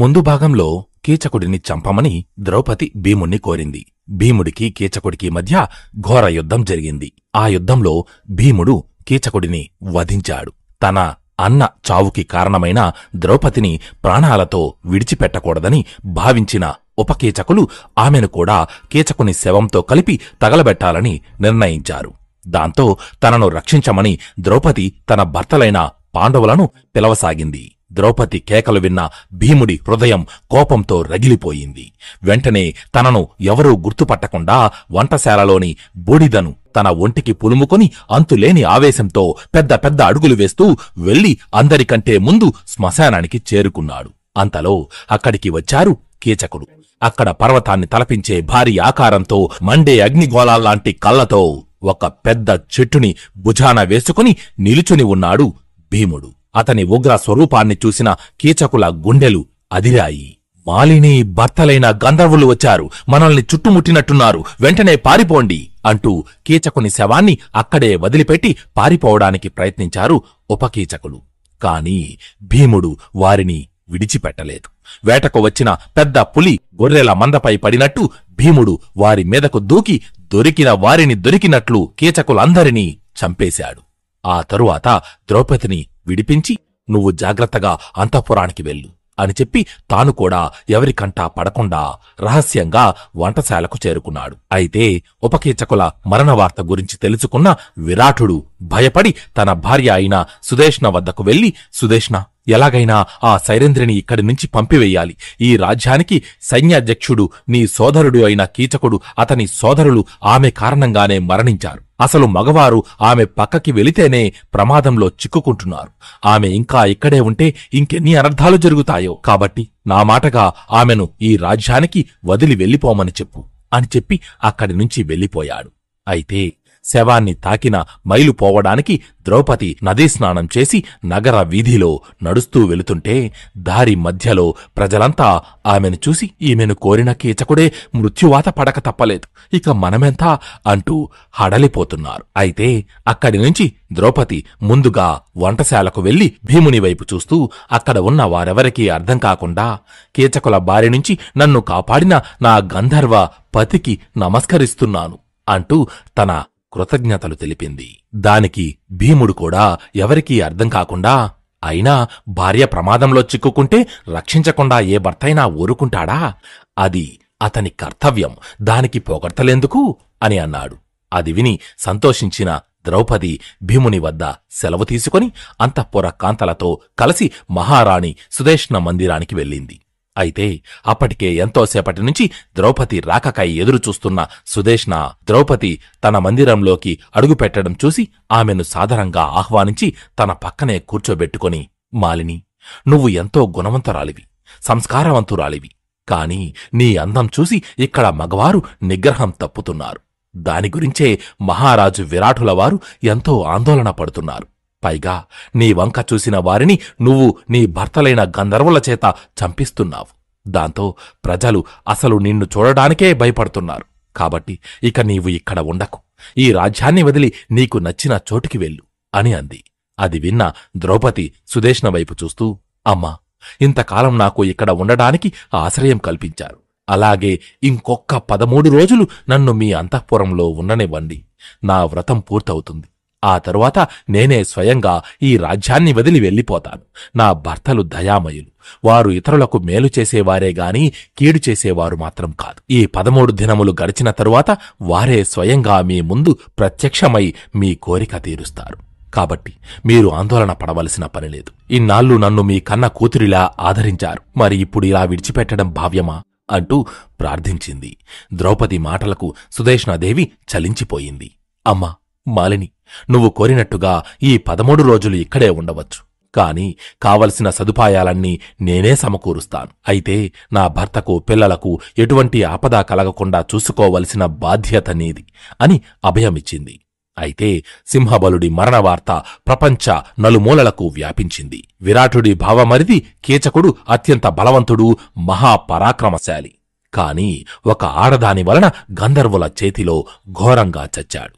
ముందు భాగంలో కీచకుడిని చంపమని ద్రౌపది భీముణ్ణి కోరింది భీముడికి కీచకుడికి మధ్య ఘోర యుద్ధం జరిగింది ఆ యుద్ధంలో భీముడు కీచకుడిని వధించాడు తన అన్న చావుకి కారణమైన ద్రౌపదిని ప్రాణాలతో విడిచిపెట్టకూడదని భావించిన ఉపకీచకులు ఆమెను కూడా కీచకుని శవంతో కలిపి తగలబెట్టాలని నిర్ణయించారు దాంతో తనను రక్షించమని ద్రౌపది తన భర్తలైన పాండవులను పిలవసాగింది ద్రౌపది కేకలు విన్న భీముడి హృదయం కోపంతో రగిలిపోయింది వెంటనే తనను ఎవరూ గుర్తుపట్టకుండా వంటశాలలోని బూడిదను తన ఒంటికి పులుముకొని అంతులేని ఆవేశంతో పెద్ద పెద్ద అడుగులు వేస్తూ వెళ్లి అందరికంటే ముందు శ్మశానానికి చేరుకున్నాడు అంతలో అక్కడికి వచ్చారు కీచకుడు అక్కడ పర్వతాన్ని తలపించే భారీ ఆకారంతో మండే అగ్నిగోళాల్లాంటి కళ్ళతో ఒక పెద్ద చెట్టుని భుజాన వేసుకుని నిలుచుని ఉన్నాడు భీముడు అతని ఉగ్ర స్వరూపాన్ని చూసిన కీచకుల గుండెలు అదిరాయి మాలిని భర్తలైన గంధర్వులు వచ్చారు మనల్ని చుట్టుముట్టినట్టున్నారు వెంటనే పారిపోండి అంటూ కీచకుని శవాన్ని అక్కడే వదిలిపెట్టి పారిపోవడానికి ప్రయత్నించారు ఉపకీచకులు కాని భీముడు వారిని విడిచిపెట్టలేదు వేటకు వచ్చిన పెద్ద పులి గొర్రెల మందపై పడినట్టు భీముడు వారి మీదకు దూకి దొరికిన వారిని దొరికినట్లు కీచకులందరినీ చంపేశాడు ఆ తరువాత ద్రౌపదిని విడిపించి నువ్వు జాగ్రత్తగా అంతఃపురానికి వెళ్ళు అని చెప్పి తాను కూడా ఎవరికంటా పడకుండా రహస్యంగా వంటశాలకు చేరుకున్నాడు అయితే ఉపకీచకుల మరణ వార్త గురించి తెలుసుకున్న విరాటుడు భయపడి తన భార్య అయిన సుదేష్ణ వద్దకు వెళ్లి సుదేష్ణ ఎలాగైనా ఆ సైరేంద్రిని ఇక్కడి నుంచి పంపివేయాలి ఈ రాజ్యానికి సైన్యాధ్యక్షుడు నీ సోదరుడు అయిన కీచకుడు అతని సోదరులు ఆమె కారణంగానే మరణించారు అసలు మగవారు ఆమె పక్కకి వెళితేనే ప్రమాదంలో చిక్కుకుంటున్నారు ఆమె ఇంకా ఇక్కడే ఉంటే ఇంకెన్ని అనర్ధాలు జరుగుతాయో కాబట్టి నా మాటగా ఆమెను ఈ రాజ్యానికి వదిలి వెళ్ళిపోమని చెప్పు అని చెప్పి అక్కడి నుంచి వెళ్ళిపోయాడు అయితే శవాన్ని తాకిన మైలు పోవడానికి ద్రౌపది నదీ స్నానం చేసి నగర వీధిలో నడుస్తూ వెళుతుంటే దారి మధ్యలో ప్రజలంతా ఆమెను చూసి ఈమెను కోరిన కీచకుడే మృత్యువాత పడక తప్పలేదు ఇక మనమెంతా అంటూ హడలిపోతున్నారు అయితే అక్కడి నుంచి ద్రౌపది ముందుగా వంటశాలకు వెళ్లి భీముని వైపు చూస్తూ అక్కడ ఉన్న వారెవరికీ అర్థం కాకుండా కీచకుల బారి నుంచి నన్ను కాపాడిన నా గంధర్వ పతికి నమస్కరిస్తున్నాను అంటూ తన కృతజ్ఞతలు తెలిపింది దానికి భీముడు కూడా ఎవరికీ అర్థం కాకుండా అయినా భార్య ప్రమాదంలో చిక్కుకుంటే రక్షించకుండా ఏ భర్తైనా ఊరుకుంటాడా అది అతని కర్తవ్యం దానికి పొగడ్తలేందుకు అని అన్నాడు అది విని సంతోషించిన ద్రౌపది భీముని వద్ద సెలవు తీసుకుని అంతఃపుర కాంతలతో కలిసి మహారాణి సుదేష్ణ మందిరానికి వెళ్ళింది అయితే అప్పటికే ఎంతోసేపటి నుంచి ద్రౌపది రాకకై ఎదురుచూస్తున్న సుదేష్ణ ద్రౌపది తన మందిరంలోకి అడుగుపెట్టడం చూసి ఆమెను సాధారణంగా ఆహ్వానించి తన పక్కనే కూర్చోబెట్టుకొని మాలిని నువ్వు ఎంతో గుణవంతురాలివి సంస్కారవంతురాలివి కాని నీ అందం చూసి ఇక్కడ మగవారు నిగ్రహం తప్పుతున్నారు దాని గురించే మహారాజు విరాటులవారు ఎంతో ఆందోళన పడుతున్నారు పైగా నీ వంక చూసిన వారిని నువ్వు నీ భర్తలైన గంధర్వుల చేత చంపిస్తున్నావు దాంతో ప్రజలు అసలు నిన్ను చూడడానికే భయపడుతున్నారు కాబట్టి ఇక నీవు ఇక్కడ ఉండకు ఈ రాజ్యాన్ని వదిలి నీకు నచ్చిన చోటుకి వెళ్ళు అని అంది అది విన్న ద్రౌపది సుదేష్ణ వైపు చూస్తూ అమ్మా ఇంతకాలం నాకు ఇక్కడ ఉండడానికి ఆశ్రయం కల్పించారు అలాగే ఇంకొక్క పదమూడు రోజులు నన్ను మీ అంతఃపురంలో ఉండనివ్వండి నా వ్రతం పూర్తవుతుంది ఆ తరువాత నేనే స్వయంగా ఈ రాజ్యాన్ని వదిలి వెళ్ళిపోతాను నా భర్తలు దయామయులు వారు ఇతరులకు మేలు చేసేవారే గాని కీడు చేసేవారు మాత్రం కాదు ఈ పదమూడు దినములు గడిచిన తరువాత వారే స్వయంగా మీ ముందు ప్రత్యక్షమై మీ కోరిక తీరుస్తారు కాబట్టి మీరు ఆందోళన పడవలసిన పనిలేదు ఇన్నాళ్ళు నన్ను మీ కన్న కూతురిలా ఆదరించారు మరి ఇప్పుడు ఇలా విడిచిపెట్టడం భావ్యమా అంటూ ప్రార్థించింది ద్రౌపది మాటలకు సుదేష్ణాదేవి చలించిపోయింది అమ్మా మాలిని నువ్వు కోరినట్టుగా ఈ పదమూడు రోజులు ఇక్కడే ఉండవచ్చు కాని కావలసిన సదుపాయాలన్నీ నేనే సమకూరుస్తాను అయితే నా భర్తకు పిల్లలకు ఎటువంటి ఆపద కలగకుండా చూసుకోవలసిన బాధ్యత నీది అని అభయమిచ్చింది అయితే సింహబలుడి మరణవార్త ప్రపంచ నలుమూలలకు వ్యాపించింది విరాటుడి భావమరిది కీచకుడు అత్యంత బలవంతుడు మహాపరాక్రమశాలి కాని ఒక ఆడదాని వలన గంధర్వుల చేతిలో ఘోరంగా చచ్చాడు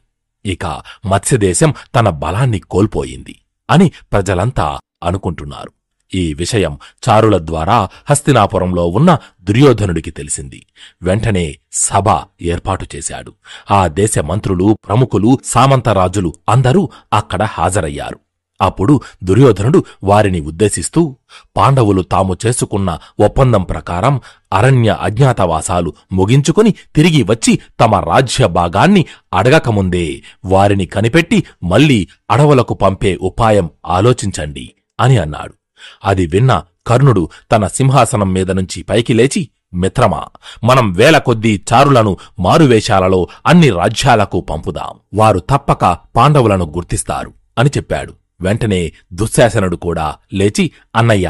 ఇక మత్స్యదేశం తన బలాన్ని కోల్పోయింది అని ప్రజలంతా అనుకుంటున్నారు ఈ విషయం చారుల ద్వారా హస్తినాపురంలో ఉన్న దుర్యోధనుడికి తెలిసింది వెంటనే సభ ఏర్పాటు చేశాడు ఆ దేశ మంత్రులు ప్రముఖులు సామంతరాజులు అందరూ అక్కడ హాజరయ్యారు అప్పుడు దుర్యోధనుడు వారిని ఉద్దేశిస్తూ పాండవులు తాము చేసుకున్న ఒప్పందం ప్రకారం అరణ్య అజ్ఞాతవాసాలు ముగించుకుని తిరిగి వచ్చి తమ రాజ్య భాగాన్ని అడగకముందే వారిని కనిపెట్టి మళ్లీ అడవులకు పంపే ఉపాయం ఆలోచించండి అని అన్నాడు అది విన్న కర్ణుడు తన సింహాసనం మీద నుంచి పైకి లేచి మిత్రమా మనం వేల కొద్దీ చారులను మారువేషాలలో అన్ని రాజ్యాలకు పంపుదాం వారు తప్పక పాండవులను గుర్తిస్తారు అని చెప్పాడు వెంటనే దుశ్శాసనుడు కూడా లేచి అన్నయ్య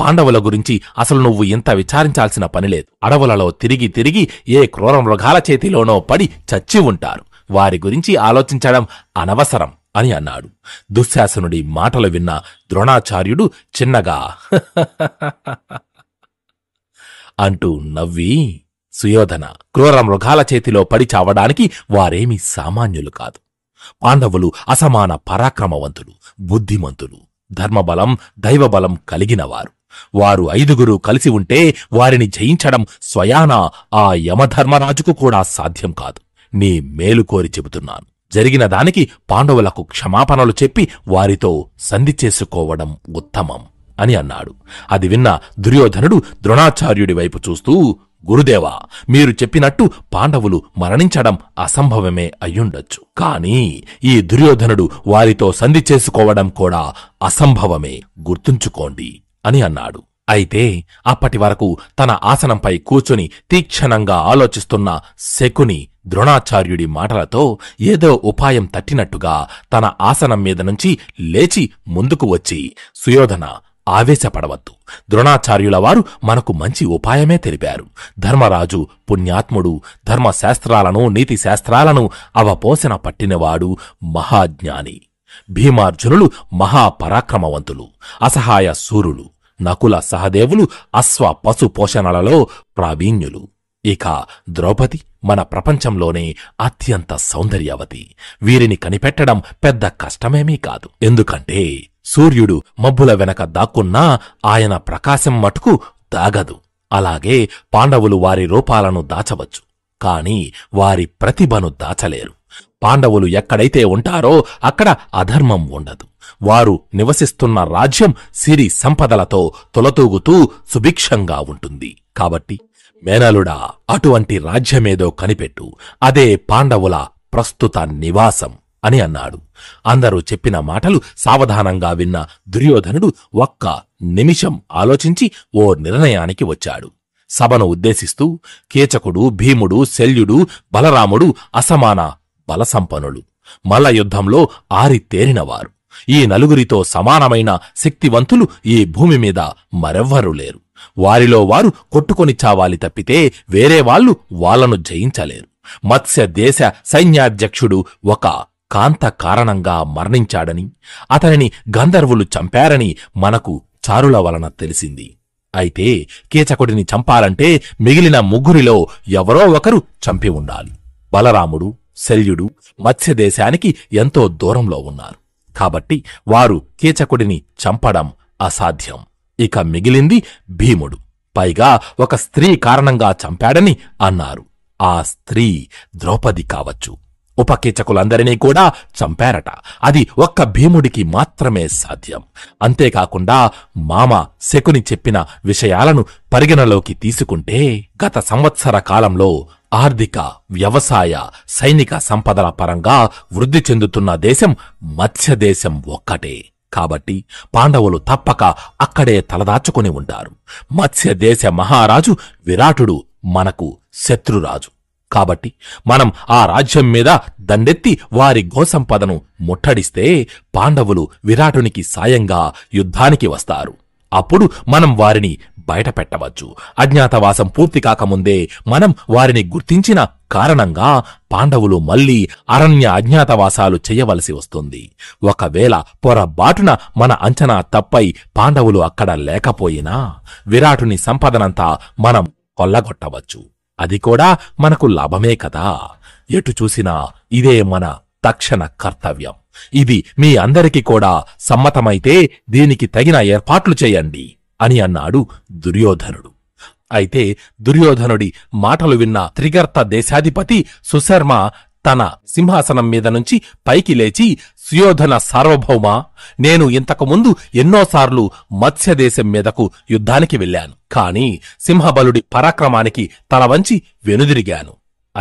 పాండవుల గురించి అసలు నువ్వు ఇంత విచారించాల్సిన పనిలేదు అడవులలో తిరిగి తిరిగి ఏ క్రూర మృగాల చేతిలోనో పడి చచ్చి ఉంటారు వారి గురించి ఆలోచించడం అనవసరం అని అన్నాడు దుశ్శాసనుడి మాటలు విన్న ద్రోణాచార్యుడు చిన్నగా అంటూ నవ్వి సుయోధన క్రూర మృగాల చేతిలో పడి చావడానికి వారేమీ సామాన్యులు కాదు పాండవులు అసమాన పరాక్రమవంతులు బుద్ధిమంతులు ధర్మబలం దైవబలం కలిగినవారు వారు ఐదుగురు కలిసి ఉంటే వారిని జయించడం స్వయాన ఆ యమధర్మరాజుకు కూడా సాధ్యం కాదు నీ మేలు కోరి చెబుతున్నాను జరిగిన దానికి పాండవులకు క్షమాపణలు చెప్పి వారితో సంధి చేసుకోవడం ఉత్తమం అని అన్నాడు అది విన్న దుర్యోధనుడు ద్రోణాచార్యుడి వైపు చూస్తూ గురుదేవా మీరు చెప్పినట్టు పాండవులు మరణించడం అసంభవమే అయ్యుండొచ్చు కాని ఈ దుర్యోధనుడు వారితో సంధి చేసుకోవడం కూడా అసంభవమే గుర్తుంచుకోండి అని అన్నాడు అయితే అప్పటి వరకు తన ఆసనంపై కూచుని తీక్షణంగా ఆలోచిస్తున్న శకుని ద్రోణాచార్యుడి మాటలతో ఏదో ఉపాయం తట్టినట్టుగా తన ఆసనం మీద నుంచి లేచి ముందుకు వచ్చి సుయోధన ఆవేశపడవద్దు ద్రోణాచార్యుల వారు మనకు మంచి ఉపాయమే తెలిపారు ధర్మరాజు పుణ్యాత్ముడు ధర్మశాస్త్రాలను నీతి శాస్త్రాలను పట్టినవాడు మహాజ్ఞాని భీమార్జునులు మహాపరాక్రమవంతులు అసహాయ సూరులు నకుల సహదేవులు అశ్వ పశు పోషణలలో ప్రావీణ్యులు ఇక ద్రౌపది మన ప్రపంచంలోనే అత్యంత సౌందర్యవతి వీరిని కనిపెట్టడం పెద్ద కష్టమేమీ కాదు ఎందుకంటే సూర్యుడు మబ్బుల వెనక దాక్కున్నా ఆయన ప్రకాశం మటుకు దాగదు అలాగే పాండవులు వారి రూపాలను దాచవచ్చు కాని వారి ప్రతిభను దాచలేరు పాండవులు ఎక్కడైతే ఉంటారో అక్కడ అధర్మం ఉండదు వారు నివసిస్తున్న రాజ్యం సిరి సంపదలతో తొలతూగుతూ సుభిక్షంగా ఉంటుంది కాబట్టి మేనలుడా అటువంటి రాజ్యమేదో కనిపెట్టు అదే పాండవుల ప్రస్తుత నివాసం అని అన్నాడు అందరూ చెప్పిన మాటలు సావధానంగా విన్న దుర్యోధనుడు ఒక్క నిమిషం ఆలోచించి ఓ నిర్ణయానికి వచ్చాడు సభను ఉద్దేశిస్తూ కీచకుడు భీముడు శల్యుడు బలరాముడు అసమాన బలసంపనులు మల్ల యుద్ధంలో ఈ నలుగురితో సమానమైన శక్తివంతులు ఈ భూమి మీద మరెవ్వరూ లేరు వారిలో వారు కొట్టుకొని చావాలి తప్పితే వేరేవాళ్లు వాళ్లను జయించలేరు మత్స్య దేశ సైన్యాధ్యక్షుడు ఒక కాంత కారణంగా మరణించాడని అతనిని గంధర్వులు చంపారని మనకు చారుల వలన తెలిసింది అయితే కీచకుడిని చంపాలంటే మిగిలిన ముగ్గురిలో ఎవరో ఒకరు చంపి ఉండాలి బలరాముడు శల్యుడు మత్స్యదేశానికి ఎంతో దూరంలో ఉన్నారు కాబట్టి వారు కీచకుడిని చంపడం అసాధ్యం ఇక మిగిలింది భీముడు పైగా ఒక స్త్రీ కారణంగా చంపాడని అన్నారు ఆ స్త్రీ ద్రౌపది కావచ్చు ఉపకీచకులందరినీ కూడా చంపారట అది ఒక్క భీముడికి మాత్రమే సాధ్యం అంతేకాకుండా మామ శకుని చెప్పిన విషయాలను పరిగణలోకి తీసుకుంటే గత సంవత్సర కాలంలో ఆర్థిక వ్యవసాయ సైనిక సంపదల పరంగా వృద్ధి చెందుతున్న దేశం మత్స్యదేశం దేశం ఒక్కటే కాబట్టి పాండవులు తప్పక అక్కడే తలదాచుకుని ఉంటారు మత్స్య దేశ మహారాజు విరాటుడు మనకు శత్రురాజు కాబట్టి మనం ఆ రాజ్యం మీద దండెత్తి వారి గోసంపదను ముట్టడిస్తే పాండవులు విరాటునికి సాయంగా యుద్ధానికి వస్తారు అప్పుడు మనం వారిని బయటపెట్టవచ్చు అజ్ఞాతవాసం పూర్తి కాకముందే మనం వారిని గుర్తించిన కారణంగా పాండవులు మళ్లీ అరణ్య అజ్ఞాతవాసాలు చేయవలసి వస్తుంది ఒకవేళ పొరబాటున మన అంచనా తప్పై పాండవులు అక్కడ లేకపోయినా విరాటుని సంపదనంతా మనం కొల్లగొట్టవచ్చు అది కూడా మనకు లాభమే కదా ఎటు చూసినా ఇదే మన తక్షణ కర్తవ్యం ఇది మీ అందరికీ కూడా సమ్మతమైతే దీనికి తగిన ఏర్పాట్లు చేయండి అని అన్నాడు దుర్యోధనుడు అయితే దుర్యోధనుడి మాటలు విన్న త్రిగర్త దేశాధిపతి సుశర్మ తన సింహాసనం మీద నుంచి పైకి లేచి సుయోధన సార్వభౌమ నేను ఇంతకుముందు ఎన్నోసార్లు మత్స్యదేశం మీదకు యుద్ధానికి వెళ్ళాను కాని సింహబలుడి పరాక్రమానికి తల వంచి వెనుదిరిగాను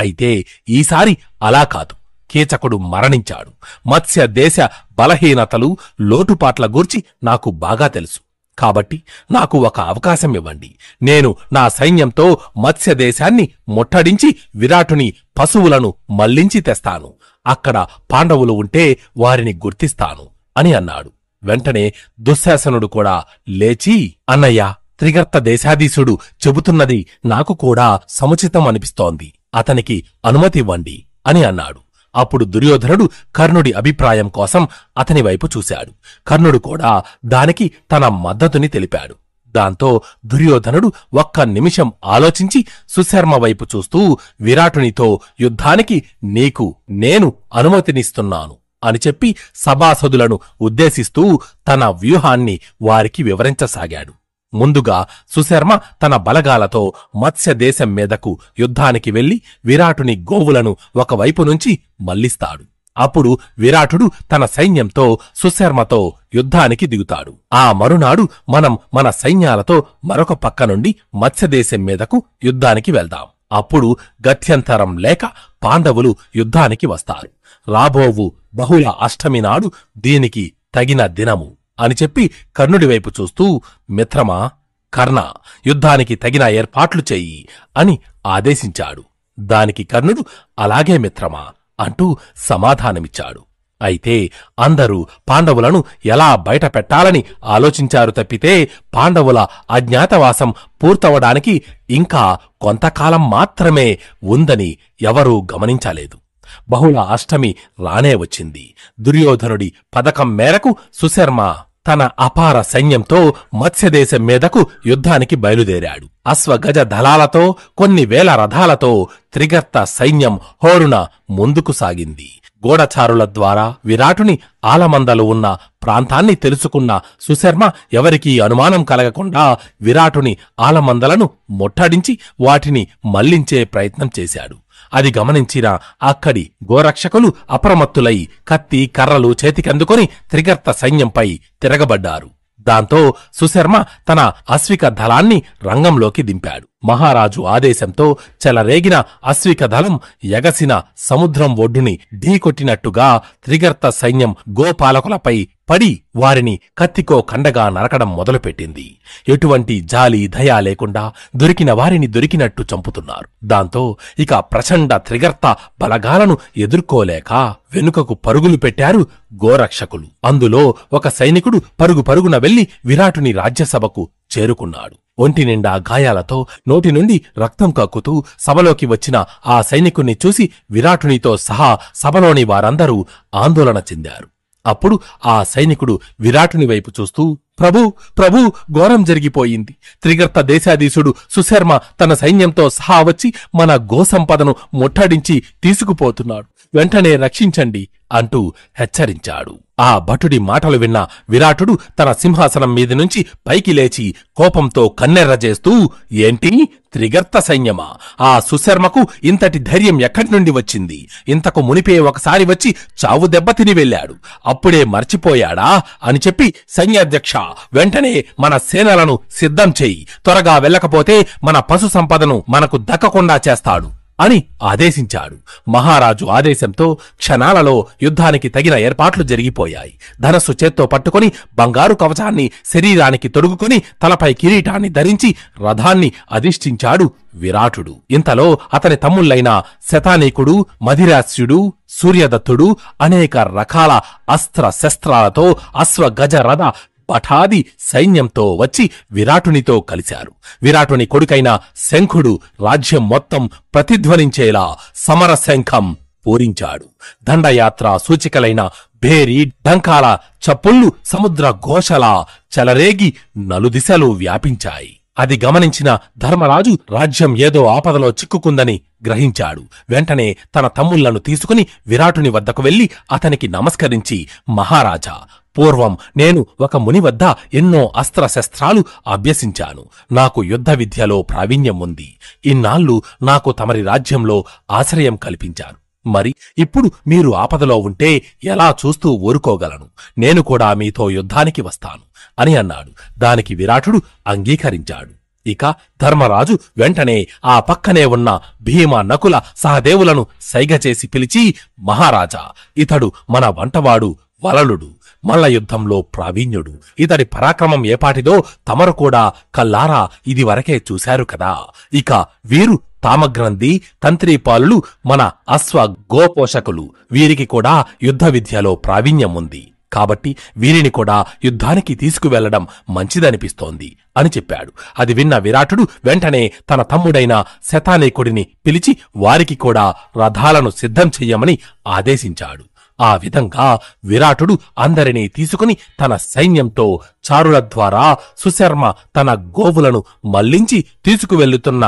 అయితే ఈసారి అలా కాదు కీచకుడు మరణించాడు మత్స్య దేశ బలహీనతలు లోటుపాట్ల గూర్చి నాకు బాగా తెలుసు కాబట్టి నాకు ఒక అవకాశం ఇవ్వండి నేను నా సైన్యంతో మత్స్యదేశాన్ని ముట్టడించి విరాటుని పశువులను మళ్లించి తెస్తాను అక్కడ పాండవులు ఉంటే వారిని గుర్తిస్తాను అని అన్నాడు వెంటనే దుశ్శాసనుడు కూడా లేచి అన్నయ్య త్రిగర్త దేశాధీశుడు చెబుతున్నది నాకు కూడా సముచితం అనిపిస్తోంది అతనికి అనుమతివ్వండి అని అన్నాడు అప్పుడు దుర్యోధనుడు కర్ణుడి అభిప్రాయం కోసం అతని వైపు చూశాడు కర్ణుడు కూడా దానికి తన మద్దతుని తెలిపాడు దాంతో దుర్యోధనుడు ఒక్క నిమిషం ఆలోచించి సుశర్మ వైపు చూస్తూ విరాటునితో యుద్ధానికి నీకు నేను అనుమతినిస్తున్నాను అని చెప్పి సభాసదులను ఉద్దేశిస్తూ తన వ్యూహాన్ని వారికి వివరించసాగాడు ముందుగా సుశర్మ తన బలగాలతో మత్స్యదేశం మీదకు యుద్ధానికి వెళ్లి విరాటుని గోవులను ఒకవైపు నుంచి మళ్లిస్తాడు అప్పుడు విరాటుడు తన సైన్యంతో సుశర్మతో యుద్ధానికి దిగుతాడు ఆ మరునాడు మనం మన సైన్యాలతో మరొక పక్క నుండి మత్స్యదేశం మీదకు యుద్ధానికి వెళ్దాం అప్పుడు గత్యంతరం లేక పాండవులు యుద్ధానికి వస్తారు రాబోవు బహుళ అష్టమి నాడు దీనికి తగిన దినము అని చెప్పి కర్ణుడి వైపు చూస్తూ మిత్రమా కర్ణ యుద్ధానికి తగిన ఏర్పాట్లు చెయ్యి అని ఆదేశించాడు దానికి కర్ణుడు అలాగే మిత్రమా అంటూ సమాధానమిచ్చాడు అయితే అందరూ పాండవులను ఎలా బయట పెట్టాలని ఆలోచించారు తప్పితే పాండవుల అజ్ఞాతవాసం పూర్తవడానికి ఇంకా కొంతకాలం మాత్రమే ఉందని ఎవరూ గమనించలేదు బహుళ అష్టమి రానే వచ్చింది దుర్యోధనుడి పథకం మేరకు సుశర్మ తన అపార సైన్యంతో మత్స్యదేశం మీదకు యుద్ధానికి బయలుదేరాడు అశ్వగజ దళాలతో కొన్ని వేల రథాలతో త్రిగర్త సైన్యం హోరున ముందుకు సాగింది గోడచారుల ద్వారా విరాటుని ఆలమందలు ఉన్న ప్రాంతాన్ని తెలుసుకున్న సుశర్మ ఎవరికీ అనుమానం కలగకుండా విరాటుని ఆలమందలను ముట్టడించి వాటిని మళ్లించే ప్రయత్నం చేశాడు అది గమనించిన అక్కడి గోరక్షకులు అప్రమత్తులై కత్తి కర్రలు చేతికందుకొని త్రిగర్త సైన్యంపై తిరగబడ్డారు దాంతో సుశర్మ తన అశ్విక దళాన్ని రంగంలోకి దింపాడు మహారాజు ఆదేశంతో చెలరేగిన అశ్వికదళం ఎగసిన సముద్రం ఒడ్డుని ఢీకొట్టినట్టుగా త్రిగర్త సైన్యం గోపాలకులపై పడి వారిని కత్తికో కండగా నరకడం మొదలుపెట్టింది ఎటువంటి జాలి దయా లేకుండా దొరికిన వారిని దొరికినట్టు చంపుతున్నారు దాంతో ఇక ప్రచండ త్రిగర్త బలగాలను ఎదుర్కోలేక వెనుకకు పరుగులు పెట్టారు గోరక్షకులు అందులో ఒక సైనికుడు పరుగు పరుగున వెళ్లి విరాటుని రాజ్యసభకు చేరుకున్నాడు ఒంటి నిండా గాయాలతో నోటి నుండి రక్తం కక్కుతూ సభలోకి వచ్చిన ఆ సైనికుణ్ణి చూసి విరాటునితో సహా సభలోని వారందరూ ఆందోళన చెందారు అప్పుడు ఆ సైనికుడు విరాటుని వైపు చూస్తూ ప్రభు ప్రభు ఘోరం జరిగిపోయింది త్రిగర్త దేశాధీశుడు సుశర్మ తన సైన్యంతో సహా వచ్చి మన గోసంపదను ముట్టడించి తీసుకుపోతున్నాడు వెంటనే రక్షించండి అంటూ హెచ్చరించాడు ఆ భటుడి మాటలు విన్న విరాటుడు తన సింహాసనం మీది నుంచి పైకి లేచి కోపంతో కన్నెర్ర చేస్తూ ఏంటి త్రిగర్త సైన్యమా ఆ సుశర్మకు ఇంతటి ధైర్యం ఎక్కడి నుండి వచ్చింది ఇంతకు మునిపే ఒకసారి వచ్చి చావు దెబ్బ తిని వెళ్ళాడు అప్పుడే మర్చిపోయాడా అని చెప్పి సైన్యాధ్యక్ష వెంటనే మన సేనలను సిద్ధం చేయి త్వరగా వెళ్ళకపోతే మన పశు సంపదను మనకు దక్కకుండా చేస్తాడు అని ఆదేశించాడు మహారాజు ఆదేశంతో క్షణాలలో యుద్ధానికి తగిన ఏర్పాట్లు జరిగిపోయాయి ధనస్సు చేత్తో పట్టుకుని బంగారు కవచాన్ని శరీరానికి తొడుగుకుని తలపై కిరీటాన్ని ధరించి రథాన్ని అధిష్ఠించాడు విరాటుడు ఇంతలో అతని తమ్ముళ్ళైన శతానీకుడు మధిరాస్యుడు సూర్యదత్తుడు అనేక రకాల అస్త్ర శస్త్రాలతో అశ్వగజ రథ పఠాది సైన్యంతో వచ్చి విరాటునితో కలిశారు విరాటుని కొడుకైన శంఖుడు రాజ్యం మొత్తం ప్రతిధ్వనించేలా సమరశంఖం పూరించాడు దండయాత్ర సూచికలైన భేరి డంకాల చప్పుళ్ళు సముద్ర ఘోషల చెలరేగి నలుదిశలు వ్యాపించాయి అది గమనించిన ధర్మరాజు రాజ్యం ఏదో ఆపదలో చిక్కుకుందని గ్రహించాడు వెంటనే తన తమ్ముళ్లను తీసుకుని విరాటుని వద్దకు వెళ్లి అతనికి నమస్కరించి మహారాజా పూర్వం నేను ఒక ముని వద్ద ఎన్నో అస్త్రశస్త్రాలు అభ్యసించాను నాకు యుద్ధ విద్యలో ప్రావీణ్యం ఉంది ఇన్నాళ్ళు నాకు తమరి రాజ్యంలో ఆశ్రయం కల్పించారు మరి ఇప్పుడు మీరు ఆపదలో ఉంటే ఎలా చూస్తూ ఊరుకోగలను నేను కూడా మీతో యుద్ధానికి వస్తాను అని అన్నాడు దానికి విరాటుడు అంగీకరించాడు ఇక ధర్మరాజు వెంటనే ఆ పక్కనే ఉన్న భీమ నకుల సహదేవులను సైగచేసి పిలిచి మహారాజా ఇతడు మన వంటవాడు వలలుడు మల్ల యుద్ధంలో ప్రావీణ్యుడు ఇతడి పరాక్రమం ఏపాటిదో తమరు కూడా కల్లారా ఇది వరకే చూశారు కదా ఇక వీరు తామగ్రంథి తంత్రిపాలులు మన అశ్వ గోపోషకులు వీరికి కూడా యుద్ధ విద్యలో ప్రావీణ్యం ఉంది కాబట్టి వీరిని కూడా యుద్ధానికి తీసుకువెళ్లడం మంచిదనిపిస్తోంది అని చెప్పాడు అది విన్న విరాటుడు వెంటనే తన తమ్ముడైన శతానేకుడిని పిలిచి వారికి కూడా రథాలను సిద్ధం చెయ్యమని ఆదేశించాడు ఆ విధంగా విరాటుడు అందరినీ తీసుకుని తన సైన్యంతో చారుల ద్వారా సుశర్మ తన గోవులను మళ్లించి తీసుకువెళ్లుతున్న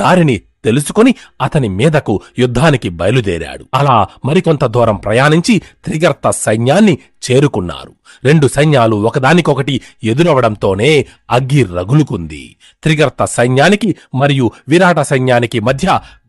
దారిని తెలుసుకుని అతని మీదకు యుద్ధానికి బయలుదేరాడు అలా మరికొంత దూరం ప్రయాణించి త్రిగర్త సైన్యాన్ని చేరుకున్నారు రెండు సైన్యాలు ఒకదానికొకటి ఎదురవడంతోనే అగ్గి రగులుకుంది త్రిగర్త సైన్యానికి మరియు విరాట సైన్యానికి మధ్య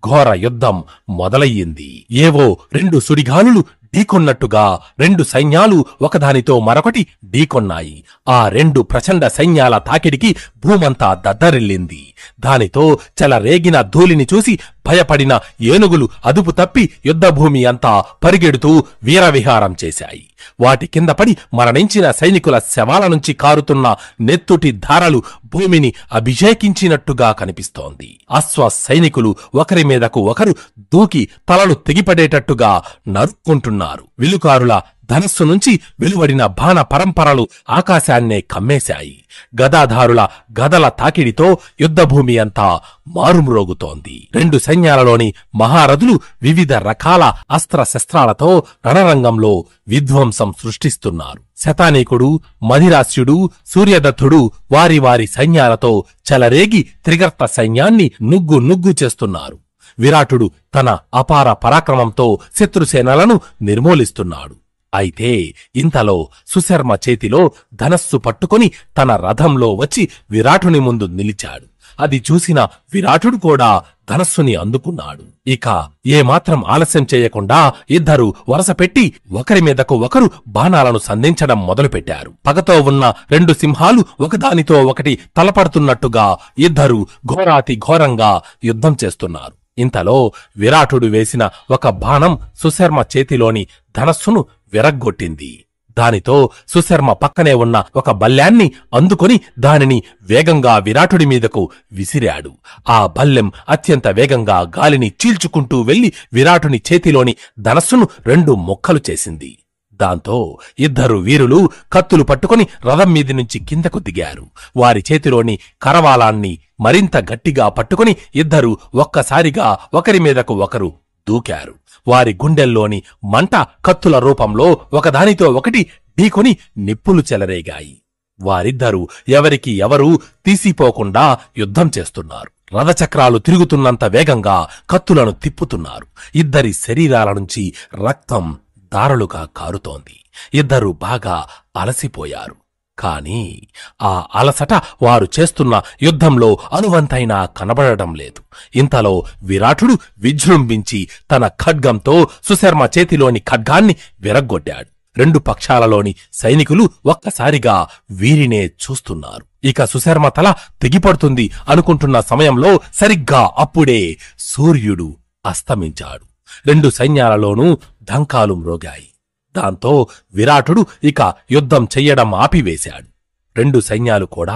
ఘోర యుద్ధం మొదలయ్యింది ఏవో రెండు సుడిగాలు ఢీకొన్నట్టుగా రెండు సైన్యాలు ఒకదానితో మరొకటి ఢీకొన్నాయి ఆ రెండు ప్రచండ సైన్యాల తాకిడికి భూమంతా దద్దరిల్లింది దానితో చెలరేగిన ధూళిని చూసి భయపడిన ఏనుగులు అదుపు తప్పి యుద్ధభూమి అంతా పరిగెడుతూ వీరవిహారం చేశాయి వాటి కింద పడి మరణించిన సైనికుల శవాల నుంచి కారుతున్న నెత్తుటి ధారలు భూమిని అభిషేకించినట్టుగా కనిపిస్తోంది అశ్వ సైనికులు ఒకరి మీదకు ఒకరు దూకి తలలు తెగిపడేటట్టుగా నరుక్కుంటున్నారు విలుకారుల ధనస్సు నుంచి వెలువడిన బాణ పరంపరలు ఆకాశాన్నే కమ్మేశాయి గదాధారుల గదల తాకిడితో యుద్ధభూమి అంతా మారుమ్రోగుతోంది రెండు సైన్యాలలోని మహారథులు వివిధ రకాల అస్త్రశస్త్రాలతో రణరంగంలో విధ్వంసం సృష్టిస్తున్నారు శతానీకుడు మధిరాస్యుడు సూర్యదత్తుడు వారి వారి సైన్యాలతో చెలరేగి త్రిగర్త సైన్యాన్ని నుగ్గు నుగ్గు చేస్తున్నారు విరాటుడు తన అపార పరాక్రమంతో శత్రుసేనలను నిర్మూలిస్తున్నాడు అయితే ఇంతలో సుశర్మ చేతిలో ధనస్సు పట్టుకుని తన రథంలో వచ్చి విరాటుని ముందు నిలిచాడు అది చూసిన విరాటుడు కూడా ధనస్సుని అందుకున్నాడు ఇక ఏమాత్రం ఆలస్యం చేయకుండా ఇద్దరు వరస పెట్టి ఒకరి మీదకు ఒకరు బాణాలను సంధించడం మొదలుపెట్టారు పగతో ఉన్న రెండు సింహాలు ఒకదానితో ఒకటి తలపడుతున్నట్టుగా ఇద్దరు ఘోరాతి ఘోరంగా యుద్ధం చేస్తున్నారు ఇంతలో విరాటుడు వేసిన ఒక బాణం సుశర్మ చేతిలోని ధనస్సును విరగ్గొట్టింది దానితో సుశర్మ పక్కనే ఉన్న ఒక బల్లెన్ని అందుకొని దానిని వేగంగా విరాటుడి మీదకు విసిరాడు ఆ బల్లెం అత్యంత వేగంగా గాలిని చీల్చుకుంటూ వెళ్లి విరాటుని చేతిలోని ధనస్సును రెండు మొక్కలు చేసింది దాంతో ఇద్దరు వీరులు కత్తులు పట్టుకుని రథం మీది నుంచి కిందకు దిగారు వారి చేతిలోని కరవాలాన్ని మరింత గట్టిగా పట్టుకుని ఇద్దరు ఒక్కసారిగా ఒకరి మీదకు ఒకరు దూకారు వారి గుండెల్లోని మంట కత్తుల రూపంలో ఒకదానితో ఒకటి ఢీకొని నిప్పులు చెలరేగాయి వారిద్దరూ ఎవరికి ఎవరూ తీసిపోకుండా యుద్ధం చేస్తున్నారు రథచక్రాలు తిరుగుతున్నంత వేగంగా కత్తులను తిప్పుతున్నారు ఇద్దరి శరీరాల నుంచి రక్తం దారులుగా కారుతోంది ఇద్దరూ బాగా అలసిపోయారు కాని ఆ అలసట వారు చేస్తున్న యుద్ధంలో అనువంతైనా కనబడడం లేదు ఇంతలో విరాటుడు విజృంభించి తన ఖడ్గంతో సుశర్మ చేతిలోని ఖడ్గాన్ని విరగ్గొట్టాడు రెండు పక్షాలలోని సైనికులు ఒక్కసారిగా వీరినే చూస్తున్నారు ఇక సుశర్మ తల తెగిపడుతుంది అనుకుంటున్న సమయంలో సరిగ్గా అప్పుడే సూర్యుడు అస్తమించాడు రెండు సైన్యాలలోనూ దంకాలు మ్రోగాయి దాంతో విరాటుడు ఇక యుద్ధం చెయ్యడం ఆపివేశాడు రెండు సైన్యాలు కూడా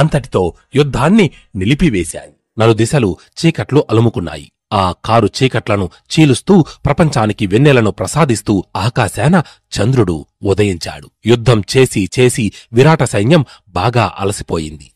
అంతటితో యుద్ధాన్ని నిలిపివేశాయి నలుదిశలు చీకట్లు అలుముకున్నాయి ఆ కారు చీకట్లను చీలుస్తూ ప్రపంచానికి వెన్నెలను ప్రసాదిస్తూ ఆకాశాన చంద్రుడు ఉదయించాడు యుద్ధం చేసి చేసి విరాట సైన్యం బాగా అలసిపోయింది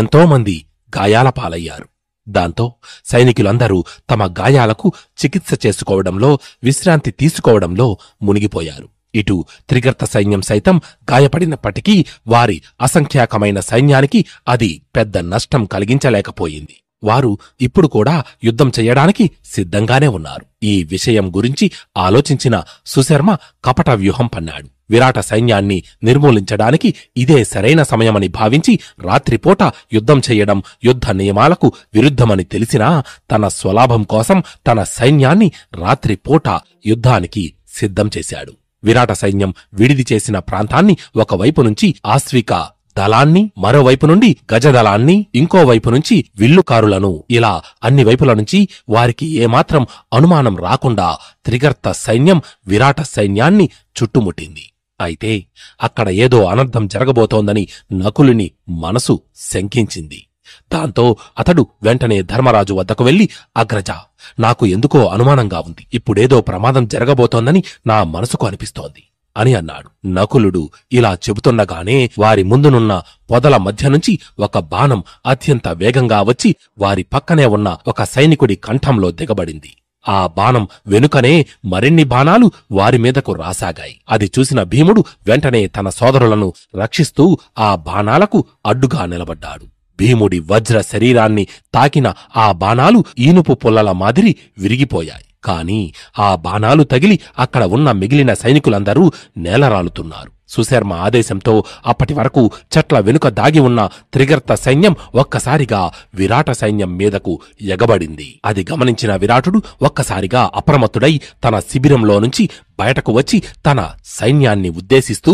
ఎంతోమంది గాయాల పాలయ్యారు దాంతో సైనికులందరూ తమ గాయాలకు చికిత్స చేసుకోవడంలో విశ్రాంతి తీసుకోవడంలో మునిగిపోయారు ఇటు త్రిగర్త సైన్యం సైతం గాయపడినప్పటికీ వారి అసంఖ్యాకమైన సైన్యానికి అది పెద్ద నష్టం కలిగించలేకపోయింది వారు ఇప్పుడు కూడా యుద్ధం చేయడానికి సిద్ధంగానే ఉన్నారు ఈ విషయం గురించి ఆలోచించిన సుశర్మ కపట వ్యూహం పన్నాడు విరాట సైన్యాన్ని నిర్మూలించడానికి ఇదే సరైన సమయమని భావించి రాత్రిపూట యుద్ధం చేయడం యుద్ధ నియమాలకు విరుద్ధమని తెలిసినా తన స్వలాభం కోసం తన సైన్యాన్ని రాత్రిపూట యుద్ధానికి సిద్ధం చేశాడు విరాట సైన్యం విడిది చేసిన ప్రాంతాన్ని ఒకవైపు నుంచి ఆస్విక దళాన్ని మరోవైపు నుండి గజదళాన్ని ఇంకోవైపు నుంచి విల్లుకారులను ఇలా అన్ని వైపుల నుంచి వారికి ఏమాత్రం అనుమానం రాకుండా త్రిగర్త సైన్యం విరాట సైన్యాన్ని చుట్టుముట్టింది అయితే అక్కడ ఏదో అనర్థం జరగబోతోందని నకులుని మనసు శంకించింది దాంతో అతడు వెంటనే ధర్మరాజు వద్దకు వెళ్లి అగ్రజ నాకు ఎందుకో అనుమానంగా ఉంది ఇప్పుడేదో ప్రమాదం జరగబోతోందని నా మనసుకు అనిపిస్తోంది అని అన్నాడు నకులుడు ఇలా చెబుతుండగానే వారి ముందునున్న పొదల మధ్య నుంచి ఒక బాణం అత్యంత వేగంగా వచ్చి వారి పక్కనే ఉన్న ఒక సైనికుడి కంఠంలో దిగబడింది ఆ బాణం వెనుకనే మరిన్ని బాణాలు వారి మీదకు రాసాగాయి అది చూసిన భీముడు వెంటనే తన సోదరులను రక్షిస్తూ ఆ బాణాలకు అడ్డుగా నిలబడ్డాడు భీముడి వజ్ర శరీరాన్ని తాకిన ఆ బాణాలు ఈనుపు పుల్లల మాదిరి విరిగిపోయాయి కాని ఆ బాణాలు తగిలి అక్కడ ఉన్న మిగిలిన సైనికులందరూ నేలరాలుతున్నారు సుశర్మ ఆదేశంతో అప్పటి వరకు చెట్ల వెనుక దాగి ఉన్న త్రిగర్త సైన్యం ఒక్కసారిగా విరాట సైన్యం మీదకు ఎగబడింది అది గమనించిన విరాటుడు ఒక్కసారిగా అప్రమత్తుడై తన శిబిరంలో నుంచి బయటకు వచ్చి తన సైన్యాన్ని ఉద్దేశిస్తూ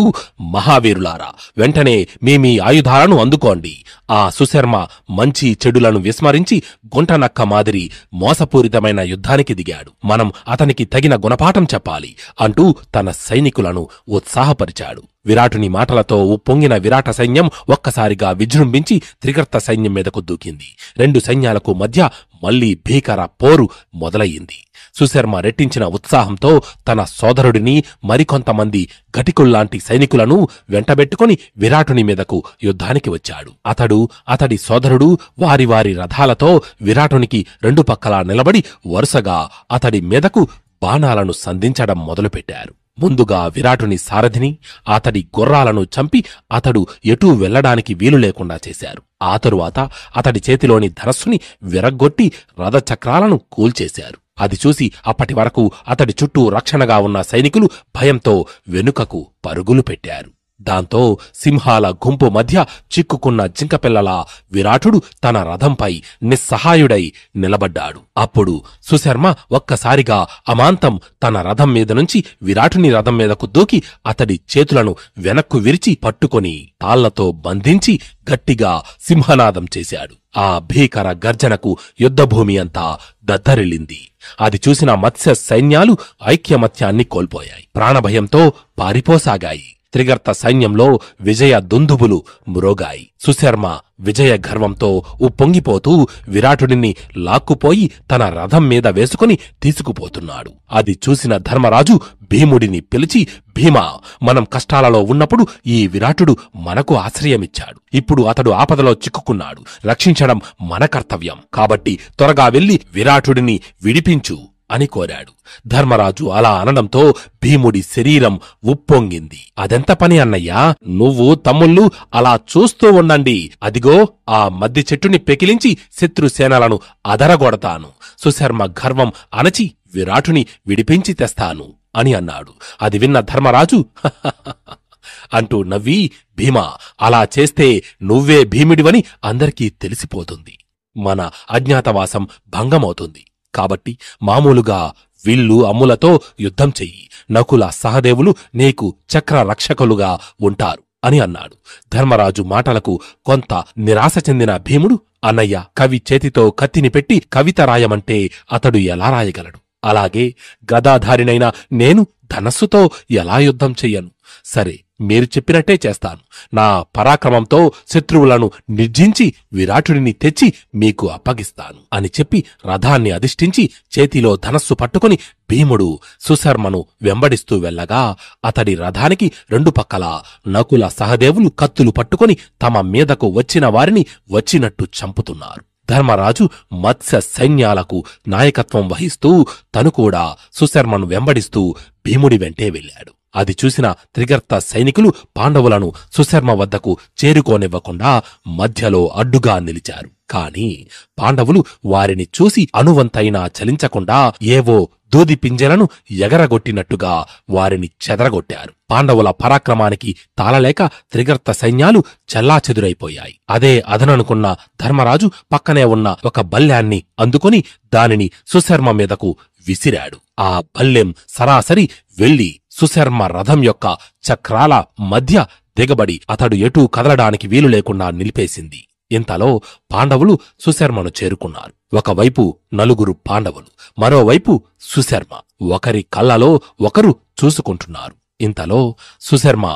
మహావీరులారా వెంటనే మీ ఆయుధాలను అందుకోండి ఆ సుశర్మ మంచి చెడులను విస్మరించి గుంటనక్క మాదిరి మోసపూరితమైన యుద్ధానికి దిగాడు మనం అతనికి తగిన గుణపాఠం చెప్పాలి అంటూ తన సైనికులను ఉత్సాహపరిచాడు విరాటుని మాటలతో ఉప్పొంగిన విరాట సైన్యం ఒక్కసారిగా విజృంభించి త్రిగర్త సైన్యం మీదకు దూకింది రెండు సైన్యాలకు మధ్య మళ్లీ భీకర పోరు మొదలయ్యింది సుశర్మ రెట్టించిన ఉత్సాహంతో తన సోదరుడిని మరికొంతమంది ఘటికుల్లాంటి సైనికులను వెంటబెట్టుకుని విరాటుని మీదకు యుద్ధానికి వచ్చాడు అతడు అతడి సోదరుడు వారి వారి రథాలతో విరాటునికి రెండు పక్కలా నిలబడి వరుసగా అతడి మీదకు బాణాలను సంధించడం మొదలుపెట్టారు ముందుగా విరాటుని సారథిని అతడి గుర్రాలను చంపి అతడు ఎటూ వెళ్లడానికి వీలు లేకుండా చేశారు ఆ తరువాత అతడి చేతిలోని ధనస్సుని విరగ్గొట్టి రథచక్రాలను కూల్చేశారు అది చూసి అప్పటి వరకు అతడి చుట్టూ రక్షణగా ఉన్న సైనికులు భయంతో వెనుకకు పరుగులు పెట్టారు దాంతో సింహాల గుంపు మధ్య చిక్కుకున్న జింకపిల్లల విరాటుడు తన రథంపై నిస్సహాయుడై నిలబడ్డాడు అప్పుడు సుశర్మ ఒక్కసారిగా అమాంతం తన రథం మీద నుంచి విరాటుని రథం మీదకు దూకి అతడి చేతులను వెనక్కు విరిచి పట్టుకొని తాళ్లతో బంధించి గట్టిగా సింహనాదం చేశాడు ఆ భీకర గర్జనకు యుద్ధభూమి అంతా దద్దరిల్లింది అది చూసిన మత్స్య సైన్యాలు ఐక్యమత్యాన్ని కోల్పోయాయి ప్రాణభయంతో పారిపోసాగాయి త్రిగర్త సైన్యంలో విజయ దుందుబులు మ్రోగాయి సుశర్మ విజయ గర్వంతో ఉప్పొంగిపోతూ విరాటుడిని లాక్కుపోయి తన రథం మీద వేసుకుని తీసుకుపోతున్నాడు అది చూసిన ధర్మరాజు భీముడిని పిలిచి భీమా మనం కష్టాలలో ఉన్నప్పుడు ఈ విరాటుడు మనకు ఆశ్రయమిచ్చాడు ఇప్పుడు అతడు ఆపదలో చిక్కుకున్నాడు రక్షించడం మన కర్తవ్యం కాబట్టి త్వరగా వెళ్లి విరాటుడిని విడిపించు అని కోరాడు ధర్మరాజు అలా అనడంతో భీముడి శరీరం ఉప్పొంగింది అదెంత పని అన్నయ్యా నువ్వు తమ్ముళ్ళు అలా చూస్తూ ఉండండి అదిగో ఆ మద్ది చెట్టుని పెకిలించి శత్రుసేనలను అదరగొడతాను సుశర్మ గర్వం అణచి విరాటుని విడిపించి తెస్తాను అని అన్నాడు అది విన్న ధర్మరాజు అంటూ నవ్వి భీమా అలా చేస్తే నువ్వే భీముడివని అందరికీ తెలిసిపోతుంది మన అజ్ఞాతవాసం భంగమవుతుంది కాబట్టి మామూలుగా విల్లు అమ్ములతో యుద్ధం చెయ్యి నకుల సహదేవులు నీకు చక్ర రక్షకులుగా ఉంటారు అని అన్నాడు ధర్మరాజు మాటలకు కొంత నిరాశ చెందిన భీముడు అన్నయ్య కవి చేతితో కత్తిని పెట్టి కవిత రాయమంటే అతడు ఎలా రాయగలడు అలాగే గదాధారినైన నేను ధనస్సుతో ఎలా యుద్ధం చెయ్యను సరే మీరు చెప్పినట్టే చేస్తాను నా పరాక్రమంతో శత్రువులను నిర్జించి విరాటుడిని తెచ్చి మీకు అప్పగిస్తాను అని చెప్పి రథాన్ని అధిష్ఠించి చేతిలో ధనస్సు పట్టుకుని భీముడు సుశర్మను వెంబడిస్తూ వెళ్ళగా అతడి రథానికి రెండు పక్కల నకుల సహదేవులు కత్తులు పట్టుకుని తమ మీదకు వచ్చిన వారిని వచ్చినట్టు చంపుతున్నారు ధర్మరాజు మత్స్య సైన్యాలకు నాయకత్వం వహిస్తూ తను కూడా సుశర్మను వెంబడిస్తూ భీముడి వెంటే వెళ్ళాడు అది చూసిన త్రిగర్త సైనికులు పాండవులను సుశర్మ వద్దకు చేరుకోనివ్వకుండా మధ్యలో అడ్డుగా నిలిచారు కాని పాండవులు వారిని చూసి అనువంతైనా చలించకుండా ఏవో దూది పింజలను ఎగరగొట్టినట్టుగా వారిని చెదరగొట్టారు పాండవుల పరాక్రమానికి తాళలేక త్రిగర్త సైన్యాలు చెల్లాచెదురైపోయాయి అదే అదననుకున్న ధర్మరాజు పక్కనే ఉన్న ఒక బల్యాన్ని అందుకుని దానిని సుశర్మ మీదకు విసిరాడు ఆ బల్లెం సరాసరి వెళ్లి సుశర్మ రథం యొక్క చక్రాల మధ్య దిగబడి అతడు ఎటూ కదలడానికి వీలు లేకుండా నిలిపేసింది ఇంతలో పాండవులు సుశర్మను చేరుకున్నారు ఒకవైపు నలుగురు పాండవులు మరోవైపు సుశర్మ ఒకరి కళ్ళలో ఒకరు చూసుకుంటున్నారు ఇంతలో సుశర్మ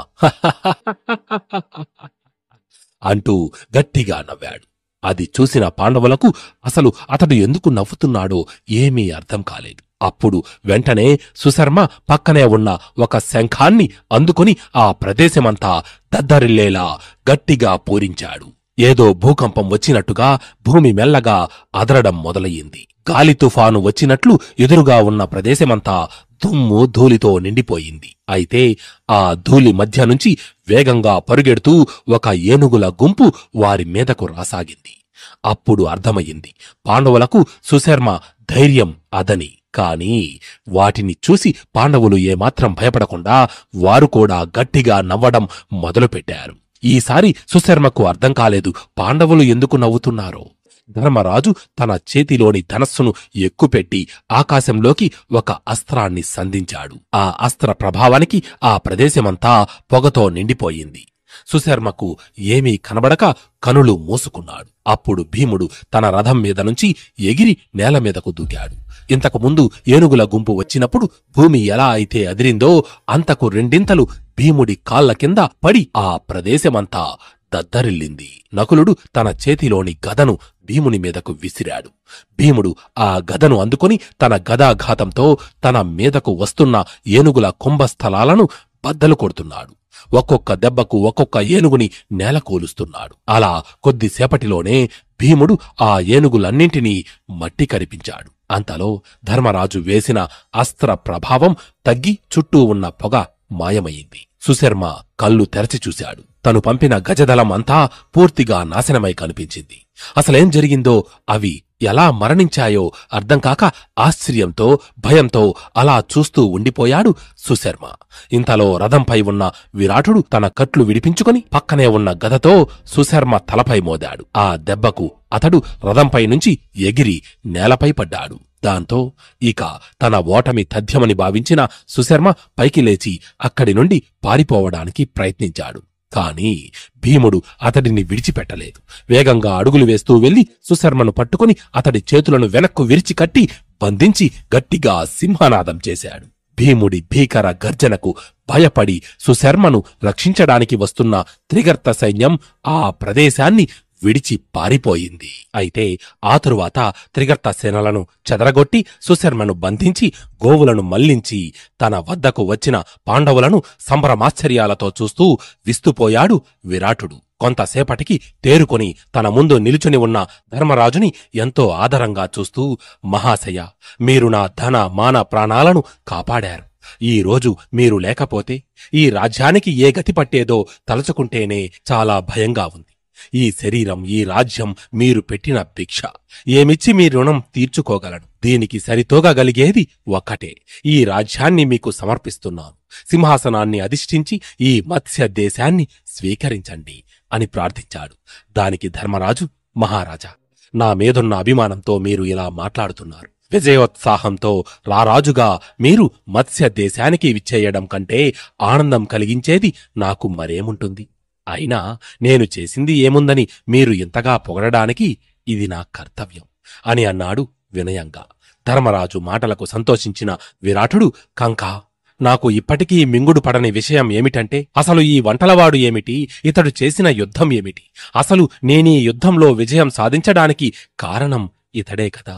అంటూ గట్టిగా నవ్వాడు అది చూసిన పాండవులకు అసలు అతడు ఎందుకు నవ్వుతున్నాడో ఏమీ అర్థం కాలేదు అప్పుడు వెంటనే సుశర్మ పక్కనే ఉన్న ఒక శంఖాన్ని అందుకుని ఆ ప్రదేశమంతా దద్దరిల్లేలా గట్టిగా పూరించాడు ఏదో భూకంపం వచ్చినట్టుగా భూమి మెల్లగా అదరడం మొదలయ్యింది గాలి తుఫాను వచ్చినట్లు ఎదురుగా ఉన్న ప్రదేశమంతా దుమ్ము ధూళితో నిండిపోయింది అయితే ఆ ధూళి మధ్య నుంచి వేగంగా పరుగెడుతూ ఒక ఏనుగుల గుంపు వారి మీదకు రాసాగింది అప్పుడు అర్థమయ్యింది పాండవులకు సుశర్మ ధైర్యం అదని కాని వాటిని చూసి పాండవులు ఏమాత్రం భయపడకుండా వారు కూడా గట్టిగా నవ్వడం మొదలుపెట్టారు ఈసారి సుశర్మకు అర్థం కాలేదు పాండవులు ఎందుకు నవ్వుతున్నారో ధర్మరాజు తన చేతిలోని ధనస్సును ఎక్కుపెట్టి ఆకాశంలోకి ఒక అస్త్రాన్ని సంధించాడు ఆ అస్త్ర ప్రభావానికి ఆ ప్రదేశమంతా పొగతో నిండిపోయింది సుశర్మకు ఏమీ కనబడక కనులు మూసుకున్నాడు అప్పుడు భీముడు తన రథం మీద నుంచి ఎగిరి నేల మీదకు దూకాడు ఇంతకు ముందు ఏనుగుల గుంపు వచ్చినప్పుడు భూమి ఎలా అయితే అదిరిందో అంతకు రెండింతలు భీముడి కాళ్ల కింద పడి ఆ ప్రదేశమంతా దద్దరిల్లింది నకులుడు తన చేతిలోని గదను భీముని మీదకు విసిరాడు భీముడు ఆ గదను అందుకుని తన గదాఘాతంతో తన మీదకు వస్తున్న ఏనుగుల కుంభస్థలాలను బద్దలు కొడుతున్నాడు ఒక్కొక్క దెబ్బకు ఒక్కొక్క ఏనుగుని నేలకూలుస్తున్నాడు అలా కొద్దిసేపటిలోనే భీముడు ఆ ఏనుగులన్నింటినీ మట్టి కరిపించాడు అంతలో ధర్మరాజు వేసిన అస్త్ర ప్రభావం తగ్గి చుట్టూ ఉన్న పొగ మాయమయ్యింది సుశర్మ కళ్ళు తెరచి చూశాడు తను పంపిన గజదళం అంతా పూర్తిగా నాశనమై కనిపించింది అసలేం జరిగిందో అవి ఎలా మరణించాయో అర్థం కాక ఆశ్చర్యంతో భయంతో అలా చూస్తూ ఉండిపోయాడు సుశర్మ ఇంతలో రథంపై ఉన్న విరాటుడు తన కట్లు విడిపించుకుని పక్కనే ఉన్న గదతో సుశర్మ తలపై మోదాడు ఆ దెబ్బకు అతడు రథంపై నుంచి ఎగిరి నేలపై పడ్డాడు దాంతో ఇక తన ఓటమి తథ్యమని భావించిన సుశర్మ పైకి లేచి అక్కడి నుండి పారిపోవడానికి ప్రయత్నించాడు కాని భీముడు అతడిని విడిచిపెట్టలేదు వేగంగా అడుగులు వేస్తూ వెళ్లి సుశర్మను పట్టుకుని అతడి చేతులను వెనక్కు విరిచి కట్టి బంధించి గట్టిగా సింహనాదం చేశాడు భీముడి భీకర గర్జనకు భయపడి సుశర్మను రక్షించడానికి వస్తున్న త్రిగర్త సైన్యం ఆ ప్రదేశాన్ని విడిచి పారిపోయింది అయితే ఆ తరువాత త్రిగర్త సేనలను చెదరగొట్టి సుశర్మను బంధించి గోవులను మళ్లించి తన వద్దకు వచ్చిన పాండవులను సంభ్రమాశ్చర్యాలతో చూస్తూ విస్తుపోయాడు విరాటుడు కొంతసేపటికి తేరుకొని తన ముందు నిలుచుని ఉన్న ధర్మరాజుని ఎంతో ఆదరంగా చూస్తూ మహాశయ మీరు నా ధన మాన ప్రాణాలను కాపాడారు ఈ రోజు మీరు లేకపోతే ఈ రాజ్యానికి ఏ గతి పట్టేదో తలచుకుంటేనే చాలా భయంగా ఉంది ఈ శరీరం ఈ రాజ్యం మీరు పెట్టిన భిక్ష ఏమిచ్చి మీ రుణం తీర్చుకోగలను దీనికి సరితోగగలిగేది ఒకటే ఈ రాజ్యాన్ని మీకు సమర్పిస్తున్నాను సింహాసనాన్ని అధిష్ఠించి ఈ మత్స్య దేశాన్ని స్వీకరించండి అని ప్రార్థించాడు దానికి ధర్మరాజు మహారాజా నా మీదున్న అభిమానంతో మీరు ఇలా మాట్లాడుతున్నారు విజయోత్సాహంతో రారాజుగా మీరు మత్స్య దేశానికి విచ్చేయడం కంటే ఆనందం కలిగించేది నాకు మరేముంటుంది అయినా నేను చేసింది ఏముందని మీరు ఇంతగా పొగడడానికి ఇది నా కర్తవ్యం అని అన్నాడు వినయంగా ధర్మరాజు మాటలకు సంతోషించిన విరాటుడు కంకా నాకు ఇప్పటికీ మింగుడు పడని విషయం ఏమిటంటే అసలు ఈ వంటలవాడు ఏమిటి ఇతడు చేసిన యుద్ధం ఏమిటి అసలు నేనీ యుద్ధంలో విజయం సాధించడానికి కారణం ఇతడే కదా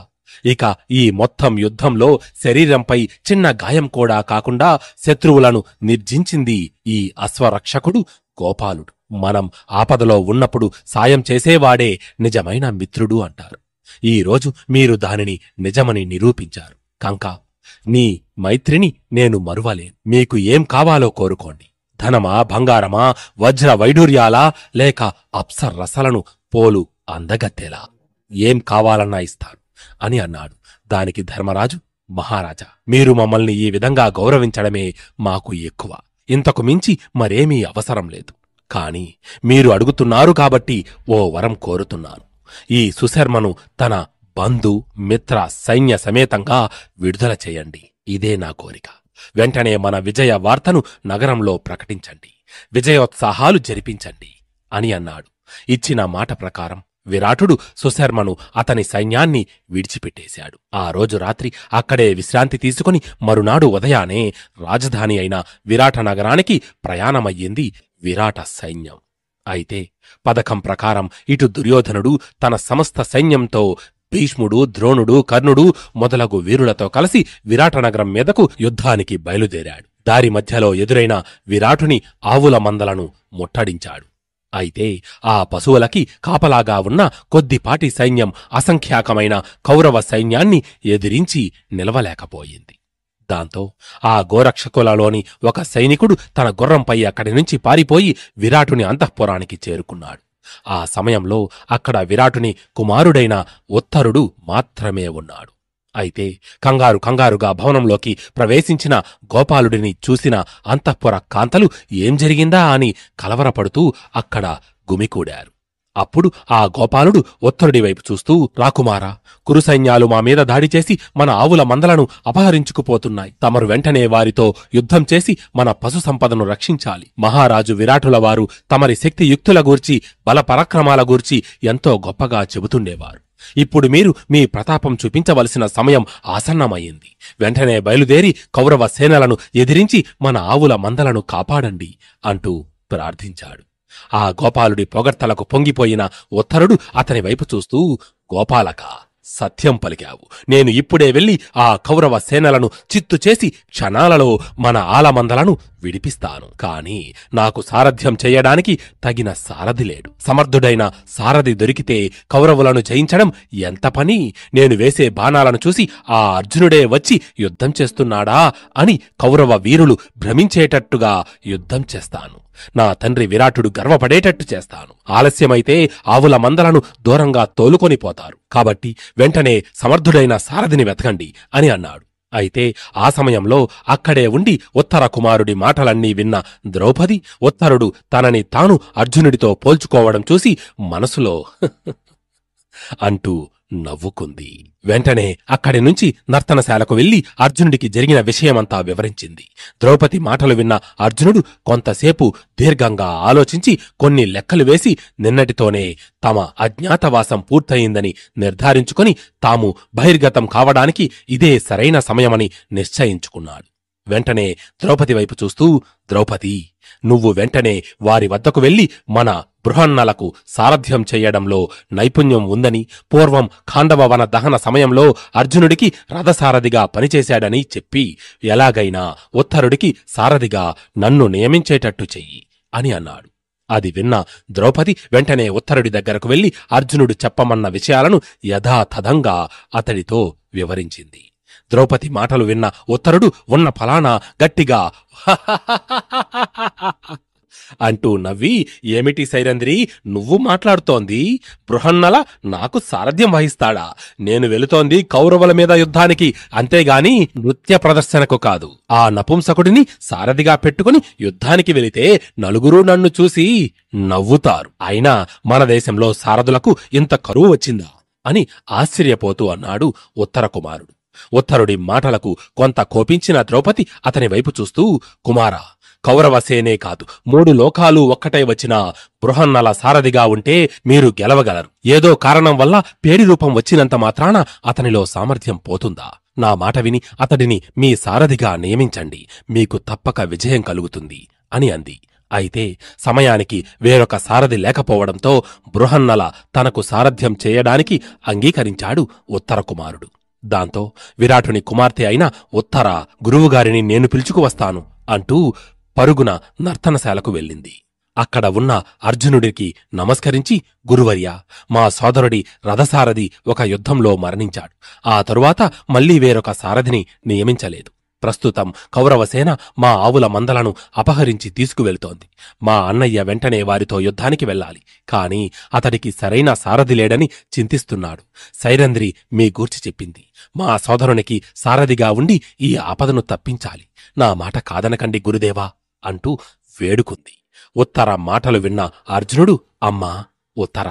ఇక ఈ మొత్తం యుద్ధంలో శరీరంపై చిన్న గాయం కూడా కాకుండా శత్రువులను నిర్జించింది ఈ అశ్వరక్షకుడు గోపాలుడు మనం ఆపదలో ఉన్నప్పుడు సాయం చేసేవాడే నిజమైన మిత్రుడు అంటారు ఈరోజు మీరు దానిని నిజమని నిరూపించారు కంక నీ మైత్రిని నేను మరువలేను మీకు ఏం కావాలో కోరుకోండి ధనమా బంగారమా వజ్ర వైడూర్యాలా లేక అప్సర్రసలను పోలు అందగత్తేలా ఏం కావాలన్నా ఇస్తాను అని అన్నాడు దానికి ధర్మరాజు మహారాజా మీరు మమ్మల్ని ఈ విధంగా గౌరవించడమే మాకు ఎక్కువ ఇంతకు మించి మరేమీ అవసరం లేదు కాని మీరు అడుగుతున్నారు కాబట్టి ఓ వరం కోరుతున్నాను ఈ సుశర్మను తన బంధు మిత్ర సైన్య సమేతంగా విడుదల చేయండి ఇదే నా కోరిక వెంటనే మన విజయ వార్తను నగరంలో ప్రకటించండి విజయోత్సాహాలు జరిపించండి అని అన్నాడు ఇచ్చిన మాట ప్రకారం విరాటుడు సుశర్మను అతని సైన్యాన్ని విడిచిపెట్టేశాడు ఆ రోజు రాత్రి అక్కడే విశ్రాంతి తీసుకుని మరునాడు ఉదయానే రాజధాని అయిన విరాట నగరానికి ప్రయాణమయ్యింది విరాట సైన్యం అయితే పథకం ప్రకారం ఇటు దుర్యోధనుడు తన సమస్త సైన్యంతో భీష్ముడు ద్రోణుడు కర్ణుడు మొదలగు వీరులతో కలిసి విరాటనగరం మీదకు యుద్ధానికి బయలుదేరాడు దారి మధ్యలో ఎదురైన విరాటుని ఆవుల మందలను ముట్టడించాడు అయితే ఆ పశువులకి కాపలాగా ఉన్న కొద్దిపాటి సైన్యం అసంఖ్యాకమైన కౌరవ సైన్యాన్ని ఎదిరించి నిలవలేకపోయింది దాంతో ఆ గోరక్షకులలోని ఒక సైనికుడు తన గుర్రంపై అక్కడి నుంచి పారిపోయి విరాటుని అంతఃపురానికి చేరుకున్నాడు ఆ సమయంలో అక్కడ విరాటుని కుమారుడైన ఉత్తరుడు మాత్రమే ఉన్నాడు అయితే కంగారు కంగారుగా భవనంలోకి ప్రవేశించిన గోపాలుడిని చూసిన అంతఃపుర కాంతలు ఏం జరిగిందా అని కలవరపడుతూ అక్కడ గుమికూడారు అప్పుడు ఆ గోపాలుడు ఉత్తరుడి వైపు చూస్తూ రాకుమారా కురుసైన్యాలు మా మీద దాడి చేసి మన ఆవుల మందలను అపహరించుకుపోతున్నాయి తమరు వెంటనే వారితో యుద్ధం చేసి మన పశు సంపదను రక్షించాలి మహారాజు విరాటుల వారు తమరి శక్తియుక్తుల గూర్చి బల పరాక్రమాల గూర్చి ఎంతో గొప్పగా చెబుతుండేవారు ఇప్పుడు మీరు మీ ప్రతాపం చూపించవలసిన సమయం ఆసన్నమయ్యింది వెంటనే బయలుదేరి కౌరవ సేనలను ఎదిరించి మన ఆవుల మందలను కాపాడండి అంటూ ప్రార్థించాడు ఆ గోపాలుడి పొగడ్తలకు పొంగిపోయిన ఉత్తరుడు అతని వైపు చూస్తూ గోపాలక సత్యం పలికావు నేను ఇప్పుడే వెళ్లి ఆ కౌరవ సేనలను చిత్తు చేసి క్షణాలలో మన ఆలమందలను విడిపిస్తాను కాని నాకు సారథ్యం చేయడానికి తగిన సారథి లేడు సమర్థుడైన సారథి దొరికితే కౌరవులను జయించడం ఎంత పని నేను వేసే బాణాలను చూసి ఆ అర్జునుడే వచ్చి యుద్ధం చేస్తున్నాడా అని కౌరవ వీరులు భ్రమించేటట్టుగా యుద్ధం చేస్తాను నా తండ్రి విరాటుడు గర్వపడేటట్టు చేస్తాను ఆలస్యమైతే ఆవుల మందలను దూరంగా తోలుకొని పోతారు కాబట్టి వెంటనే సమర్థుడైన సారథిని వెతకండి అని అన్నాడు అయితే ఆ సమయంలో అక్కడే ఉండి ఉత్తర కుమారుడి మాటలన్నీ విన్న ద్రౌపది ఉత్తరుడు తనని తాను అర్జునుడితో పోల్చుకోవడం చూసి మనసులో అంటూ నవ్వుకుంది వెంటనే అక్కడి నుంచి నర్తనశాలకు వెళ్లి అర్జునుడికి జరిగిన విషయమంతా వివరించింది ద్రౌపది మాటలు విన్న అర్జునుడు కొంతసేపు దీర్ఘంగా ఆలోచించి కొన్ని లెక్కలు వేసి నిన్నటితోనే తమ అజ్ఞాతవాసం పూర్తయిందని నిర్ధారించుకుని తాము బహిర్గతం కావడానికి ఇదే సరైన సమయమని నిశ్చయించుకున్నాడు వెంటనే ద్రౌపది వైపు చూస్తూ ద్రౌపది నువ్వు వెంటనే వారి వద్దకు వెళ్లి మన బృహన్నలకు సారథ్యం చేయడంలో నైపుణ్యం ఉందని పూర్వం ఖాండవవన దహన సమయంలో అర్జునుడికి రథసారథిగా పనిచేశాడని చెప్పి ఎలాగైనా ఉత్తరుడికి సారథిగా నన్ను నియమించేటట్టు చెయ్యి అని అన్నాడు అది విన్న ద్రౌపది వెంటనే ఉత్తరుడి దగ్గరకు వెళ్లి అర్జునుడు చెప్పమన్న విషయాలను యథాతథంగా అతడితో వివరించింది ద్రౌపది మాటలు విన్న ఉత్తరుడు ఉన్న ఫలానా గట్టిగా అంటూ నవ్వి ఏమిటి సైరంద్రి నువ్వు మాట్లాడుతోంది బృహన్నల నాకు సారథ్యం వహిస్తాడా నేను వెళుతోంది కౌరవుల మీద యుద్ధానికి అంతేగాని నృత్య ప్రదర్శనకు కాదు ఆ నపుంసకుడిని సారథిగా పెట్టుకుని యుద్ధానికి వెళితే నలుగురు నన్ను చూసి నవ్వుతారు అయినా మన దేశంలో సారథులకు ఇంత కరువు వచ్చిందా అని ఆశ్చర్యపోతూ అన్నాడు ఉత్తరకుమారుడు ఉత్తరుడి మాటలకు కొంత కోపించిన ద్రౌపది అతని వైపు చూస్తూ కుమారా కౌరవసేనే కాదు మూడు లోకాలు ఒక్కటై వచ్చిన బృహన్నల సారథిగా ఉంటే మీరు గెలవగలరు ఏదో కారణం వల్ల పేడి రూపం వచ్చినంత మాత్రాన అతనిలో సామర్థ్యం పోతుందా నా మాట విని అతడిని మీ సారథిగా నియమించండి మీకు తప్పక విజయం కలుగుతుంది అని అంది అయితే సమయానికి వేరొక సారథి లేకపోవడంతో బృహన్నల తనకు సారథ్యం చేయడానికి అంగీకరించాడు ఉత్తరకుమారుడు దాంతో విరాటుని కుమార్తె అయిన ఉత్తర గురువుగారిని నేను పిలుచుకువస్తాను అంటూ పరుగున నర్తనశాలకు వెళ్ళింది అక్కడ ఉన్న అర్జునుడికి నమస్కరించి గురువర్య మా సోదరుడి రథసారథి ఒక యుద్ధంలో మరణించాడు ఆ తరువాత మళ్లీ వేరొక సారథిని నియమించలేదు ప్రస్తుతం కౌరవసేన మా ఆవుల మందలను అపహరించి తీసుకువెళ్తోంది మా అన్నయ్య వెంటనే వారితో యుద్ధానికి వెళ్ళాలి కాని అతడికి సరైన సారథి లేడని చింతిస్తున్నాడు సైరంద్రి మీ గూర్చి చెప్పింది మా సోదరునికి సారథిగా ఉండి ఈ ఆపదను తప్పించాలి నా మాట కాదనకండి గురుదేవా అంటూ వేడుకుంది ఉత్తర మాటలు విన్న అర్జునుడు అమ్మా ఉత్తర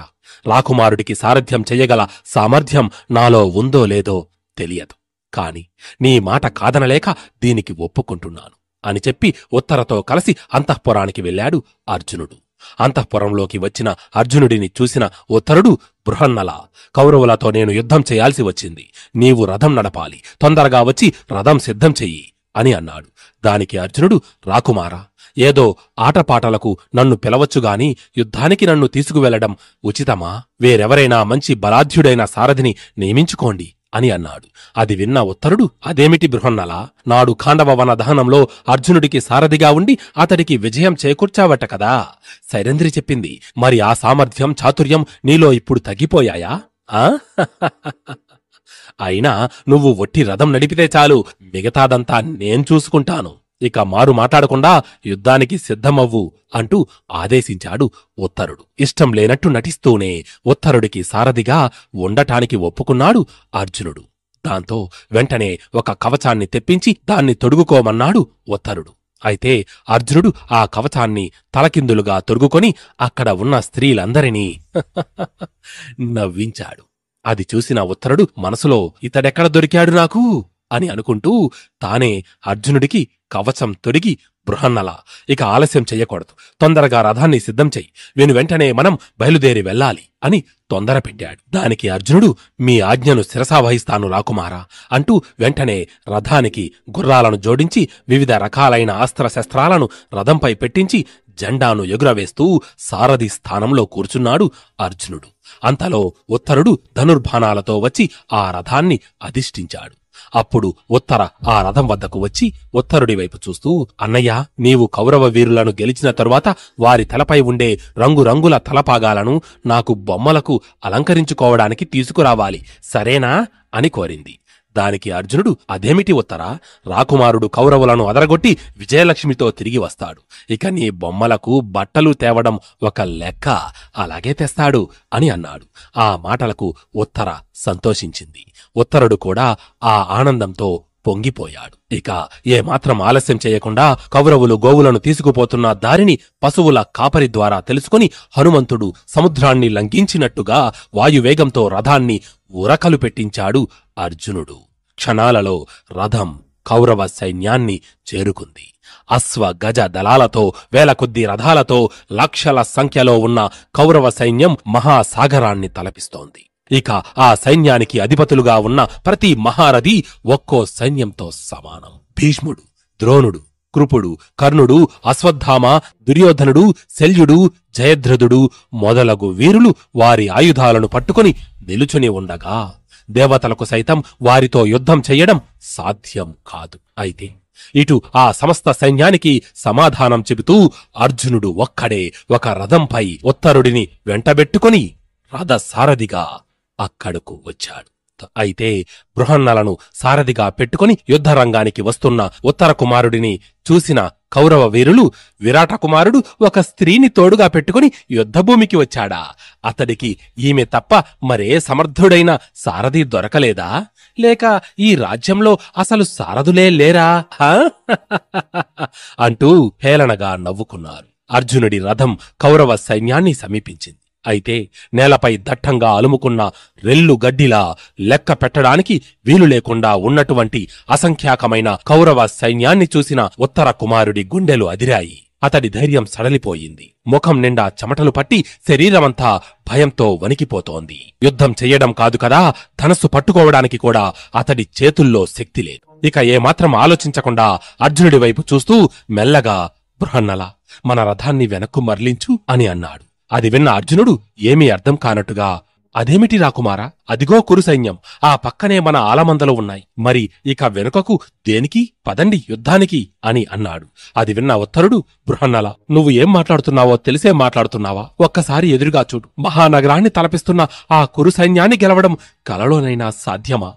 రాకుమారుడికి సారథ్యం చెయ్యగల సామర్థ్యం నాలో ఉందో లేదో తెలియదు కాని నీ మాట కాదనలేక దీనికి ఒప్పుకుంటున్నాను అని చెప్పి ఉత్తరతో కలిసి అంతఃపురానికి వెళ్ళాడు అర్జునుడు అంతఃపురంలోకి వచ్చిన అర్జునుడిని చూసిన ఉత్తరుడు బృహన్నల కౌరవులతో నేను యుద్ధం చేయాల్సి వచ్చింది నీవు రథం నడపాలి తొందరగా వచ్చి రథం సిద్ధం చెయ్యి అని అన్నాడు దానికి అర్జునుడు రాకుమారా ఏదో ఆటపాటలకు నన్ను పిలవచ్చుగాని యుద్ధానికి నన్ను తీసుకువెళ్లడం ఉచితమా వేరెవరైనా మంచి బలాధ్యుడైన సారథిని నియమించుకోండి అని అన్నాడు అది విన్న ఉత్తరుడు అదేమిటి బృహన్నలా నాడు ఖాండవ వన దహనంలో అర్జునుడికి సారథిగా ఉండి అతడికి విజయం చేకూర్చావట కదా శైరంద్రి చెప్పింది మరి ఆ సామర్థ్యం చాతుర్యం నీలో ఇప్పుడు తగ్గిపోయాయా అయినా నువ్వు ఒట్టి రథం నడిపితే చాలు మిగతాదంతా నేను చూసుకుంటాను ఇక మారు మాట్లాడకుండా యుద్ధానికి సిద్ధమవ్వు అంటూ ఆదేశించాడు ఉత్తరుడు ఇష్టం లేనట్టు నటిస్తూనే ఉత్తరుడికి సారథిగా ఉండటానికి ఒప్పుకున్నాడు అర్జునుడు దాంతో వెంటనే ఒక కవచాన్ని తెప్పించి దాన్ని తొడుగుకోమన్నాడు ఉత్తరుడు అయితే అర్జునుడు ఆ కవచాన్ని తలకిందులుగా తొడుగుకొని అక్కడ ఉన్న స్త్రీలందరినీ నవ్వించాడు అది చూసిన ఉత్తరుడు మనసులో ఇతడెక్కడ దొరికాడు నాకు అని అనుకుంటూ తానే అర్జునుడికి కవచం తొడిగి బృహన్నల ఇక ఆలస్యం చెయ్యకూడదు తొందరగా రథాన్ని సిద్ధం చెయ్యి వెను వెంటనే మనం బయలుదేరి వెళ్ళాలి అని తొందర పెట్టాడు దానికి అర్జునుడు మీ ఆజ్ఞను శిరసావహిస్తాను రాకుమారా అంటూ వెంటనే రథానికి గుర్రాలను జోడించి వివిధ రకాలైన అస్త్రశస్త్రాలను రథంపై పెట్టించి జెండాను ఎగురవేస్తూ సారథి స్థానంలో కూర్చున్నాడు అర్జునుడు అంతలో ఉత్తరుడు ధనుర్భాణాలతో వచ్చి ఆ రథాన్ని అధిష్ఠించాడు అప్పుడు ఉత్తర ఆ రథం వద్దకు వచ్చి ఉత్తరుడి వైపు చూస్తూ అన్నయ్య నీవు కౌరవ వీరులను గెలిచిన తరువాత వారి తలపై ఉండే రంగురంగుల తలపాగాలను నాకు బొమ్మలకు అలంకరించుకోవడానికి తీసుకురావాలి సరేనా అని కోరింది దానికి అర్జునుడు అదేమిటి ఉత్తరా రాకుమారుడు కౌరవులను అదరగొట్టి విజయలక్ష్మితో తిరిగి వస్తాడు ఇక నీ బొమ్మలకు బట్టలు తేవడం ఒక లెక్క అలాగే తెస్తాడు అని అన్నాడు ఆ మాటలకు ఉత్తర సంతోషించింది ఉత్తరుడు కూడా ఆ ఆనందంతో పొంగిపోయాడు ఇక ఏమాత్రం ఆలస్యం చేయకుండా కౌరవులు గోవులను తీసుకుపోతున్న దారిని పశువుల కాపరి ద్వారా తెలుసుకుని హనుమంతుడు సముద్రాన్ని లంఘించినట్టుగా వాయువేగంతో రథాన్ని ఉరకలు పెట్టించాడు అర్జునుడు క్షణాలలో రథం కౌరవ సైన్యాన్ని చేరుకుంది అశ్వ గజ దళాలతో వేల కొద్ది రథాలతో లక్షల సంఖ్యలో ఉన్న కౌరవ సైన్యం మహాసాగరాన్ని తలపిస్తోంది ఇక ఆ సైన్యానికి అధిపతులుగా ఉన్న ప్రతి మహారథి ఒక్కో సైన్యంతో సమానం భీష్ముడు ద్రోణుడు కృపుడు కర్ణుడు అశ్వత్థామ దుర్యోధనుడు శల్యుడు జయధ్రదుడు మొదలగు వీరులు వారి ఆయుధాలను పట్టుకుని నిలుచుని ఉండగా దేవతలకు సైతం వారితో యుద్ధం చెయ్యడం సాధ్యం కాదు అయితే ఇటు ఆ సమస్త సైన్యానికి సమాధానం చెబుతూ అర్జునుడు ఒక్కడే ఒక రథంపై ఉత్తరుడిని వెంటబెట్టుకుని రథసారథిగా అక్కడకు వచ్చాడు అయితే బృహన్నలను సారథిగా పెట్టుకుని యుద్ధరంగానికి వస్తున్న ఉత్తర కుమారుడిని చూసిన కౌరవ వీరులు విరాట కుమారుడు ఒక స్త్రీని తోడుగా పెట్టుకుని యుద్ధభూమికి వచ్చాడా అతడికి ఈమె తప్ప మరే సమర్థుడైన సారథి దొరకలేదా లేక ఈ రాజ్యంలో అసలు సారథులే లేరా అంటూ హేళనగా నవ్వుకున్నారు అర్జునుడి రథం కౌరవ సైన్యాన్ని సమీపించింది అయితే నేలపై దట్టంగా అలుముకున్న రెల్లు గడ్డిలా లెక్క పెట్టడానికి వీలు లేకుండా ఉన్నటువంటి అసంఖ్యాకమైన కౌరవ సైన్యాన్ని చూసిన ఉత్తర కుమారుడి గుండెలు అదిరాయి అతడి ధైర్యం సడలిపోయింది ముఖం నిండా చెమటలు పట్టి శరీరమంతా భయంతో వణికిపోతోంది యుద్ధం చెయ్యడం కాదు కదా ధనస్సు పట్టుకోవడానికి కూడా అతడి చేతుల్లో శక్తి లేదు ఇక ఏమాత్రం ఆలోచించకుండా అర్జునుడి వైపు చూస్తూ మెల్లగా బృహన్నల మన రథాన్ని వెనక్కు మరలించు అని అన్నాడు అది విన్న అర్జునుడు ఏమీ అర్థం కానట్టుగా అదేమిటి రాకుమారా అదిగో కురు సైన్యం ఆ పక్కనే మన ఆలమందలు ఉన్నాయి మరి ఇక వెనుకకు దేనికి పదండి యుద్ధానికి అని అన్నాడు అది విన్న ఉత్తరుడు బృహన్నల నువ్వు ఏం మాట్లాడుతున్నావో తెలిసే మాట్లాడుతున్నావా ఒక్కసారి ఎదురుగా చూడు మహానగరాన్ని తలపిస్తున్న ఆ కురు సైన్యాన్ని గెలవడం కలలోనైనా సాధ్యమా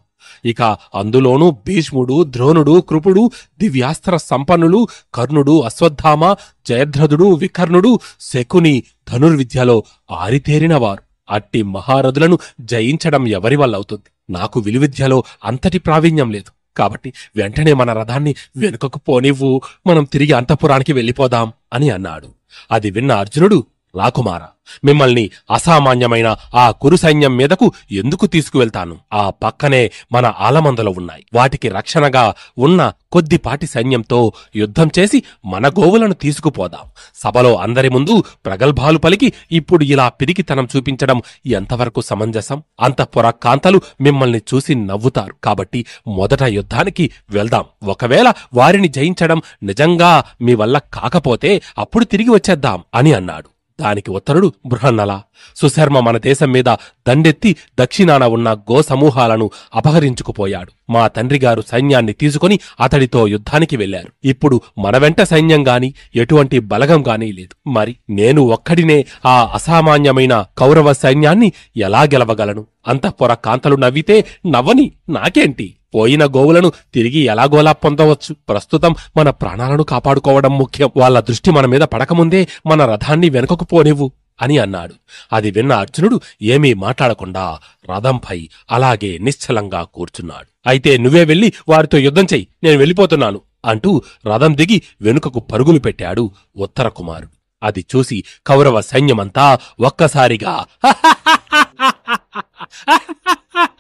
ఇక అందులోనూ భీష్ముడు ద్రోణుడు కృపుడు దివ్యాస్త్ర సంపన్నులు కర్ణుడు అశ్వత్థామ జయధ్రదుడు వికర్ణుడు శకుని ధనుర్విద్యలో ఆరితేరినవారు అట్టి మహారథులను జయించడం ఎవరి వల్ల అవుతుంది నాకు విలువిద్యలో అంతటి ప్రావీణ్యం లేదు కాబట్టి వెంటనే మన రథాన్ని వెనుకకు పోనివ్వు మనం తిరిగి అంతఃపురానికి వెళ్ళిపోదాం అని అన్నాడు అది విన్న అర్జునుడు లాకుమార మిమ్మల్ని అసామాన్యమైన ఆ కురు సైన్యం మీదకు ఎందుకు తీసుకువెళ్తాను ఆ పక్కనే మన ఆలమందలు ఉన్నాయి వాటికి రక్షణగా ఉన్న కొద్దిపాటి సైన్యంతో యుద్ధం చేసి మన గోవులను తీసుకుపోదాం సభలో అందరి ముందు ప్రగల్భాలు పలికి ఇప్పుడు ఇలా పిరికితనం చూపించడం ఎంతవరకు సమంజసం అంత పురకాంతలు మిమ్మల్ని చూసి నవ్వుతారు కాబట్టి మొదట యుద్ధానికి వెళ్దాం ఒకవేళ వారిని జయించడం నిజంగా మీ వల్ల కాకపోతే అప్పుడు తిరిగి వచ్చేద్దాం అని అన్నాడు దానికి ఉత్తరుడు బృహన్నల సుశర్మ మన దేశం మీద దండెత్తి దక్షిణాన ఉన్న గోసమూహాలను అపహరించుకుపోయాడు మా తండ్రిగారు సైన్యాన్ని తీసుకుని అతడితో యుద్ధానికి వెళ్లారు ఇప్పుడు మన వెంట సైన్యం గాని ఎటువంటి బలగం గాని లేదు మరి నేను ఒక్కడినే ఆ అసామాన్యమైన కౌరవ సైన్యాన్ని ఎలా గెలవగలను అంతఃపుర కాంతలు నవ్వితే నవ్వని నాకేంటి పోయిన గోవులను తిరిగి ఎలాగోలా పొందవచ్చు ప్రస్తుతం మన ప్రాణాలను కాపాడుకోవడం ముఖ్యం వాళ్ళ దృష్టి మన మీద పడకముందే మన రథాన్ని వెనుకకు పోనివ్వు అని అన్నాడు అది విన్న అర్జునుడు ఏమీ మాట్లాడకుండా రథంపై అలాగే నిశ్చలంగా కూర్చున్నాడు అయితే నువ్వే వెళ్ళి వారితో యుద్ధం చెయ్యి నేను వెళ్ళిపోతున్నాను అంటూ రథం దిగి వెనుకకు పరుగులు పెట్టాడు ఉత్తర కుమారుడు అది చూసి కౌరవ సైన్యమంతా ఒక్కసారిగా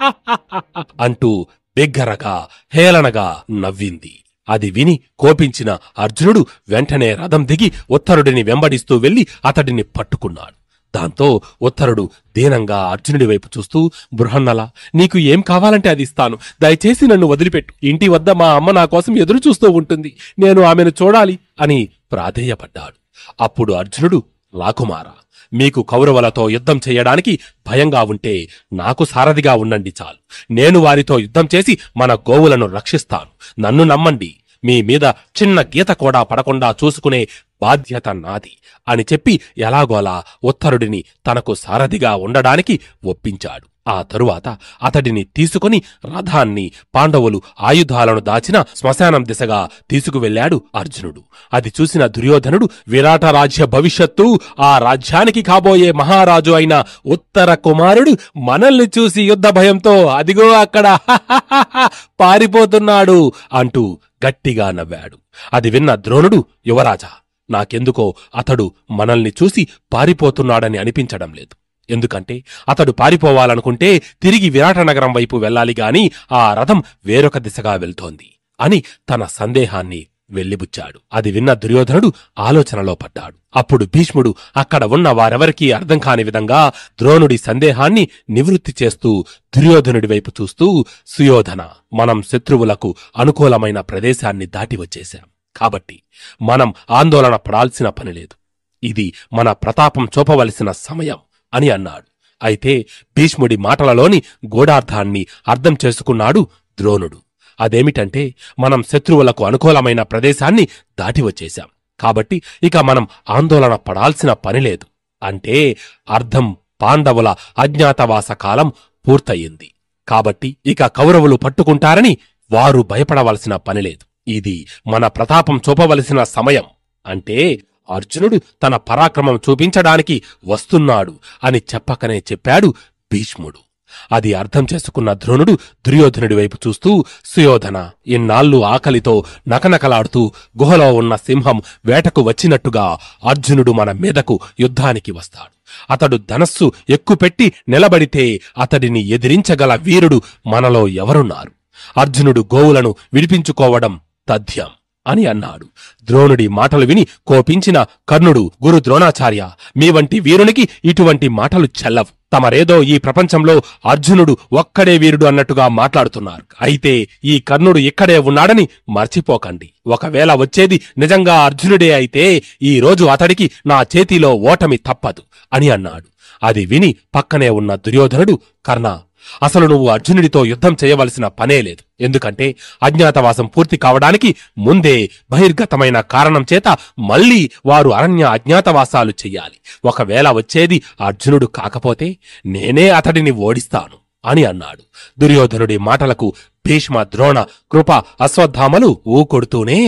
అంటూ బిగ్గరగా హేళనగా నవ్వింది అది విని కోపించిన అర్జునుడు వెంటనే రథం దిగి ఉత్తరుడిని వెంబడిస్తూ వెళ్లి అతడిని పట్టుకున్నాడు దాంతో ఉత్తరుడు దీనంగా అర్జునుడి వైపు చూస్తూ బృహన్నల నీకు ఏం కావాలంటే అది ఇస్తాను దయచేసి నన్ను వదిలిపెట్టు ఇంటి వద్ద మా అమ్మ నా కోసం ఎదురు చూస్తూ ఉంటుంది నేను ఆమెను చూడాలి అని ప్రాధేయపడ్డాడు అప్పుడు అర్జునుడు రాకుమారా మీకు కౌరవులతో యుద్ధం చేయడానికి భయంగా ఉంటే నాకు సారథిగా ఉండండి చాలు నేను వారితో యుద్ధం చేసి మన గోవులను రక్షిస్తాను నన్ను నమ్మండి మీ మీద చిన్న గీత కూడా పడకుండా చూసుకునే బాధ్యత నాది అని చెప్పి ఎలాగోలా ఉత్తరుడిని తనకు సారథిగా ఉండడానికి ఒప్పించాడు ఆ తరువాత అతడిని తీసుకుని రథాన్ని పాండవులు ఆయుధాలను దాచిన శ్మశానం దిశగా తీసుకువెళ్లాడు అర్జునుడు అది చూసిన దుర్యోధనుడు విరాట రాజ్య భవిష్యత్తు ఆ రాజ్యానికి కాబోయే మహారాజు అయిన ఉత్తర కుమారుడు మనల్ని చూసి యుద్ధ భయంతో అదిగో అక్కడ పారిపోతున్నాడు అంటూ గట్టిగా నవ్వాడు అది విన్న ద్రోణుడు యువరాజా నాకెందుకో అతడు మనల్ని చూసి పారిపోతున్నాడని అనిపించడం లేదు ఎందుకంటే అతడు పారిపోవాలనుకుంటే తిరిగి విరాటనగరం వైపు వెళ్లాలి గాని ఆ రథం వేరొక దిశగా వెళ్తోంది అని తన సందేహాన్ని వెళ్లిబుచ్చాడు అది విన్న దుర్యోధనుడు ఆలోచనలో పడ్డాడు అప్పుడు భీష్ముడు అక్కడ ఉన్న వారెవరికీ అర్థం కాని విధంగా ద్రోణుడి సందేహాన్ని నివృత్తి చేస్తూ దుర్యోధనుడి వైపు చూస్తూ సుయోధన మనం శత్రువులకు అనుకూలమైన ప్రదేశాన్ని దాటి వచ్చేశాం కాబట్టి మనం ఆందోళన పడాల్సిన పనిలేదు ఇది మన ప్రతాపం చూపవలసిన సమయం అని అన్నాడు అయితే భీష్ముడి మాటలలోని గోడార్థాన్ని అర్థం చేసుకున్నాడు ద్రోణుడు అదేమిటంటే మనం శత్రువులకు అనుకూలమైన ప్రదేశాన్ని దాటి వచ్చేశాం కాబట్టి ఇక మనం ఆందోళన పడాల్సిన పనిలేదు అంటే అర్థం పాండవుల అజ్ఞాతవాస కాలం పూర్తయింది కాబట్టి ఇక కౌరవులు పట్టుకుంటారని వారు భయపడవలసిన పనిలేదు ఇది మన ప్రతాపం చూపవలసిన సమయం అంటే అర్జునుడు తన పరాక్రమం చూపించడానికి వస్తున్నాడు అని చెప్పకనే చెప్పాడు భీష్ముడు అది అర్థం చేసుకున్న ద్రోణుడు దుర్యోధనుడి వైపు చూస్తూ సుయోధన ఇన్నాళ్ళు ఆకలితో నకనకలాడుతూ గుహలో ఉన్న సింహం వేటకు వచ్చినట్టుగా అర్జునుడు మన మీదకు యుద్ధానికి వస్తాడు అతడు ధనస్సు ఎక్కుపెట్టి నిలబడితే అతడిని ఎదిరించగల వీరుడు మనలో ఎవరున్నారు అర్జునుడు గోవులను విడిపించుకోవడం తథ్యం అని అన్నాడు ద్రోణుడి మాటలు విని కోపించిన కర్ణుడు గురు ద్రోణాచార్య మీ వంటి వీరునికి ఇటువంటి మాటలు చెల్లవు తమరేదో ఈ ప్రపంచంలో అర్జునుడు ఒక్కడే వీరుడు అన్నట్టుగా మాట్లాడుతున్నారు అయితే ఈ కర్ణుడు ఇక్కడే ఉన్నాడని మర్చిపోకండి ఒకవేళ వచ్చేది నిజంగా అర్జునుడే అయితే ఈ రోజు అతడికి నా చేతిలో ఓటమి తప్పదు అని అన్నాడు అది విని పక్కనే ఉన్న దుర్యోధనుడు కర్ణ అసలు నువ్వు అర్జునుడితో యుద్ధం చేయవలసిన పనే లేదు ఎందుకంటే అజ్ఞాతవాసం పూర్తి కావడానికి ముందే బహిర్గతమైన కారణం చేత మళ్ళీ వారు అరణ్య అజ్ఞాతవాసాలు చెయ్యాలి ఒకవేళ వచ్చేది అర్జునుడు కాకపోతే నేనే అతడిని ఓడిస్తాను అని అన్నాడు దుర్యోధనుడి మాటలకు భీష్మ ద్రోణ కృప అశ్వత్థామలు ఊకొడుతూనే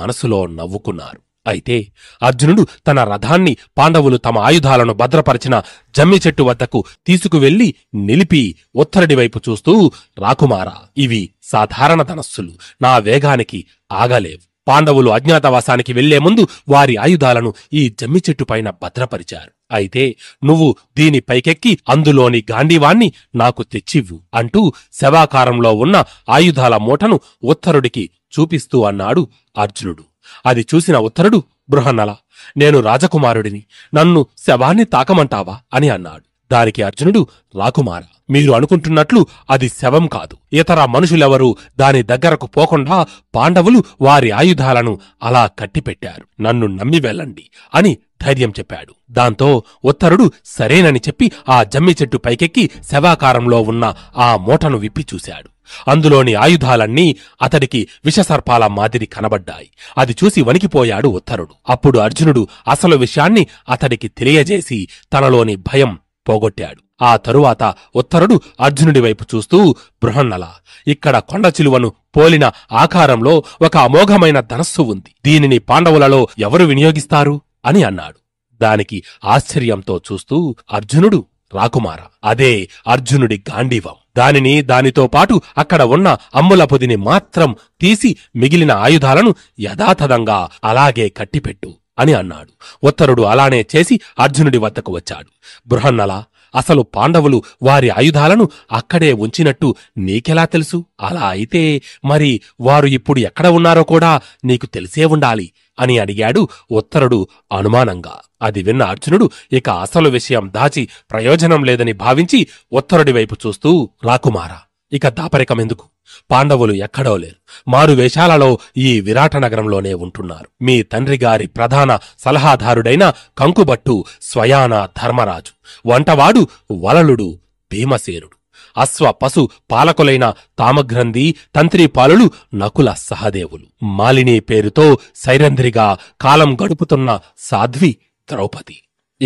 మనసులో నవ్వుకున్నారు అయితే అర్జునుడు తన రథాన్ని పాండవులు తమ ఆయుధాలను భద్రపరిచిన జమ్మి చెట్టు వద్దకు తీసుకువెళ్లి నిలిపి ఉత్తరడి వైపు చూస్తూ రాకుమారా ఇవి సాధారణ ధనస్సులు నా వేగానికి ఆగలేవు పాండవులు అజ్ఞాతవాసానికి వెళ్లే ముందు వారి ఆయుధాలను ఈ జమ్మి చెట్టుపైన భద్రపరిచారు అయితే నువ్వు దీని పైకెక్కి అందులోని గాంధీవాణ్ణి నాకు తెచ్చివ్వు అంటూ శవాకారంలో ఉన్న ఆయుధాల మూటను ఉత్తరుడికి చూపిస్తూ అన్నాడు అర్జునుడు అది చూసిన ఉత్తరుడు బృహన్నల నేను రాజకుమారుడిని నన్ను శవాన్ని తాకమంటావా అని అన్నాడు దానికి అర్జునుడు రాకుమార మీరు అనుకుంటున్నట్లు అది శవం కాదు ఇతర మనుషులెవరూ దాని దగ్గరకు పోకుండా పాండవులు వారి ఆయుధాలను అలా కట్టిపెట్టారు నన్ను నమ్మి వెళ్ళండి అని ధైర్యం చెప్పాడు దాంతో ఉత్తరుడు సరేనని చెప్పి ఆ జమ్మి చెట్టు పైకెక్కి శవాకారంలో ఉన్న ఆ మూటను విప్పి చూశాడు అందులోని ఆయుధాలన్నీ అతడికి విషసర్పాల మాదిరి కనబడ్డాయి అది చూసి వణికిపోయాడు ఉత్తరుడు అప్పుడు అర్జునుడు అసలు విషయాన్ని అతడికి తెలియజేసి తనలోని భయం పోగొట్టాడు ఆ తరువాత ఉత్తరుడు అర్జునుడి వైపు చూస్తూ బృహన్నల ఇక్కడ కొండ చిలువను పోలిన ఆకారంలో ఒక అమోఘమైన ధనస్సు ఉంది దీనిని పాండవులలో ఎవరు వినియోగిస్తారు అని అన్నాడు దానికి ఆశ్చర్యంతో చూస్తూ అర్జునుడు రాకుమార అదే అర్జునుడి గాండీవం దానిని దానితో పాటు అక్కడ ఉన్న అమ్ముల పొదిని మాత్రం తీసి మిగిలిన ఆయుధాలను యథాతథంగా అలాగే కట్టిపెట్టు అని అన్నాడు ఉత్తరుడు అలానే చేసి అర్జునుడి వద్దకు వచ్చాడు బృహన్నలా అసలు పాండవులు వారి ఆయుధాలను అక్కడే ఉంచినట్టు నీకెలా తెలుసు అలా అయితే మరి వారు ఇప్పుడు ఎక్కడ ఉన్నారో కూడా నీకు తెలిసే ఉండాలి అని అడిగాడు ఉత్తరుడు అనుమానంగా అది విన్న అర్జునుడు ఇక అసలు విషయం దాచి ప్రయోజనం లేదని భావించి ఉత్తరుడి వైపు చూస్తూ రాకుమారా ఇక దాపరికమెందుకు పాండవులు ఎక్కడో లేరు మారు వేషాలలో ఈ విరాట నగరంలోనే ఉంటున్నారు మీ తండ్రి గారి ప్రధాన సలహాదారుడైన కంకుబట్టు స్వయాన ధర్మరాజు వంటవాడు వలలుడు భీమసేనుడు అశ్వ పశు పాలకులైన తామగ్రంథి తంత్రిపాలులు నకుల సహదేవులు మాలిని పేరుతో సైరంధ్రిగా కాలం గడుపుతున్న సాధ్వి ద్రౌపది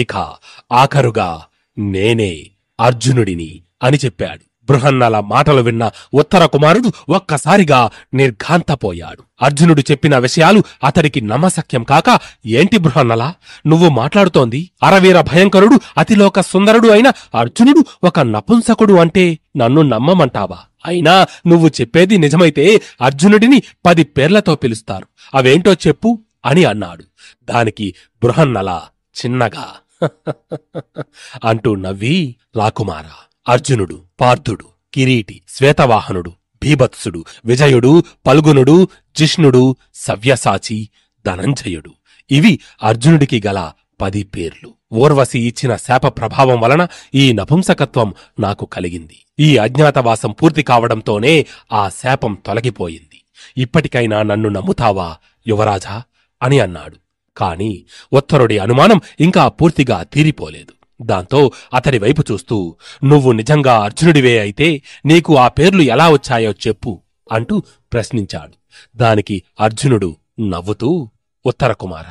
ఇక ఆఖరుగా నేనే అర్జునుడిని అని చెప్పాడు బృహన్నల మాటలు విన్న ఉత్తర కుమారుడు ఒక్కసారిగా నిర్ఘాంతపోయాడు అర్జునుడు చెప్పిన విషయాలు అతడికి నమ్మసక్యం కాక ఏంటి బృహన్నల నువ్వు మాట్లాడుతోంది అరవీర భయంకరుడు అతిలోక సుందరుడు అయిన అర్జునుడు ఒక నపుంసకుడు అంటే నన్ను నమ్మమంటావా అయినా నువ్వు చెప్పేది నిజమైతే అర్జునుడిని పది పేర్లతో పిలుస్తారు అవేంటో చెప్పు అని అన్నాడు దానికి బృహన్నల చిన్నగా అంటూ నవ్వి రాకుమారా అర్జునుడు పార్థుడు కిరీటి శ్వేతవాహనుడు భీభత్సుడు విజయుడు పల్గునుడు జిష్ణుడు సవ్యసాచి ధనంజయుడు ఇవి అర్జునుడికి గల పది పేర్లు ఓర్వశి ఇచ్చిన శాప ప్రభావం వలన ఈ నపుంసకత్వం నాకు కలిగింది ఈ అజ్ఞాతవాసం పూర్తి కావడంతోనే ఆ శాపం తొలగిపోయింది ఇప్పటికైనా నన్ను నమ్ముతావా యువరాజా అని అన్నాడు కాని ఉత్తరుడి అనుమానం ఇంకా పూర్తిగా తీరిపోలేదు దాంతో అతని వైపు చూస్తూ నువ్వు నిజంగా అర్జునుడివే అయితే నీకు ఆ పేర్లు ఎలా వచ్చాయో చెప్పు అంటూ ప్రశ్నించాడు దానికి అర్జునుడు నవ్వుతూ ఉత్తరకుమార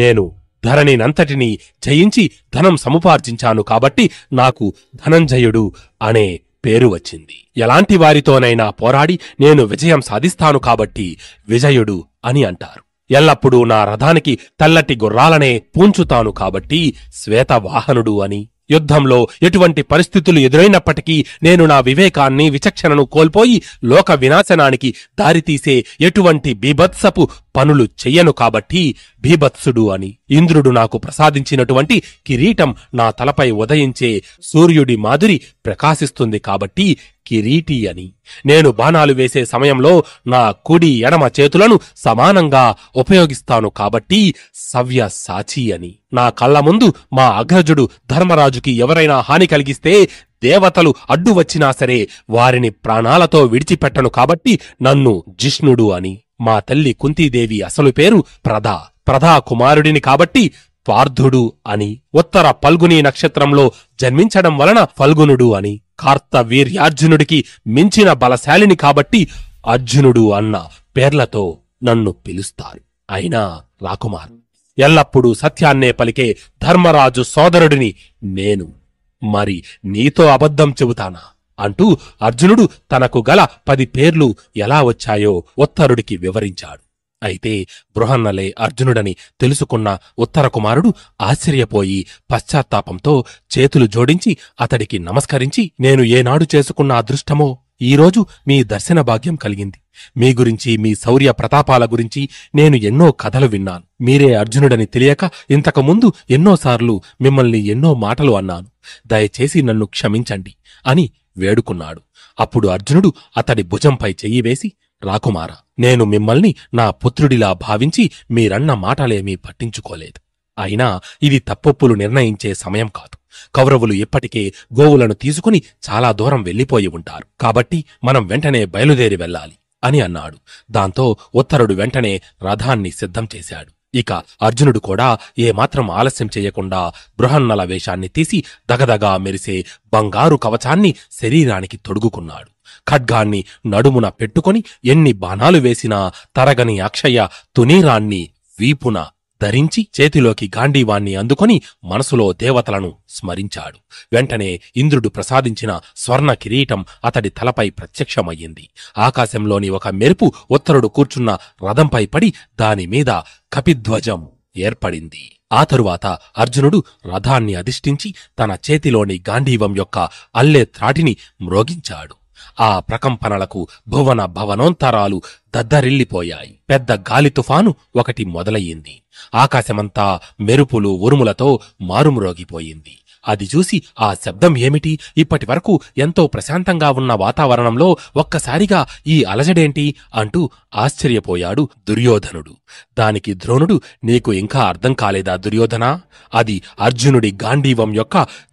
నేను ధరణినంతటినీ జయించి ధనం సముపార్జించాను కాబట్టి నాకు ధనంజయుడు అనే పేరు వచ్చింది ఎలాంటి వారితోనైనా పోరాడి నేను విజయం సాధిస్తాను కాబట్టి విజయుడు అని అంటారు ఎల్లప్పుడూ నా రథానికి తెల్లటి గుర్రాలనే పూంచుతాను కాబట్టి శ్వేతవాహనుడు అని యుద్ధంలో ఎటువంటి పరిస్థితులు ఎదురైనప్పటికీ నేను నా వివేకాన్ని విచక్షణను కోల్పోయి లోక వినాశనానికి దారితీసే ఎటువంటి బీభత్సపు పనులు చెయ్యను కాబట్టి భీభత్సుడు అని ఇంద్రుడు నాకు ప్రసాదించినటువంటి కిరీటం నా తలపై ఉదయించే సూర్యుడి మాదిరి ప్రకాశిస్తుంది కాబట్టి కిరీటి అని నేను బాణాలు వేసే సమయంలో నా కుడి ఎడమ చేతులను సమానంగా ఉపయోగిస్తాను కాబట్టి సవ్య సాచి అని నా కళ్ళ ముందు మా అగ్రజుడు ధర్మరాజుకి ఎవరైనా హాని కలిగిస్తే దేవతలు అడ్డు వచ్చినా సరే వారిని ప్రాణాలతో విడిచిపెట్టను కాబట్టి నన్ను జిష్ణుడు అని మా తల్లి కుంతీదేవి అసలు పేరు ప్రధా ప్రధా కుమారుడిని కాబట్టి పార్థుడు అని ఉత్తర పల్గుని నక్షత్రంలో జన్మించడం వలన ఫల్గునుడు అని కార్తవీర్యార్జునుడికి మించిన బలశాలిని కాబట్టి అర్జునుడు అన్న పేర్లతో నన్ను పిలుస్తారు అయినా రాకుమార్ ఎల్లప్పుడూ సత్యాన్నే పలికే ధర్మరాజు సోదరుడిని నేను మరి నీతో అబద్ధం చెబుతానా అంటూ అర్జునుడు తనకు గల పది పేర్లు ఎలా వచ్చాయో ఉత్తరుడికి వివరించాడు అయితే బృహన్నలే అర్జునుడని తెలుసుకున్న ఉత్తరకుమారుడు ఆశ్చర్యపోయి పశ్చాత్తాపంతో చేతులు జోడించి అతడికి నమస్కరించి నేను ఏనాడు చేసుకున్న అదృష్టమో ఈరోజు మీ దర్శన భాగ్యం కలిగింది మీ గురించి మీ శౌర్య ప్రతాపాల గురించి నేను ఎన్నో కథలు విన్నాను మీరే అర్జునుడని తెలియక ఇంతకుముందు ఎన్నోసార్లు మిమ్మల్ని ఎన్నో మాటలు అన్నాను దయచేసి నన్ను క్షమించండి అని వేడుకున్నాడు అప్పుడు అర్జునుడు అతడి భుజంపై చెయ్యి వేసి రాకుమార నేను మిమ్మల్ని నా పుత్రుడిలా భావించి మీరన్న మాటలేమీ పట్టించుకోలేదు అయినా ఇది తప్పొప్పులు నిర్ణయించే సమయం కాదు కౌరవులు ఇప్పటికే గోవులను తీసుకుని చాలా దూరం వెళ్లిపోయి ఉంటారు కాబట్టి మనం వెంటనే బయలుదేరి వెళ్ళాలి అని అన్నాడు దాంతో ఉత్తరుడు వెంటనే రథాన్ని సిద్ధం చేశాడు ఇక అర్జునుడు కూడా ఏమాత్రం ఆలస్యం చేయకుండా బృహన్నల వేషాన్ని తీసి దగదగా మెరిసే బంగారు కవచాన్ని శరీరానికి తొడుగుకున్నాడు ఖడ్గాన్ని నడుమున పెట్టుకొని ఎన్ని బాణాలు వేసినా తరగని అక్షయ తునీరాన్ని వీపున ధరించి చేతిలోకి గాంధీవాణ్ణి అందుకొని మనసులో దేవతలను స్మరించాడు వెంటనే ఇంద్రుడు ప్రసాదించిన స్వర్ణ కిరీటం అతడి తలపై ప్రత్యక్షమయ్యింది ఆకాశంలోని ఒక మెరుపు ఉత్తరుడు కూర్చున్న రథంపై పడి దానిమీద కపిధ్వజం ఏర్పడింది ఆ తరువాత అర్జునుడు రథాన్ని అధిష్ఠించి తన చేతిలోని గాంధీవం యొక్క అల్లె త్రాటిని మ్రోగించాడు ఆ ప్రకంపనలకు భువన భవనోంతరాలు దద్దరిల్లిపోయాయి పెద్ద గాలి తుఫాను ఒకటి మొదలయ్యింది ఆకాశమంతా మెరుపులు ఉరుములతో మారుమ్రోగిపోయింది అది చూసి ఆ శబ్దం ఏమిటి ఇప్పటి వరకు ఎంతో ప్రశాంతంగా ఉన్న వాతావరణంలో ఒక్కసారిగా ఈ అలజడేంటి అంటూ ఆశ్చర్యపోయాడు దుర్యోధనుడు దానికి ద్రోణుడు నీకు ఇంకా అర్థం కాలేదా దుర్యోధన అది అర్జునుడి గాంధీవం యొక్క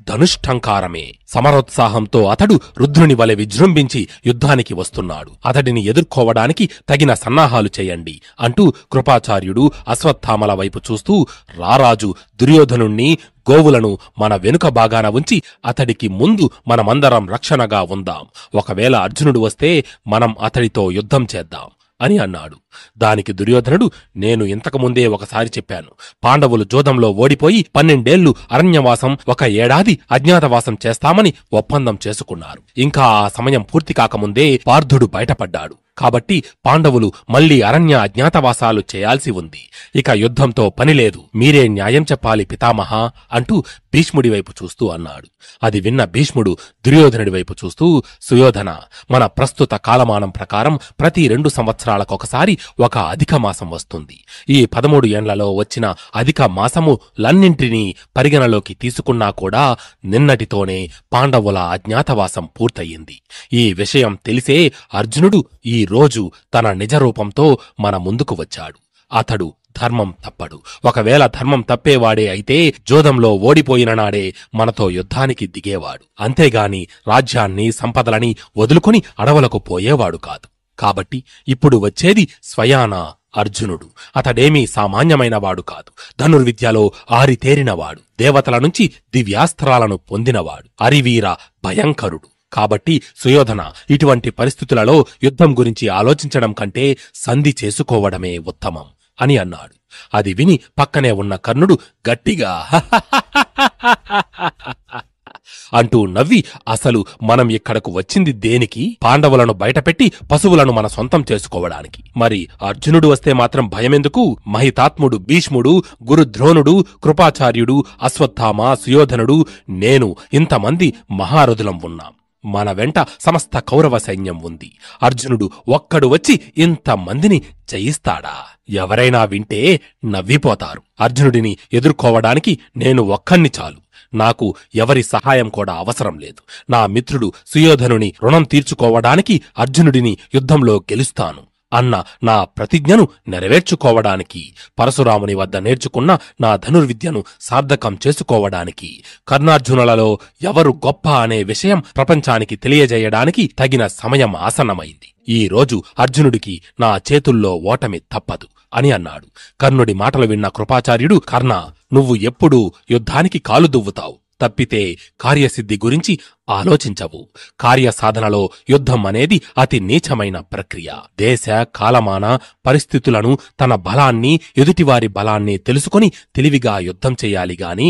ధనుష్టంకారమే సమరోత్సాహంతో అతడు రుద్రుని వలె విజృంభించి యుద్ధానికి వస్తున్నాడు అతడిని ఎదుర్కోవడానికి తగిన సన్నాహాలు చేయండి అంటూ కృపాచార్యుడు అశ్వత్థామల వైపు చూస్తూ రారాజు దుర్యోధనుణ్ణి గోవులను మన వెనుక బాగాన ఉంచి అతడికి ముందు మనమందరం రక్షణగా ఉందాం ఒకవేళ అర్జునుడు వస్తే మనం అతడితో యుద్ధం చేద్దాం అని అన్నాడు దానికి దుర్యోధనుడు నేను ఇంతకుముందే ఒకసారి చెప్పాను పాండవులు జోదంలో ఓడిపోయి పన్నెండేళ్లు అరణ్యవాసం ఒక ఏడాది అజ్ఞాతవాసం చేస్తామని ఒప్పందం చేసుకున్నారు ఇంకా ఆ సమయం పూర్తి కాకముందే పార్థుడు బయటపడ్డాడు కాబట్టి పాండవులు మళ్లీ అరణ్య అజ్ఞాతవాసాలు చేయాల్సి ఉంది ఇక యుద్ధంతో పనిలేదు మీరే న్యాయం చెప్పాలి పితామహ అంటూ భీష్ముడి వైపు చూస్తూ అన్నాడు అది విన్న భీష్ముడు దుర్యోధనుడి వైపు చూస్తూ సుయోధన మన ప్రస్తుత కాలమానం ప్రకారం ప్రతి రెండు సంవత్సరాలకొకసారి ఒక అధిక మాసం వస్తుంది ఈ పదమూడు ఏండ్లలో వచ్చిన అధిక మాసము లన్నింటినీ పరిగణలోకి తీసుకున్నా కూడా నిన్నటితోనే పాండవుల అజ్ఞాతవాసం పూర్తయింది ఈ విషయం తెలిసే అర్జునుడు ఈ రోజు తన నిజరూపంతో మన ముందుకు వచ్చాడు అతడు ధర్మం తప్పడు ఒకవేళ ధర్మం తప్పేవాడే అయితే జోదంలో ఓడిపోయిన నాడే మనతో యుద్ధానికి దిగేవాడు అంతేగాని రాజ్యాన్ని సంపదలని వదులుకొని అడవులకు పోయేవాడు కాదు కాబట్టి ఇప్పుడు వచ్చేది స్వయాన అర్జునుడు అతడేమీ సామాన్యమైన వాడు కాదు ధనుర్విద్యలో ఆరితేరినవాడు దేవతల నుంచి దివ్యాస్త్రాలను పొందినవాడు అరివీర భయంకరుడు కాబట్టి సుయోధన ఇటువంటి పరిస్థితులలో యుద్ధం గురించి ఆలోచించడం కంటే సంధి చేసుకోవడమే ఉత్తమం అని అన్నాడు అది విని పక్కనే ఉన్న కర్ణుడు గట్టిగా అంటూ నవ్వి అసలు మనం ఇక్కడకు వచ్చింది దేనికి పాండవులను బయటపెట్టి పశువులను మన సొంతం చేసుకోవడానికి మరి అర్జునుడు వస్తే మాత్రం భయమెందుకు మహితాత్ముడు భీష్ముడు గురుద్రోణుడు కృపాచార్యుడు అశ్వత్థామ సుయోధనుడు నేను ఇంతమంది మహారథులం ఉన్నాం మన వెంట సమస్త కౌరవ సైన్యం ఉంది అర్జునుడు ఒక్కడు వచ్చి ఇంతమందిని జయిస్తాడా ఎవరైనా వింటే నవ్విపోతారు అర్జునుడిని ఎదుర్కోవడానికి నేను ఒక్కన్ని చాలు నాకు ఎవరి సహాయం కూడా అవసరం లేదు నా మిత్రుడు సుయోధనుని రుణం తీర్చుకోవడానికి అర్జునుడిని యుద్ధంలో గెలుస్తాను అన్న నా ప్రతిజ్ఞను నెరవేర్చుకోవడానికి పరశురాముని వద్ద నేర్చుకున్న నా ధనుర్విద్యను సార్థకం చేసుకోవడానికి కర్ణార్జునులలో ఎవరు గొప్ప అనే విషయం ప్రపంచానికి తెలియజేయడానికి తగిన సమయం ఆసన్నమైంది ఈ రోజు అర్జునుడికి నా చేతుల్లో ఓటమి తప్పదు అని అన్నాడు కర్ణుడి మాటలు విన్న కృపాచార్యుడు కర్ణ నువ్వు ఎప్పుడూ యుద్ధానికి కాలు దువ్వుతావు తప్పితే కార్యసిద్ధి గురించి ఆలోచించవు కార్యసాధనలో యుద్ధం అనేది అతి నీచమైన ప్రక్రియ దేశ కాలమాన పరిస్థితులను తన బలాన్ని ఎదుటివారి బలాన్ని తెలుసుకుని తెలివిగా యుద్ధం చేయాలి గాని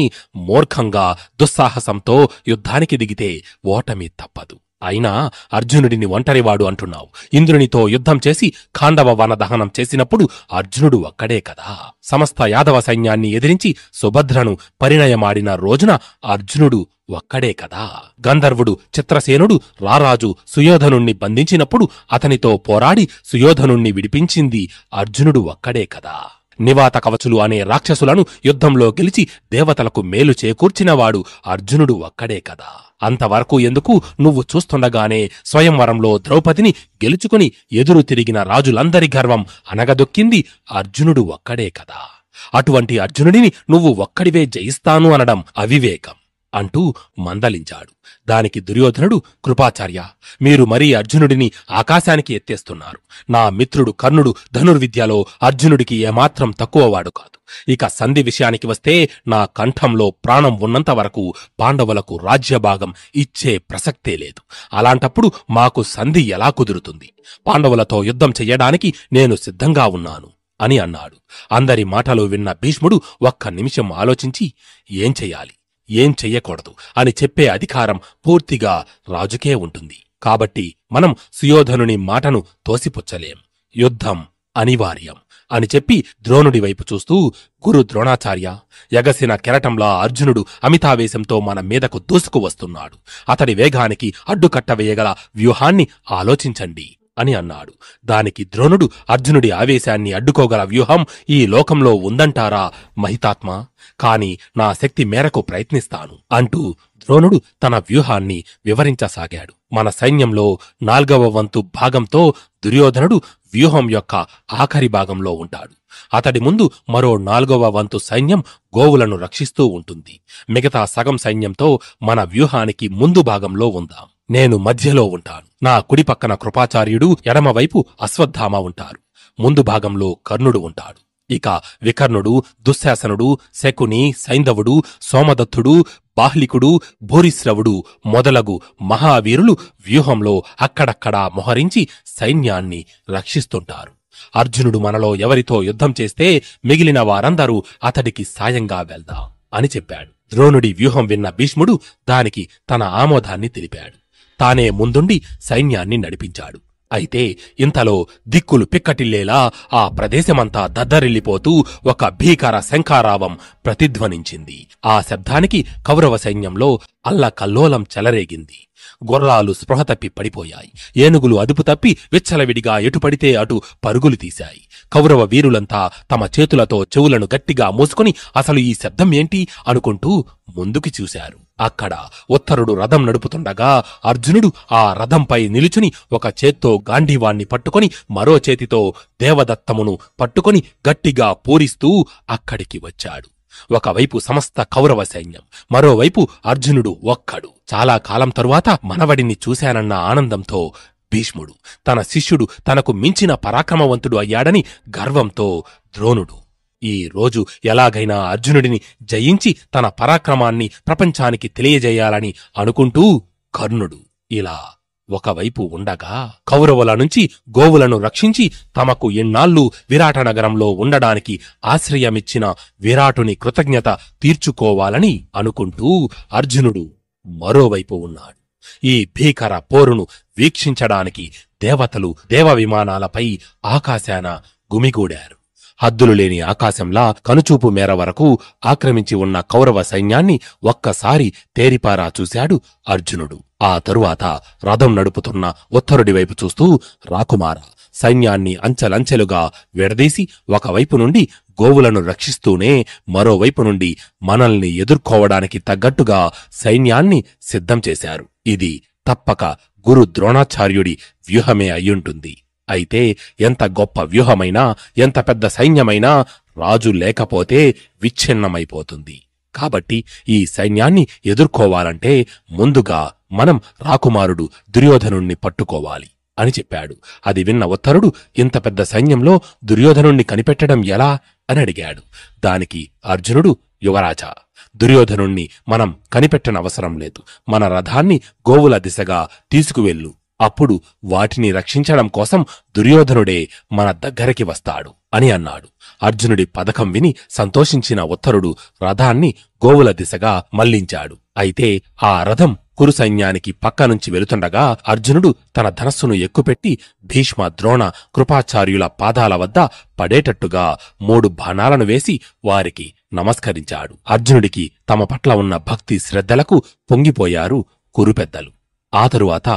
మూర్ఖంగా దుస్సాహసంతో యుద్ధానికి దిగితే ఓటమి తప్పదు అయినా అర్జునుడిని ఒంటరివాడు అంటున్నావు ఇంద్రునితో యుద్ధం చేసి ఖాండవ వన దహనం చేసినప్పుడు అర్జునుడు ఒక్కడే కదా సమస్త యాదవ సైన్యాన్ని ఎదిరించి సుభద్రను పరిణయమాడిన రోజున అర్జునుడు ఒక్కడే కదా గంధర్వుడు చిత్రసేనుడు రారాజు సుయోధనుణ్ణి బంధించినప్పుడు అతనితో పోరాడి సుయోధనుణ్ణి విడిపించింది అర్జునుడు ఒక్కడే కదా నివాత కవచులు అనే రాక్షసులను యుద్ధంలో గెలిచి దేవతలకు మేలు చేకూర్చినవాడు అర్జునుడు ఒక్కడే కదా అంతవరకు ఎందుకు నువ్వు చూస్తుండగానే స్వయంవరంలో ద్రౌపదిని గెలుచుకుని ఎదురు తిరిగిన రాజులందరి గర్వం అనగదొక్కింది అర్జునుడు ఒక్కడే కదా అటువంటి అర్జునుడిని నువ్వు ఒక్కడివే జయిస్తాను అనడం అవివేకం అంటూ మందలించాడు దానికి దుర్యోధనుడు కృపాచార్య మీరు మరీ అర్జునుడిని ఆకాశానికి ఎత్తేస్తున్నారు నా మిత్రుడు కర్ణుడు ధనుర్విద్యలో అర్జునుడికి ఏమాత్రం తక్కువవాడు కాదు ఇక సంధి విషయానికి వస్తే నా కంఠంలో ప్రాణం ఉన్నంత వరకు పాండవులకు రాజ్యభాగం ఇచ్చే ప్రసక్తే లేదు అలాంటప్పుడు మాకు సంధి ఎలా కుదురుతుంది పాండవులతో యుద్ధం చెయ్యడానికి నేను సిద్ధంగా ఉన్నాను అని అన్నాడు అందరి మాటలు విన్న భీష్ముడు ఒక్క నిమిషం ఆలోచించి ఏం చెయ్యాలి ఏం చెయ్యకూడదు అని చెప్పే అధికారం పూర్తిగా రాజుకే ఉంటుంది కాబట్టి మనం సుయోధనుని మాటను తోసిపుచ్చలేం యుద్ధం అనివార్యం అని చెప్పి ద్రోణుడి వైపు చూస్తూ గురు ద్రోణాచార్య ఎగసిన కెరటంలా అర్జునుడు అమితావేశంతో మన మీదకు దూసుకు వస్తున్నాడు అతడి వేగానికి అడ్డుకట్ట వ్యూహాన్ని ఆలోచించండి అని అన్నాడు దానికి ద్రోణుడు అర్జునుడి ఆవేశాన్ని అడ్డుకోగల వ్యూహం ఈ లోకంలో ఉందంటారా మహితాత్మ కాని నా శక్తి మేరకు ప్రయత్నిస్తాను అంటూ ద్రోణుడు తన వ్యూహాన్ని వివరించసాగాడు మన సైన్యంలో నాల్గవ వంతు భాగంతో దుర్యోధనుడు వ్యూహం యొక్క ఆఖరి భాగంలో ఉంటాడు అతడి ముందు మరో నాలుగవ వంతు సైన్యం గోవులను రక్షిస్తూ ఉంటుంది మిగతా సగం సైన్యంతో మన వ్యూహానికి ముందు భాగంలో ఉందాం నేను మధ్యలో ఉంటాను నా కుడి పక్కన కృపాచార్యుడు ఎడమవైపు అశ్వత్థామ ఉంటారు ముందు భాగంలో కర్ణుడు ఉంటాడు ఇక వికర్ణుడు దుశ్శాసనుడు శకుని సైంధవుడు సోమదత్తుడు బాహ్లికుడు భూరిశ్రవుడు మొదలగు మహావీరులు వ్యూహంలో అక్కడక్కడా మొహరించి సైన్యాన్ని రక్షిస్తుంటారు అర్జునుడు మనలో ఎవరితో యుద్ధం చేస్తే మిగిలిన వారందరూ అతడికి సాయంగా వెళ్దాం అని చెప్పాడు ద్రోణుడి వ్యూహం విన్న భీష్ముడు దానికి తన ఆమోదాన్ని తెలిపాడు తానే ముందుండి సైన్యాన్ని నడిపించాడు అయితే ఇంతలో దిక్కులు పిక్కటిల్లేలా ఆ ప్రదేశమంతా దద్దరిల్లిపోతూ ఒక భీకర శంఖారావం ప్రతిధ్వనించింది ఆ శబ్దానికి కౌరవ సైన్యంలో అల్లకల్లోలం చెలరేగింది గుర్రాలు స్పృహ తప్పి పడిపోయాయి ఏనుగులు అదుపు తప్పి విచ్చలవిడిగా ఎటుపడితే అటు పరుగులు తీశాయి కౌరవ వీరులంతా తమ చేతులతో చెవులను గట్టిగా మూసుకుని అసలు ఈ శబ్దం ఏంటి అనుకుంటూ ముందుకు చూశారు అక్కడ ఉత్తరుడు రథం నడుపుతుండగా అర్జునుడు ఆ రథంపై నిలుచుని ఒక చేత్తో గాంధీవాణ్ణి పట్టుకొని మరో చేతితో దేవదత్తమును పట్టుకొని గట్టిగా పూరిస్తూ అక్కడికి వచ్చాడు ఒకవైపు సమస్త కౌరవ సైన్యం మరోవైపు అర్జునుడు ఒక్కడు చాలా కాలం తరువాత మనవడిని చూశానన్న ఆనందంతో భీష్ముడు తన శిష్యుడు తనకు మించిన పరాక్రమవంతుడు అయ్యాడని గర్వంతో ద్రోణుడు ఈ రోజు ఎలాగైనా అర్జునుడిని జయించి తన పరాక్రమాన్ని ప్రపంచానికి తెలియజేయాలని అనుకుంటూ కర్ణుడు ఇలా ఒకవైపు ఉండగా కౌరవుల నుంచి గోవులను రక్షించి తమకు ఎన్నాళ్ళు విరాట నగరంలో ఉండడానికి ఆశ్రయమిచ్చిన విరాటుని కృతజ్ఞత తీర్చుకోవాలని అనుకుంటూ అర్జునుడు మరోవైపు ఉన్నాడు ఈ భీకర పోరును వీక్షించడానికి దేవతలు దేవ విమానాలపై ఆకాశాన గుమిగూడారు హద్దులు లేని ఆకాశంలా కనుచూపు మేర వరకు ఆక్రమించి ఉన్న కౌరవ సైన్యాన్ని ఒక్కసారి తేరిపారా చూశాడు అర్జునుడు ఆ తరువాత రథం నడుపుతున్న ఉత్తరుడి వైపు చూస్తూ రాకుమార సైన్యాన్ని అంచెలంచెలుగా విడదీసి ఒకవైపు నుండి గోవులను రక్షిస్తూనే మరోవైపు నుండి మనల్ని ఎదుర్కోవడానికి తగ్గట్టుగా సైన్యాన్ని సిద్ధం చేశారు ఇది తప్పక గురు ద్రోణాచార్యుడి వ్యూహమే అయ్యుంటుంది అయితే ఎంత గొప్ప వ్యూహమైనా ఎంత పెద్ద సైన్యమైనా రాజు లేకపోతే విచ్ఛిన్నమైపోతుంది కాబట్టి ఈ సైన్యాన్ని ఎదుర్కోవాలంటే ముందుగా మనం రాకుమారుడు దుర్యోధనుణ్ణి పట్టుకోవాలి అని చెప్పాడు అది విన్న ఉత్తరుడు ఇంత పెద్ద సైన్యంలో దుర్యోధనుణ్ణి కనిపెట్టడం ఎలా అని అడిగాడు దానికి అర్జునుడు యువరాజా దుర్యోధనుణ్ణి మనం కనిపెట్టనవసరం లేదు మన రథాన్ని గోవుల దిశగా తీసుకువెళ్ళు అప్పుడు వాటిని రక్షించడం కోసం దుర్యోధనుడే మన దగ్గరికి వస్తాడు అని అన్నాడు అర్జునుడి పథకం విని సంతోషించిన ఉత్తరుడు రథాన్ని గోవుల దిశగా మళ్లించాడు అయితే ఆ రథం కురు సైన్యానికి పక్కనుంచి వెళుతుండగా అర్జునుడు తన ధనస్సును ఎక్కుపెట్టి భీష్మ ద్రోణ కృపాచార్యుల పాదాల వద్ద పడేటట్టుగా మూడు బాణాలను వేసి వారికి నమస్కరించాడు అర్జునుడికి తమ పట్ల ఉన్న భక్తి శ్రద్ధలకు పొంగిపోయారు కురు పెద్దలు ఆ తరువాత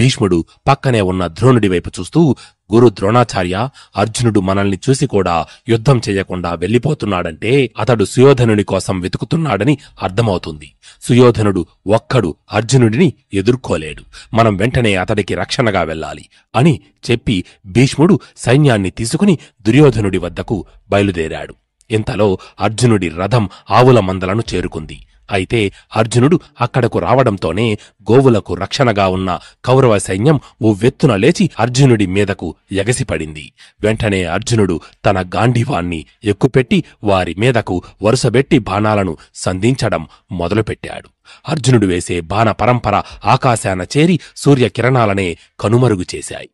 భీష్ముడు పక్కనే ఉన్న ద్రోణుడి వైపు చూస్తూ గురు ద్రోణాచార్య అర్జునుడు మనల్ని చూసి కూడా యుద్ధం చేయకుండా వెళ్లిపోతున్నాడంటే అతడు సుయోధనుడి కోసం వెతుకుతున్నాడని అర్థమవుతుంది సుయోధనుడు ఒక్కడు అర్జునుడిని ఎదుర్కోలేడు మనం వెంటనే అతడికి రక్షణగా వెళ్ళాలి అని చెప్పి భీష్ముడు సైన్యాన్ని తీసుకుని దుర్యోధనుడి వద్దకు బయలుదేరాడు ఇంతలో అర్జునుడి రథం ఆవుల మందలను చేరుకుంది అయితే అర్జునుడు అక్కడకు రావడంతోనే గోవులకు రక్షణగా ఉన్న కౌరవ సైన్యం ఓ వెత్తున లేచి అర్జునుడి మీదకు ఎగసిపడింది వెంటనే అర్జునుడు తన గాంధీవాన్ని ఎక్కుపెట్టి వారి మీదకు వరుసబెట్టి బాణాలను సంధించడం మొదలుపెట్టాడు అర్జునుడు వేసే బాణ పరంపర ఆకాశాన చేరి సూర్యకిరణాలనే కనుమరుగు చేశాయి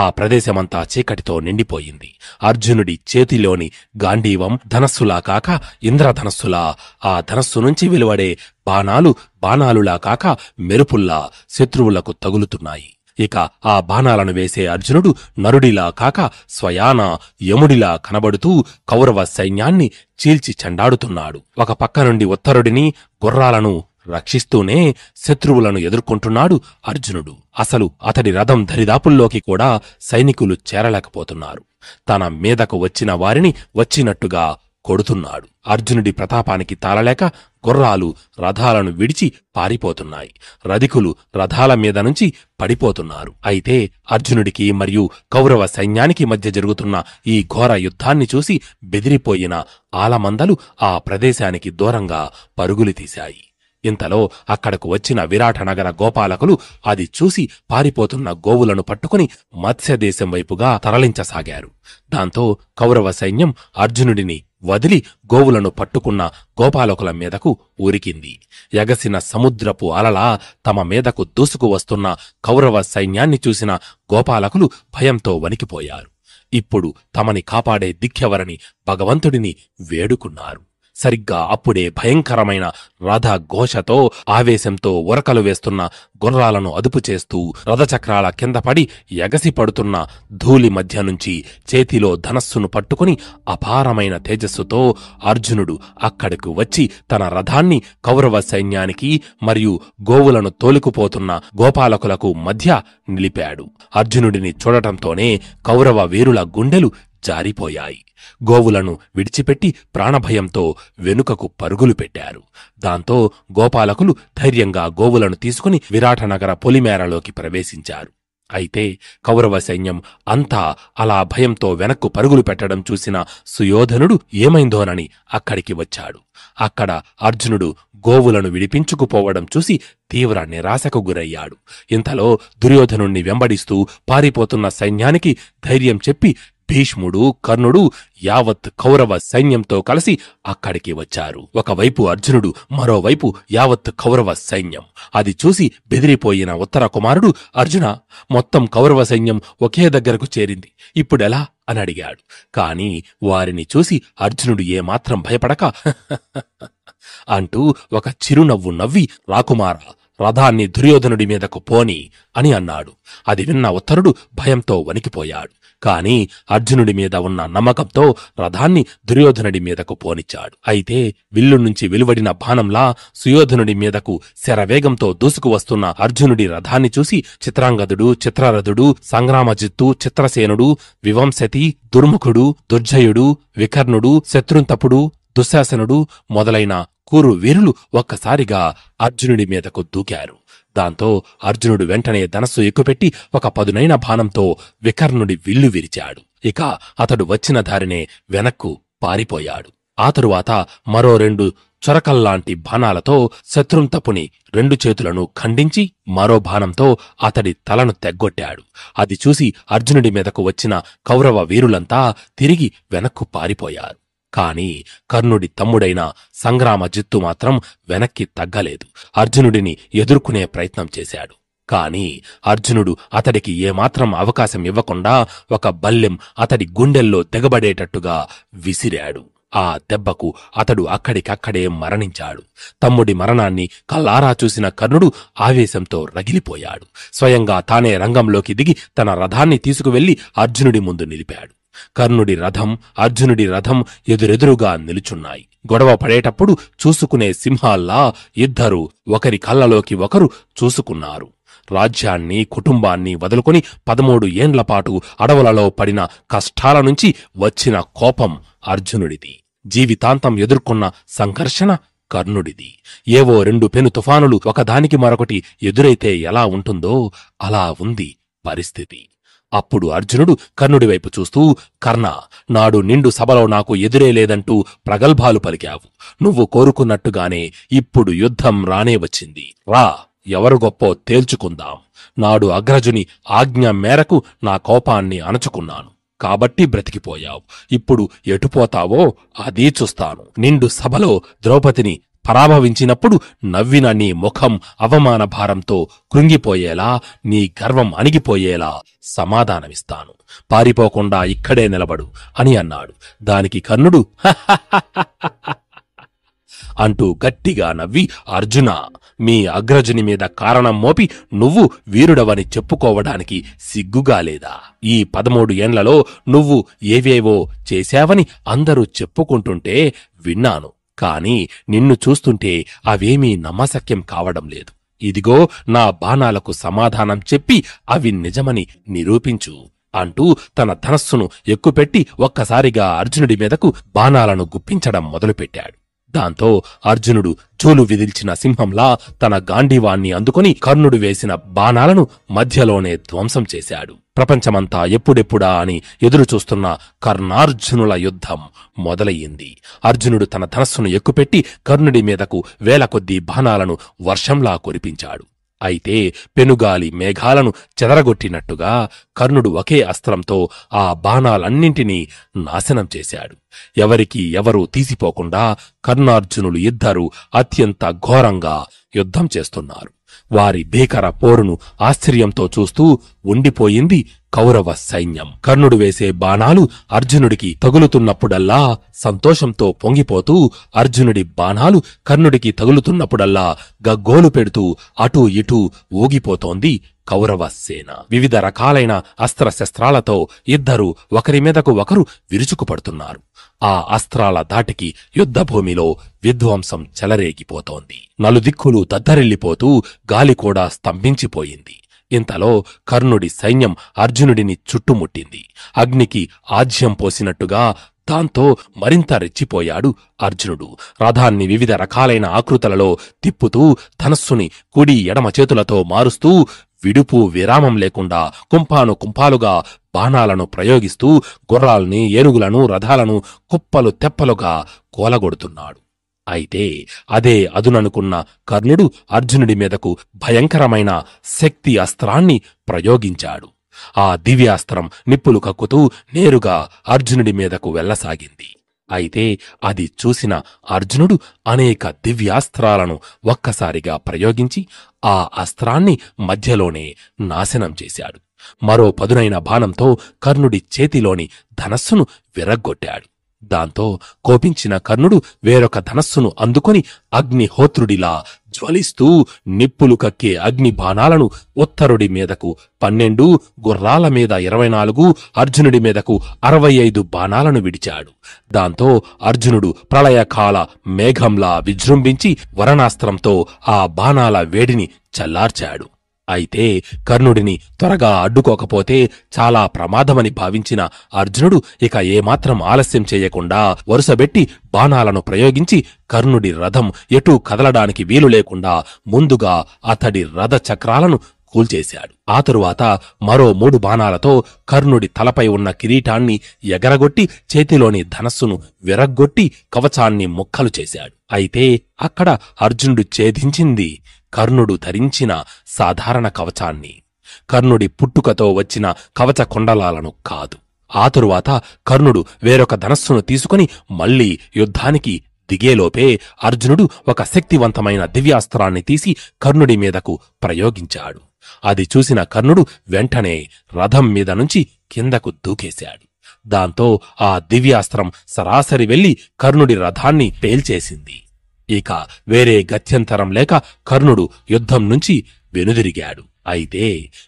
ఆ ప్రదేశమంతా చీకటితో నిండిపోయింది అర్జునుడి చేతిలోని గాంధీవం ధనస్సులా కాక ఇంద్రధనస్సులా ఆ ధనస్సు నుంచి వెలువడే బాణాలు బాణాలులా కాక మెరుపుల్లా శత్రువులకు తగులుతున్నాయి ఇక ఆ బాణాలను వేసే అర్జునుడు నరుడిలా కాక స్వయాన యముడిలా కనబడుతూ కౌరవ సైన్యాన్ని చీల్చి చెండాడుతున్నాడు ఒక పక్క నుండి ఉత్తరుడిని గుర్రాలను రక్షిస్తూనే శత్రువులను ఎదుర్కొంటున్నాడు అర్జునుడు అసలు అతడి రథం దరిదాపుల్లోకి కూడా సైనికులు చేరలేకపోతున్నారు తన మీదకు వచ్చిన వారిని వచ్చినట్టుగా కొడుతున్నాడు అర్జునుడి ప్రతాపానికి తాళలేక గుర్రాలు రథాలను విడిచి పారిపోతున్నాయి రధికులు రథాల మీద నుంచి పడిపోతున్నారు అయితే అర్జునుడికి మరియు కౌరవ సైన్యానికి మధ్య జరుగుతున్న ఈ ఘోర యుద్ధాన్ని చూసి బెదిరిపోయిన ఆలమందలు ఆ ప్రదేశానికి దూరంగా పరుగులు తీశాయి ఇంతలో అక్కడకు వచ్చిన విరాటనగర గోపాలకులు అది చూసి పారిపోతున్న గోవులను పట్టుకుని మత్స్యదేశం వైపుగా తరలించసాగారు దాంతో కౌరవ సైన్యం అర్జునుడిని వదిలి గోవులను పట్టుకున్న గోపాలకుల మీదకు ఊరికింది ఎగసిన సముద్రపు అలలా తమ మీదకు దూసుకు వస్తున్న కౌరవ సైన్యాన్ని చూసిన గోపాలకులు భయంతో వణికిపోయారు ఇప్పుడు తమని కాపాడే దిఖ్యవరని భగవంతుడిని వేడుకున్నారు సరిగ్గా అప్పుడే భయంకరమైన రథ ఘోషతో ఆవేశంతో ఉరకలు వేస్తున్న గుర్రాలను అదుపు చేస్తూ రథచక్రాల కింద పడి ఎగసి పడుతున్న ధూళి మధ్య నుంచి చేతిలో ధనస్సును పట్టుకుని అపారమైన తేజస్సుతో అర్జునుడు అక్కడకు వచ్చి తన రథాన్ని కౌరవ సైన్యానికి మరియు గోవులను తోలుకుపోతున్న గోపాలకులకు మధ్య నిలిపాడు అర్జునుడిని చూడటంతోనే కౌరవ వీరుల గుండెలు జారిపోయాయి గోవులను విడిచిపెట్టి ప్రాణభయంతో వెనుకకు పరుగులు పెట్టారు దాంతో గోపాలకులు ధైర్యంగా గోవులను తీసుకుని విరాటనగర పొలిమేరలోకి ప్రవేశించారు అయితే కౌరవ సైన్యం అంతా అలా భయంతో వెనక్కు పరుగులు పెట్టడం చూసిన సుయోధనుడు ఏమైందోనని అక్కడికి వచ్చాడు అక్కడ అర్జునుడు గోవులను విడిపించుకుపోవడం చూసి తీవ్ర నిరాశకు గురయ్యాడు ఇంతలో దుర్యోధనుణ్ణి వెంబడిస్తూ పారిపోతున్న సైన్యానికి ధైర్యం చెప్పి భీష్ముడు కర్ణుడు యావత్ కౌరవ సైన్యంతో కలిసి అక్కడికి వచ్చారు ఒకవైపు అర్జునుడు మరోవైపు యావత్ కౌరవ సైన్యం అది చూసి బెదిరిపోయిన ఉత్తర కుమారుడు అర్జున మొత్తం కౌరవ సైన్యం ఒకే దగ్గరకు చేరింది ఇప్పుడెలా అని అడిగాడు కాని వారిని చూసి అర్జునుడు ఏమాత్రం భయపడక అంటూ ఒక చిరునవ్వు నవ్వి రాకుమార రథాన్ని దుర్యోధనుడి మీదకు పోని అని అన్నాడు అది విన్న ఉత్తరుడు భయంతో వణికిపోయాడు కాని అర్జునుడి మీద ఉన్న నమ్మకంతో రథాన్ని దుర్యోధనుడి మీదకు పోనిచ్చాడు అయితే విల్లు నుంచి వెలువడిన బాణంలా సుయోధనుడి మీదకు శరవేగంతో దూసుకు వస్తున్న అర్జునుడి రథాన్ని చూసి చిత్రాంగదుడు చిత్రరథుడు సంగ్రామజిత్తు చిత్రసేనుడు వివంశతి దుర్ముఖుడు దుర్జయుడు వికర్ణుడు శత్రుంతపుడు దుశ్శాసనుడు మొదలైన కూరు వీరులు ఒక్కసారిగా అర్జునుడి మీదకు దూకారు దాంతో అర్జునుడు వెంటనే ధనస్సు ఎక్కుపెట్టి ఒక పదునైన బాణంతో వికర్ణుడి విల్లు విరిచాడు ఇక అతడు వచ్చిన దారినే వెనక్కు పారిపోయాడు ఆ తరువాత మరో రెండు చొరకల్లాంటి బాణాలతో శత్రుంతపుని రెండు చేతులను ఖండించి మరో బాణంతో అతడి తలను తెగ్గొట్టాడు అది చూసి అర్జునుడి మీదకు వచ్చిన కౌరవ వీరులంతా తిరిగి వెనక్కు పారిపోయారు కాని కర్ణుడి తమ్ముడైన సంగ్రామ జిత్తు మాత్రం వెనక్కి తగ్గలేదు అర్జునుడిని ఎదుర్కొనే ప్రయత్నం చేశాడు కాని అర్జునుడు అతడికి ఏమాత్రం అవకాశం ఇవ్వకుండా ఒక బల్లెం అతడి గుండెల్లో తెగబడేటట్టుగా విసిరాడు ఆ దెబ్బకు అతడు అక్కడికక్కడే మరణించాడు తమ్ముడి మరణాన్ని కల్లారా చూసిన కర్ణుడు ఆవేశంతో రగిలిపోయాడు స్వయంగా తానే రంగంలోకి దిగి తన రథాన్ని తీసుకువెళ్లి అర్జునుడి ముందు నిలిపాడు కర్ణుడి రథం అర్జునుడి రథం ఎదురెదురుగా నిలుచున్నాయి గొడవ పడేటప్పుడు చూసుకునే సింహాల్లా ఇద్దరు ఒకరి కళ్ళలోకి ఒకరు చూసుకున్నారు రాజ్యాన్ని కుటుంబాన్ని వదులుకొని పదమూడు ఏండ్లపాటు అడవులలో పడిన కష్టాల నుంచి వచ్చిన కోపం అర్జునుడిది జీవితాంతం ఎదుర్కొన్న సంఘర్షణ కర్ణుడిది ఏవో రెండు పెను తుఫానులు ఒకదానికి మరొకటి ఎదురైతే ఎలా ఉంటుందో అలా ఉంది పరిస్థితి అప్పుడు అర్జునుడు కర్ణుడి వైపు చూస్తూ కర్ణ నాడు నిండు సభలో నాకు ఎదురే లేదంటూ ప్రగల్భాలు పలికావు నువ్వు కోరుకున్నట్టుగానే ఇప్పుడు యుద్ధం రానే వచ్చింది రా ఎవరు గొప్పో తేల్చుకుందాం నాడు అగ్రజుని ఆజ్ఞ మేరకు నా కోపాన్ని అణచుకున్నాను కాబట్టి బ్రతికిపోయావు ఇప్పుడు ఎటుపోతావో అదీ చూస్తాను నిండు సభలో ద్రౌపదిని పరాభవించినప్పుడు నవ్విన నీ ముఖం అవమాన భారంతో కృంగిపోయేలా నీ గర్వం అణిగిపోయేలా సమాధానమిస్తాను పారిపోకుండా ఇక్కడే నిలబడు అని అన్నాడు దానికి కర్ణుడు అంటూ గట్టిగా నవ్వి అర్జున మీ అగ్రజుని మీద కారణం మోపి నువ్వు వీరుడవని చెప్పుకోవడానికి సిగ్గుగా లేదా ఈ పదమూడు ఏండ్లలో నువ్వు ఏవేవో చేశావని అందరూ చెప్పుకుంటుంటే విన్నాను కాని నిన్ను చూస్తుంటే అవేమీ నమ్మశక్యం కావడం లేదు ఇదిగో నా బాణాలకు సమాధానం చెప్పి అవి నిజమని నిరూపించు అంటూ తన ధనస్సును ఎక్కుపెట్టి ఒక్కసారిగా అర్జునుడి మీదకు బాణాలను గుప్పించడం మొదలుపెట్టాడు దాంతో అర్జునుడు చూలు విదిల్చిన సింహంలా తన గాంధీవాణ్ణి అందుకుని కర్ణుడు వేసిన బాణాలను మధ్యలోనే ధ్వంసం చేశాడు ప్రపంచమంతా ఎప్పుడెప్పుడా అని ఎదురుచూస్తున్న కర్ణార్జునుల యుద్ధం మొదలయ్యింది అర్జునుడు తన ధనస్సును ఎక్కుపెట్టి కర్ణుడి మీదకు వేల కొద్దీ బాణాలను వర్షంలా కురిపించాడు అయితే పెనుగాలి మేఘాలను చెదరగొట్టినట్టుగా కర్ణుడు ఒకే అస్త్రంతో ఆ బాణాలన్నింటినీ నాశనం చేశాడు ఎవరికి ఎవరూ తీసిపోకుండా కర్ణార్జునులు ఇద్దరు అత్యంత ఘోరంగా యుద్ధం చేస్తున్నారు వారి భీకర పోరును ఆశ్చర్యంతో చూస్తూ ఉండిపోయింది కౌరవ సైన్యం కర్ణుడు వేసే బాణాలు అర్జునుడికి తగులుతున్నప్పుడల్లా సంతోషంతో పొంగిపోతూ అర్జునుడి బాణాలు కర్ణుడికి తగులుతున్నప్పుడల్లా గగ్గోలు పెడుతూ అటూ ఇటూ ఊగిపోతోంది కౌరవ సేన వివిధ రకాలైన అస్త్రశస్త్రాలతో ఇద్దరు ఒకరి మీదకు ఒకరు విరుచుకుపడుతున్నారు ఆ అస్త్రాల ధాటికి యుద్ధభూమిలో విధ్వంసం చెలరేగిపోతోంది నలుదిక్కులు దద్దరిల్లిపోతూ గాలి కూడా స్తంభించిపోయింది ఇంతలో కర్ణుడి సైన్యం అర్జునుడిని చుట్టుముట్టింది అగ్నికి ఆజ్యం పోసినట్టుగా దాంతో మరింత రెచ్చిపోయాడు అర్జునుడు రథాన్ని వివిధ రకాలైన ఆకృతులలో తిప్పుతూ ధనస్సుని కుడి ఎడమ చేతులతో మారుస్తూ విడుపు విరామం లేకుండా కుంపాను కుంపాలుగా బాణాలను ప్రయోగిస్తూ గుర్రాల్ని ఏనుగులను రథాలను కుప్పలు తెప్పలుగా కోలగొడుతున్నాడు అయితే అదే అదుననుకున్న కర్ణుడు అర్జునుడి మీదకు భయంకరమైన శక్తి అస్త్రాన్ని ప్రయోగించాడు ఆ దివ్యాస్త్రం నిప్పులు కక్కుతూ నేరుగా అర్జునుడి మీదకు వెళ్లసాగింది అయితే అది చూసిన అర్జునుడు అనేక దివ్యాస్త్రాలను ఒక్కసారిగా ప్రయోగించి ఆ అస్త్రాన్ని మధ్యలోనే నాశనం చేశాడు మరో పదునైన బాణంతో కర్ణుడి చేతిలోని ధనస్సును విరగ్గొట్టాడు దాంతో కోపించిన కర్ణుడు వేరొక ధనస్సును అందుకొని అగ్నిహోత్రుడిలా జ్వలిస్తూ నిప్పులు కక్కే అగ్ని బాణాలను ఉత్తరుడి మీదకు పన్నెండు గుర్రాల మీద ఇరవై నాలుగు అర్జునుడి మీదకు అరవై ఐదు బాణాలను విడిచాడు దాంతో అర్జునుడు ప్రళయకాల మేఘంలా విజృంభించి వరణాస్త్రంతో ఆ బాణాల వేడిని చల్లార్చాడు అయితే కర్ణుడిని త్వరగా అడ్డుకోకపోతే చాలా ప్రమాదమని భావించిన అర్జునుడు ఇక ఏమాత్రం ఆలస్యం చేయకుండా వరుసబెట్టి బాణాలను ప్రయోగించి కర్ణుడి రథం ఎటూ కదలడానికి వీలు లేకుండా ముందుగా అతడి రథ చక్రాలను కూల్చేశాడు ఆ తరువాత మరో మూడు బాణాలతో కర్ణుడి తలపై ఉన్న కిరీటాన్ని ఎగరగొట్టి చేతిలోని ధనస్సును విరగ్గొట్టి కవచాన్ని ముక్కలు చేశాడు అయితే అక్కడ అర్జునుడు ఛేదించింది కర్ణుడు ధరించిన సాధారణ కవచాన్ని కర్ణుడి పుట్టుకతో వచ్చిన కవచ కొండలాలను కాదు ఆ తరువాత కర్ణుడు వేరొక ధనస్సును తీసుకుని మళ్లీ యుద్ధానికి దిగేలోపే అర్జునుడు ఒక శక్తివంతమైన దివ్యాస్త్రాన్ని తీసి కర్ణుడి మీదకు ప్రయోగించాడు అది చూసిన కర్ణుడు వెంటనే రథం మీద నుంచి కిందకు దూకేశాడు దాంతో ఆ దివ్యాస్త్రం సరాసరి వెళ్లి కర్ణుడి రథాన్ని పేల్చేసింది ఇక వేరే గత్యంతరం లేక కర్ణుడు యుద్ధం నుంచి వెనుదిరిగాడు అయితే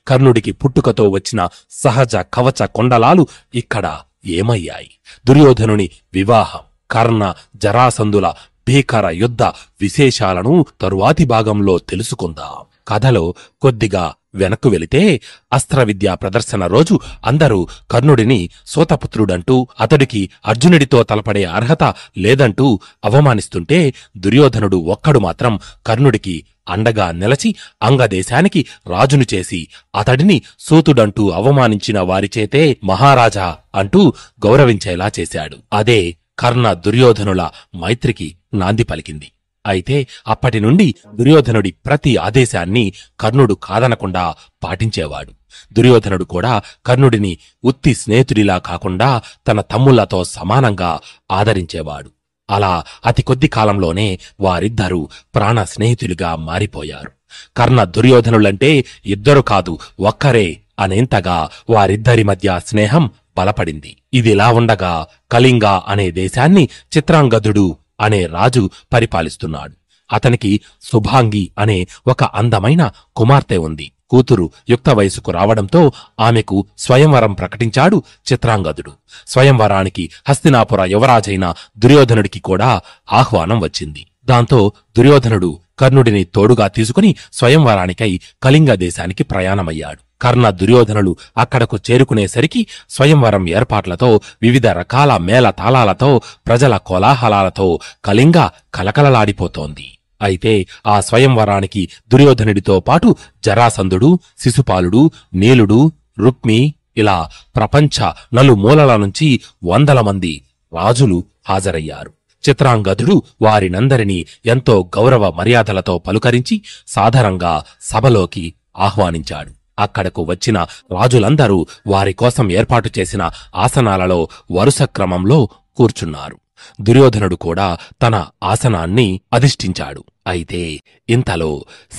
కర్ణుడికి పుట్టుకతో వచ్చిన సహజ కవచ కొండలాలు ఇక్కడ ఏమయ్యాయి దుర్యోధనుని వివాహం కర్ణ జరాసందుల భీకర యుద్ధ విశేషాలను తరువాతి భాగంలో తెలుసుకుందాం కథలో కొద్దిగా వెనక్కు వెళితే అస్త్రవిద్యా ప్రదర్శన రోజు అందరూ కర్ణుడిని సోతపుత్రుడంటూ అతడికి అర్జునుడితో తలపడే అర్హత లేదంటూ అవమానిస్తుంటే దుర్యోధనుడు ఒక్కడు మాత్రం కర్ణుడికి అండగా నిలచి అంగదేశానికి రాజును చేసి అతడిని సూతుడంటూ అవమానించిన వారిచేతే మహారాజా అంటూ గౌరవించేలా చేశాడు అదే కర్ణ దుర్యోధనుల మైత్రికి నాంది పలికింది అయితే అప్పటి నుండి దుర్యోధనుడి ప్రతి ఆదేశాన్ని కర్ణుడు కాదనకుండా పాటించేవాడు దుర్యోధనుడు కూడా కర్ణుడిని ఉత్తి స్నేహితుడిలా కాకుండా తన తమ్ముళ్లతో సమానంగా ఆదరించేవాడు అలా అతి కొద్ది కాలంలోనే వారిద్దరూ ప్రాణ స్నేహితులుగా మారిపోయారు కర్ణ దుర్యోధనులంటే ఇద్దరు కాదు ఒక్కరే అనేంతగా వారిద్దరి మధ్య స్నేహం బలపడింది ఇదిలా ఉండగా కళింగ అనే దేశాన్ని చిత్రాంగదుడు అనే రాజు పరిపాలిస్తున్నాడు అతనికి శుభాంగి అనే ఒక అందమైన కుమార్తె ఉంది కూతురు యుక్త వయసుకు రావడంతో ఆమెకు స్వయంవరం ప్రకటించాడు చిత్రాంగదుడు స్వయంవరానికి హస్తినాపుర యువరాజైన దుర్యోధనుడికి కూడా ఆహ్వానం వచ్చింది దాంతో దుర్యోధనుడు కర్ణుడిని తోడుగా తీసుకుని స్వయంవరానికై కళింగ దేశానికి ప్రయాణమయ్యాడు కర్ణ దుర్యోధనులు అక్కడకు చేరుకునేసరికి స్వయంవరం ఏర్పాట్లతో వివిధ రకాల మేళతాళాలతో ప్రజల కోలాహలాలతో కళింగ కలకలలాడిపోతోంది అయితే ఆ స్వయంవరానికి దుర్యోధనుడితో పాటు జరాసందుడు శిశుపాలుడు నీలుడు రుక్మి ఇలా ప్రపంచ నలుమూలల నుంచి వందల మంది రాజులు హాజరయ్యారు చిత్రాంగదుడు వారినందరినీ ఎంతో గౌరవ మర్యాదలతో పలుకరించి సాధారంగా సభలోకి ఆహ్వానించాడు అక్కడకు వచ్చిన రాజులందరూ వారి కోసం ఏర్పాటు చేసిన ఆసనాలలో వరుస క్రమంలో కూర్చున్నారు దుర్యోధనుడు కూడా తన ఆసనాన్ని అధిష్ఠించాడు అయితే ఇంతలో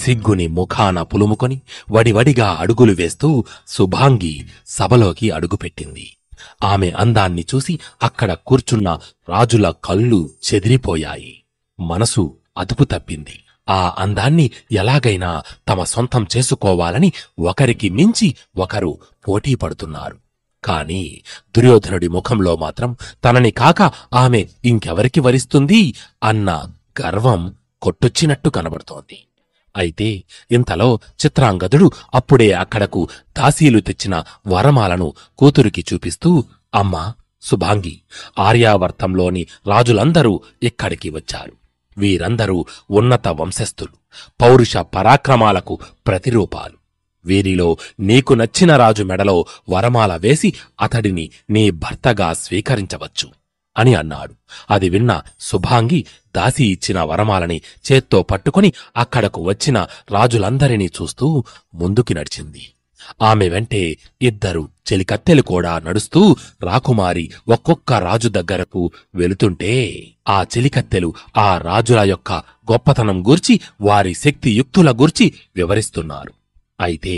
సిగ్గుని ముఖాన పులుముకొని వడివడిగా అడుగులు వేస్తూ సుభాంగి సభలోకి అడుగుపెట్టింది ఆమె అందాన్ని చూసి అక్కడ కూర్చున్న రాజుల కళ్ళు చెదిరిపోయాయి మనసు అదుపు తప్పింది ఆ అందాన్ని ఎలాగైనా తమ సొంతం చేసుకోవాలని ఒకరికి మించి ఒకరు పోటీ పడుతున్నారు కాని దుర్యోధనుడి ముఖంలో మాత్రం తనని కాక ఆమె ఇంకెవరికి వరిస్తుంది అన్న గర్వం కొట్టొచ్చినట్టు కనబడుతోంది అయితే ఇంతలో చిత్రాంగదుడు అప్పుడే అక్కడకు దాసీలు తెచ్చిన వరమాలను కూతురికి చూపిస్తూ అమ్మా సుభాంగి ఆర్యావర్తంలోని రాజులందరూ ఇక్కడికి వచ్చారు వీరందరూ ఉన్నత వంశస్థులు పౌరుష పరాక్రమాలకు ప్రతిరూపాలు వీరిలో నీకు నచ్చిన రాజు మెడలో వరమాల వేసి అతడిని నీ భర్తగా స్వీకరించవచ్చు అని అన్నాడు అది విన్న శుభాంగి దాసి ఇచ్చిన వరమాలని చేత్తో పట్టుకుని అక్కడకు వచ్చిన రాజులందరినీ చూస్తూ ముందుకి నడిచింది ఆమె వెంటే ఇద్దరు చెలికత్తెలు కూడా నడుస్తూ రాకుమారి ఒక్కొక్క రాజు దగ్గరకు వెళుతుంటే ఆ చెలికత్తెలు ఆ రాజుల యొక్క గొప్పతనం గూర్చి వారి శక్తియుక్తుల గూర్చి వివరిస్తున్నారు అయితే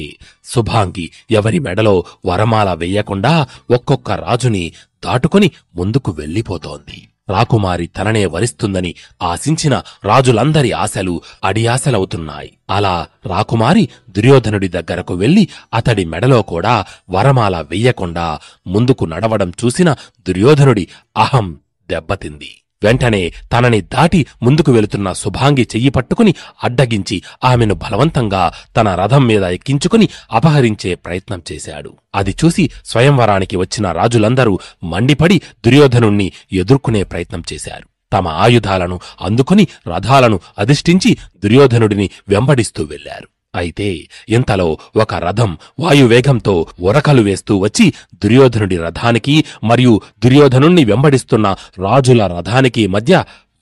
శుభాంగి ఎవరి మెడలో వరమాల వెయ్యకుండా ఒక్కొక్క రాజుని దాటుకుని ముందుకు వెళ్ళిపోతోంది రాకుమారి తననే వరిస్తుందని ఆశించిన రాజులందరి ఆశలు అడియాశలవుతున్నాయి అలా రాకుమారి దుర్యోధనుడి దగ్గరకు వెళ్లి అతడి మెడలో కూడా వరమాల వెయ్యకుండా ముందుకు నడవడం చూసిన దుర్యోధనుడి అహం దెబ్బతింది వెంటనే తనని దాటి ముందుకు వెళుతున్న శుభాంగి చెయ్యి పట్టుకుని అడ్డగించి ఆమెను బలవంతంగా తన రథం మీద ఎక్కించుకుని అపహరించే ప్రయత్నం చేశాడు అది చూసి స్వయంవరానికి వచ్చిన రాజులందరూ మండిపడి దుర్యోధనుణ్ణి ఎదుర్కొనే ప్రయత్నం చేశారు తమ ఆయుధాలను అందుకుని రథాలను అధిష్ఠించి దుర్యోధనుడిని వెంబడిస్తూ వెళ్లారు అయితే ఇంతలో ఒక రథం వాయువేగంతో ఉరకలు వేస్తూ వచ్చి దుర్యోధనుడి రథానికి మరియు దుర్యోధనుణ్ణి వెంబడిస్తున్న రాజుల రథానికి మధ్య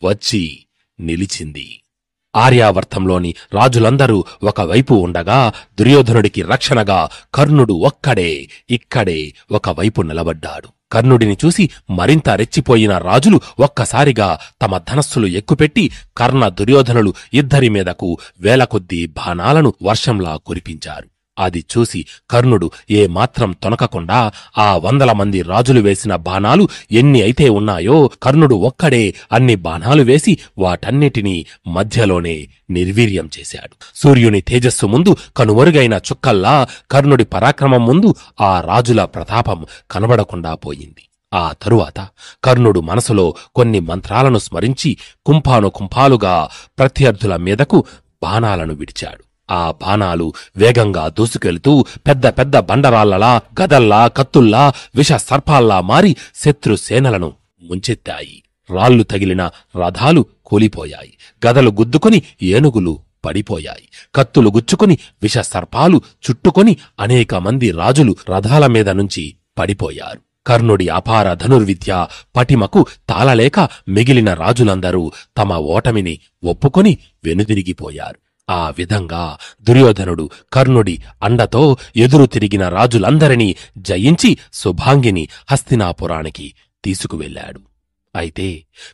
వచ్చి నిలిచింది ఆర్యావర్తంలోని రాజులందరూ ఒకవైపు ఉండగా దుర్యోధనుడికి రక్షణగా కర్ణుడు ఒక్కడే ఇక్కడే ఒకవైపు నిలబడ్డాడు కర్ణుడిని చూసి మరింత రెచ్చిపోయిన రాజులు ఒక్కసారిగా తమ ధనస్సులు ఎక్కుపెట్టి కర్ణ దుర్యోధనులు ఇద్దరి మీదకు వేలకొద్దీ బాణాలను వర్షంలా కురిపించారు అది చూసి కర్ణుడు ఏమాత్రం తొనకకుండా ఆ వందల మంది రాజులు వేసిన బాణాలు ఎన్ని అయితే ఉన్నాయో కర్ణుడు ఒక్కడే అన్ని బాణాలు వేసి వాటన్నిటినీ మధ్యలోనే నిర్వీర్యం చేశాడు సూర్యుని తేజస్సు ముందు కనుమరుగైన చుక్కల్లా కర్ణుడి పరాక్రమం ముందు ఆ రాజుల ప్రతాపం కనబడకుండా పోయింది ఆ తరువాత కర్ణుడు మనసులో కొన్ని మంత్రాలను స్మరించి కుంఫాను కుంభాలుగా ప్రత్యర్థుల మీదకు బాణాలను విడిచాడు ఆ బాణాలు వేగంగా దూసుకెళ్తూ పెద్ద పెద్ద బండరాళ్లలా గదల్లా కత్తుల్లా విష సర్పాల్లా మారి శత్రు సేనలను ముంచెత్తాయి రాళ్లు తగిలిన రథాలు కూలిపోయాయి గదలు గుద్దుకొని ఏనుగులు పడిపోయాయి కత్తులు గుచ్చుకుని విష సర్పాలు చుట్టుకొని అనేక మంది రాజులు రథాల మీద నుంచి పడిపోయారు కర్ణుడి అపార ధనుర్విద్య పటిమకు తాళలేక మిగిలిన రాజులందరూ తమ ఓటమిని ఒప్పుకొని వెనుదిరిగిపోయారు ఆ విధంగా దుర్యోధనుడు కర్ణుడి అండతో ఎదురు తిరిగిన రాజులందరినీ జయించి శుభాంగిని హస్తినాపురానికి తీసుకువెళ్లాడు అయితే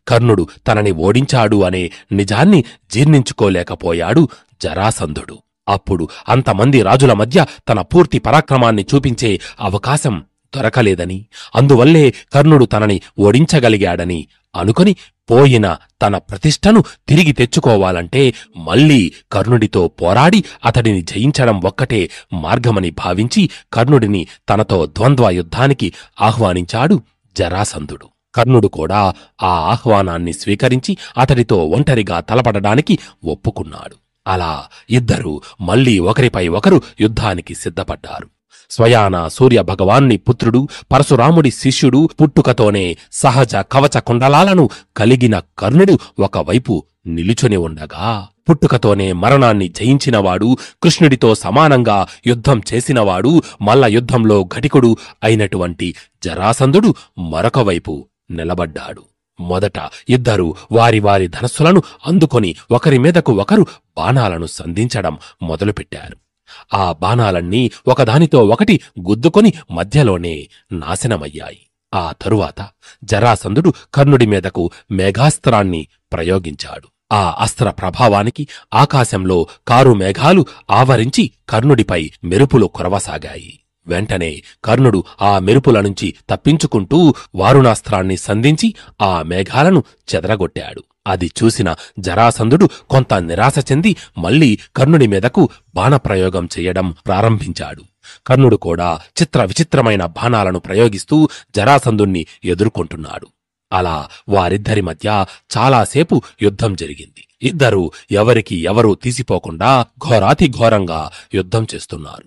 కర్ణుడు తనని ఓడించాడు అనే నిజాన్ని జీర్ణించుకోలేకపోయాడు జరాసంధుడు అప్పుడు అంతమంది రాజుల మధ్య తన పూర్తి పరాక్రమాన్ని చూపించే అవకాశం దొరకలేదని అందువల్లే కర్ణుడు తనని ఓడించగలిగాడని అనుకొని పోయిన తన ప్రతిష్టను తిరిగి తెచ్చుకోవాలంటే మళ్లీ కర్ణుడితో పోరాడి అతడిని జయించడం ఒక్కటే మార్గమని భావించి కర్ణుడిని తనతో ద్వంద్వ యుద్ధానికి ఆహ్వానించాడు జరాసంధుడు కర్ణుడు కూడా ఆ ఆహ్వానాన్ని స్వీకరించి అతడితో ఒంటరిగా తలపడడానికి ఒప్పుకున్నాడు అలా ఇద్దరూ మళ్లీ ఒకరిపై ఒకరు యుద్ధానికి సిద్ధపడ్డారు స్వయాన సూర్య భగవాన్ని పుత్రుడు పరశురాముడి శిష్యుడు పుట్టుకతోనే సహజ కవచ కుండలాలను కలిగిన కర్ణుడు ఒకవైపు నిలుచుని ఉండగా పుట్టుకతోనే మరణాన్ని జయించినవాడు కృష్ణుడితో సమానంగా యుద్ధం చేసినవాడు మల్ల యుద్ధంలో ఘటికుడు అయినటువంటి జరాసందుడు మరొకవైపు నిలబడ్డాడు మొదట ఇద్దరు వారి వారి ధనస్సులను అందుకొని ఒకరి మీదకు ఒకరు బాణాలను సంధించడం మొదలుపెట్టారు ఆ బాణాలన్నీ ఒకదానితో ఒకటి గుద్దుకొని మధ్యలోనే నాశనమయ్యాయి ఆ తరువాత జరాసందుడు కర్ణుడి మీదకు మేఘాస్త్రాన్ని ప్రయోగించాడు ఆ అస్త్ర ప్రభావానికి ఆకాశంలో కారు మేఘాలు ఆవరించి కర్ణుడిపై మెరుపులు కురవసాగాయి వెంటనే కర్ణుడు ఆ మెరుపుల నుంచి తప్పించుకుంటూ వారుణాస్త్రాన్ని సంధించి ఆ మేఘాలను చెదరగొట్టాడు అది చూసిన జరాసంధుడు కొంత నిరాశ చెంది మళ్లీ కర్ణుడి మీదకు బాణప్రయోగం చెయ్యడం ప్రారంభించాడు కర్ణుడు కూడా చిత్ర విచిత్రమైన బాణాలను ప్రయోగిస్తూ జరాసంధుణ్ణి ఎదుర్కొంటున్నాడు అలా వారిద్దరి మధ్య చాలాసేపు యుద్ధం జరిగింది ఇద్దరూ ఎవరికి ఎవరూ తీసిపోకుండా ఘోరాతి ఘోరంగా యుద్ధం చేస్తున్నారు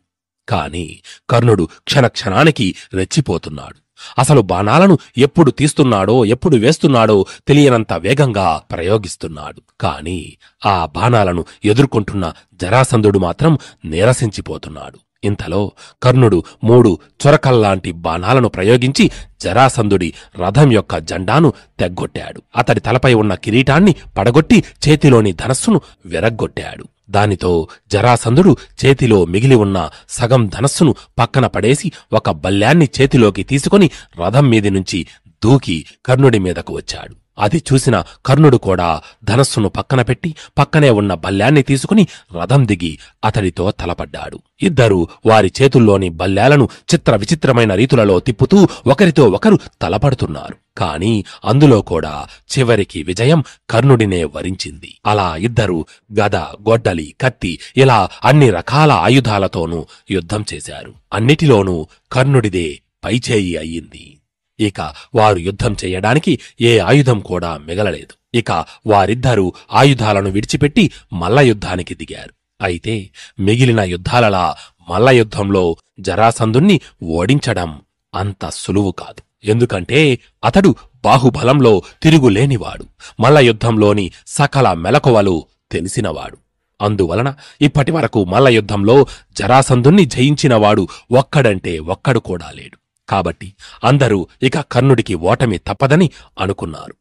కాని కర్ణుడు క్షణక్షణానికి రెచ్చిపోతున్నాడు అసలు బాణాలను ఎప్పుడు తీస్తున్నాడో ఎప్పుడు వేస్తున్నాడో తెలియనంత వేగంగా ప్రయోగిస్తున్నాడు కాని ఆ బాణాలను ఎదుర్కొంటున్న జరాసంధుడు మాత్రం నీరసించిపోతున్నాడు ఇంతలో కర్ణుడు మూడు చొరకల్లాంటి బాణాలను ప్రయోగించి జరాసంధుడి రథం యొక్క జెండాను తెగ్గొట్టాడు అతడి తలపై ఉన్న కిరీటాన్ని పడగొట్టి చేతిలోని ధనస్సును విరగ్గొట్టాడు దానితో జరాసంధుడు చేతిలో మిగిలి ఉన్న సగం ధనస్సును పక్కన పడేసి ఒక బల్ల్యాన్ని చేతిలోకి తీసుకుని రథం మీది నుంచి దూకి కర్ణుడి మీదకు వచ్చాడు అది చూసిన కర్ణుడు కూడా ధనస్సును పక్కన పెట్టి పక్కనే ఉన్న బల్యాన్ని తీసుకుని రథం దిగి అతడితో తలపడ్డాడు ఇద్దరూ వారి చేతుల్లోని బల్యాలను చిత్ర విచిత్రమైన రీతులలో తిప్పుతూ ఒకరితో ఒకరు తలపడుతున్నారు కాని అందులో కూడా చివరికి విజయం కర్ణుడినే వరించింది అలా ఇద్దరు గద గొడ్డలి కత్తి ఇలా అన్ని రకాల ఆయుధాలతోనూ యుద్ధం చేశారు అన్నిటిలోనూ కర్ణుడిదే పైచేయి అయ్యింది ఇక వారు యుద్ధం చేయడానికి ఏ ఆయుధం కూడా మిగలలేదు ఇక వారిద్దరూ ఆయుధాలను విడిచిపెట్టి మల్ల యుద్ధానికి దిగారు అయితే మిగిలిన యుద్ధాలలా మల్ల యుద్ధంలో జరాసంధుణ్ణి ఓడించడం అంత సులువు కాదు ఎందుకంటే అతడు బాహుబలంలో తిరుగులేనివాడు మల్ల యుద్ధంలోని సకల మెలకువలు తెలిసినవాడు అందువలన ఇప్పటి వరకు మల్ల యుద్ధంలో జరాసంధుణ్ణి జయించినవాడు ఒక్కడంటే ఒక్కడు కూడా లేడు కాబట్టి అందరూ ఇక కర్ణుడికి ఓటమి తప్పదని అనుకున్నారు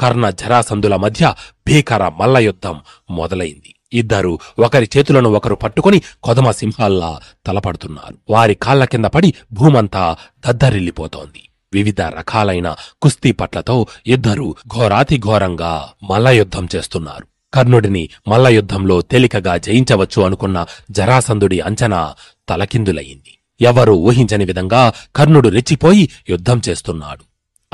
కర్ణ జరాసందుల మధ్య భీకర మల్లయుద్ధం మొదలైంది ఇద్దరు ఒకరి చేతులను ఒకరు పట్టుకుని కొదమ సింహాల్లా తలపడుతున్నారు వారి కాళ్ల కింద పడి భూమంతా దద్దరిల్లిపోతోంది వివిధ రకాలైన కుస్తీ పట్లతో ఇద్దరు ఘోరాతి ఘోరంగా మల్లయుద్ధం చేస్తున్నారు కర్ణుడిని మల్లయుద్ధంలో తేలికగా జయించవచ్చు అనుకున్న జరాసందుడి అంచనా తలకిందులయ్యింది ఎవరు ఊహించని విధంగా కర్ణుడు రెచ్చిపోయి యుద్ధం చేస్తున్నాడు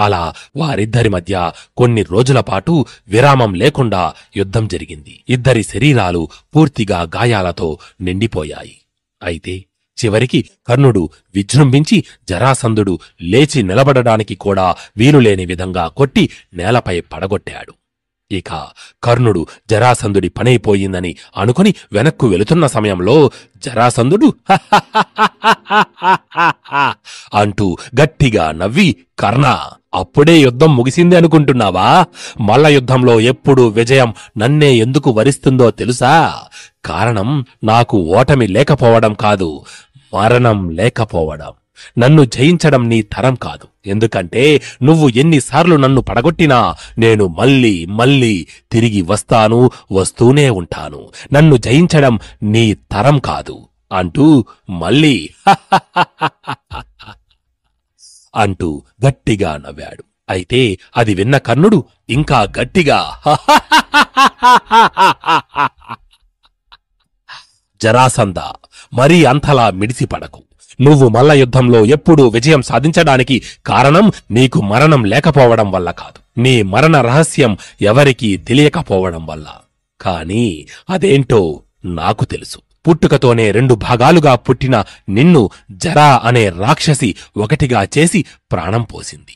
అలా వారిద్దరి మధ్య కొన్ని రోజుల పాటు విరామం లేకుండా యుద్ధం జరిగింది ఇద్దరి శరీరాలు పూర్తిగా గాయాలతో నిండిపోయాయి అయితే చివరికి కర్ణుడు విజృంభించి జరాసందుడు లేచి నిలబడడానికి కూడా వీలులేని విధంగా కొట్టి నేలపై పడగొట్టాడు ఇక కర్ణుడు జరాసందుడి పనైపోయిందని అనుకుని వెనక్కు వెళుతున్న సమయంలో జరాసందుడు అంటూ గట్టిగా నవ్వి కర్ణ అప్పుడే యుద్ధం ముగిసింది అనుకుంటున్నావా మల్ల యుద్ధంలో ఎప్పుడు విజయం నన్నే ఎందుకు వరిస్తుందో తెలుసా కారణం నాకు ఓటమి లేకపోవడం కాదు మరణం లేకపోవడం నన్ను జయించడం నీ తరం కాదు ఎందుకంటే నువ్వు ఎన్నిసార్లు నన్ను పడగొట్టినా నేను మళ్ళీ మళ్ళీ తిరిగి వస్తాను వస్తూనే ఉంటాను నన్ను జయించడం నీ తరం కాదు అంటూ మళ్ళీ అంటూ గట్టిగా నవ్వాడు అయితే అది విన్న కర్ణుడు ఇంకా గట్టిగా జరాసంద మరీ అంతలా మిడిసిపడకు నువ్వు మల్ల యుద్ధంలో ఎప్పుడూ విజయం సాధించడానికి కారణం నీకు మరణం లేకపోవడం వల్ల కాదు నీ మరణ రహస్యం ఎవరికీ తెలియకపోవడం వల్ల కాని అదేంటో నాకు తెలుసు పుట్టుకతోనే రెండు భాగాలుగా పుట్టిన నిన్ను జరా అనే రాక్షసి ఒకటిగా చేసి ప్రాణం పోసింది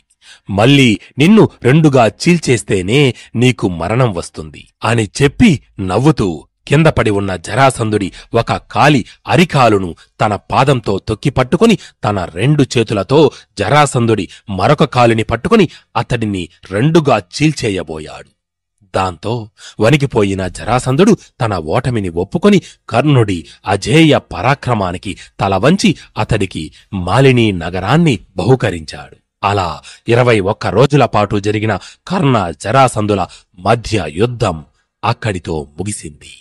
మళ్ళీ నిన్ను రెండుగా చీల్చేస్తేనే నీకు మరణం వస్తుంది అని చెప్పి నవ్వుతూ కింద పడి ఉన్న జరాసందుడి ఒక కాలి అరికాలును తన పాదంతో తొక్కి పట్టుకుని తన రెండు చేతులతో జరాసందుడి మరొక కాలుని పట్టుకుని అతడిని రెండుగా చీల్చేయబోయాడు దాంతో వణికిపోయిన జరాసందుడు తన ఓటమిని ఒప్పుకొని కర్ణుడి అజేయ పరాక్రమానికి తల వంచి అతడికి మాలిని నగరాన్ని బహుకరించాడు అలా ఇరవై ఒక్క రోజుల పాటు జరిగిన కర్ణ జరాసందుల మధ్య యుద్ధం అక్కడితో ముగిసింది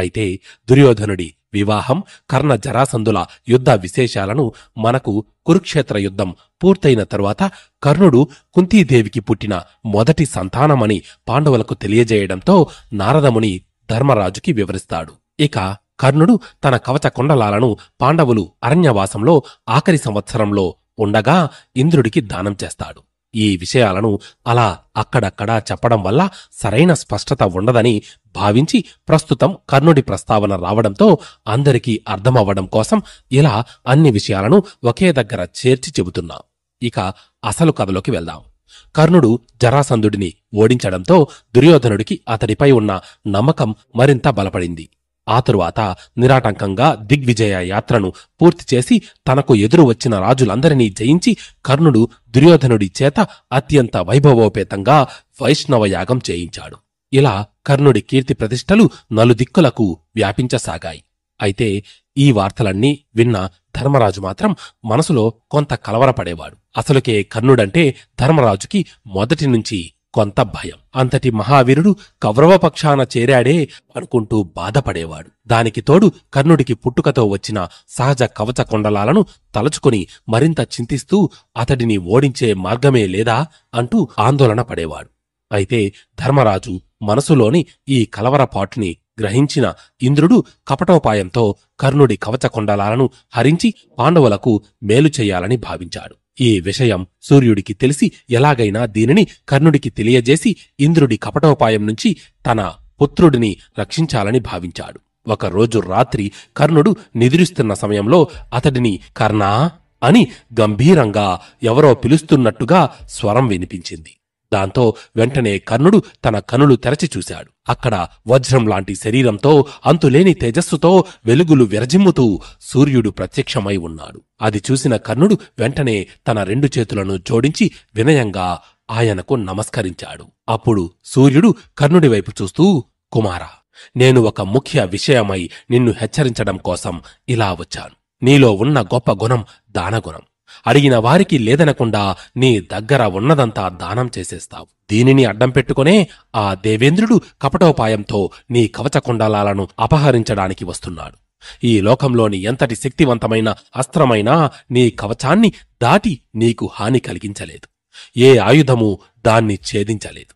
అయితే దుర్యోధనుడి వివాహం కర్ణ జరాసందుల యుద్ధ విశేషాలను మనకు కురుక్షేత్ర యుద్ధం పూర్తయిన తరువాత కర్ణుడు కుంతీదేవికి పుట్టిన మొదటి సంతానమని పాండవులకు తెలియజేయడంతో నారదముని ధర్మరాజుకి వివరిస్తాడు ఇక కర్ణుడు తన కవచ కుండలాలను పాండవులు అరణ్యవాసంలో ఆఖరి సంవత్సరంలో ఉండగా ఇంద్రుడికి దానం చేస్తాడు ఈ విషయాలను అలా అక్కడక్కడా చెప్పడం వల్ల సరైన స్పష్టత ఉండదని భావించి ప్రస్తుతం కర్ణుడి ప్రస్తావన రావడంతో అందరికీ అర్థమవ్వడం కోసం ఇలా అన్ని విషయాలను ఒకే దగ్గర చేర్చి చెబుతున్నా ఇక అసలు కథలోకి వెళ్దాం కర్ణుడు జరాసంధుడిని ఓడించడంతో దుర్యోధనుడికి అతడిపై ఉన్న నమ్మకం మరింత బలపడింది ఆ తరువాత నిరాటంకంగా దిగ్విజయ యాత్రను పూర్తి చేసి తనకు ఎదురు వచ్చిన రాజులందరినీ జయించి కర్ణుడు దుర్యోధనుడి చేత అత్యంత వైభవోపేతంగా వైష్ణవ యాగం చేయించాడు ఇలా కర్ణుడి కీర్తి ప్రతిష్టలు నలుదిక్కులకు వ్యాపించసాగాయి అయితే ఈ వార్తలన్నీ విన్న ధర్మరాజు మాత్రం మనసులో కొంత కలవరపడేవాడు అసలుకే కర్ణుడంటే ధర్మరాజుకి మొదటి నుంచి కొంత భయం అంతటి మహావీరుడు కౌరవపక్షాన చేరాడే అనుకుంటూ బాధపడేవాడు దానికి తోడు కర్ణుడికి పుట్టుకతో వచ్చిన సహజ కవచ కొండలాలను తలుచుకుని మరింత చింతిస్తూ అతడిని ఓడించే మార్గమే లేదా అంటూ ఆందోళన పడేవాడు అయితే ధర్మరాజు మనసులోని ఈ కలవరపాటుని గ్రహించిన ఇంద్రుడు కపటోపాయంతో కర్ణుడి కవచ కొండలాలను హరించి పాండవులకు మేలు చేయాలని భావించాడు ఈ విషయం సూర్యుడికి తెలిసి ఎలాగైనా దీనిని కర్ణుడికి తెలియజేసి ఇంద్రుడి కపటోపాయం నుంచి తన పుత్రుడిని రక్షించాలని భావించాడు ఒకరోజు రాత్రి కర్ణుడు నిద్రిస్తున్న సమయంలో అతడిని కర్ణా అని గంభీరంగా ఎవరో పిలుస్తున్నట్టుగా స్వరం వినిపించింది దాంతో వెంటనే కర్ణుడు తన కనులు తెరచి చూశాడు అక్కడ వజ్రం లాంటి శరీరంతో అంతులేని తేజస్సుతో వెలుగులు విరజిమ్ముతూ సూర్యుడు ప్రత్యక్షమై ఉన్నాడు అది చూసిన కర్ణుడు వెంటనే తన రెండు చేతులను జోడించి వినయంగా ఆయనకు నమస్కరించాడు అప్పుడు సూర్యుడు కర్ణుడి వైపు చూస్తూ కుమారా నేను ఒక ముఖ్య విషయమై నిన్ను హెచ్చరించడం కోసం ఇలా వచ్చాను నీలో ఉన్న గొప్ప గుణం దానగుణం అడిగిన వారికి లేదనకుండా నీ దగ్గర ఉన్నదంతా దానం చేసేస్తావు దీనిని అడ్డం పెట్టుకునే ఆ దేవేంద్రుడు కపటోపాయంతో నీ కవచకుండలాలను అపహరించడానికి వస్తున్నాడు ఈ లోకంలోని ఎంతటి శక్తివంతమైన అస్త్రమైనా నీ కవచాన్ని దాటి నీకు హాని కలిగించలేదు ఏ ఆయుధము దాన్ని ఛేదించలేదు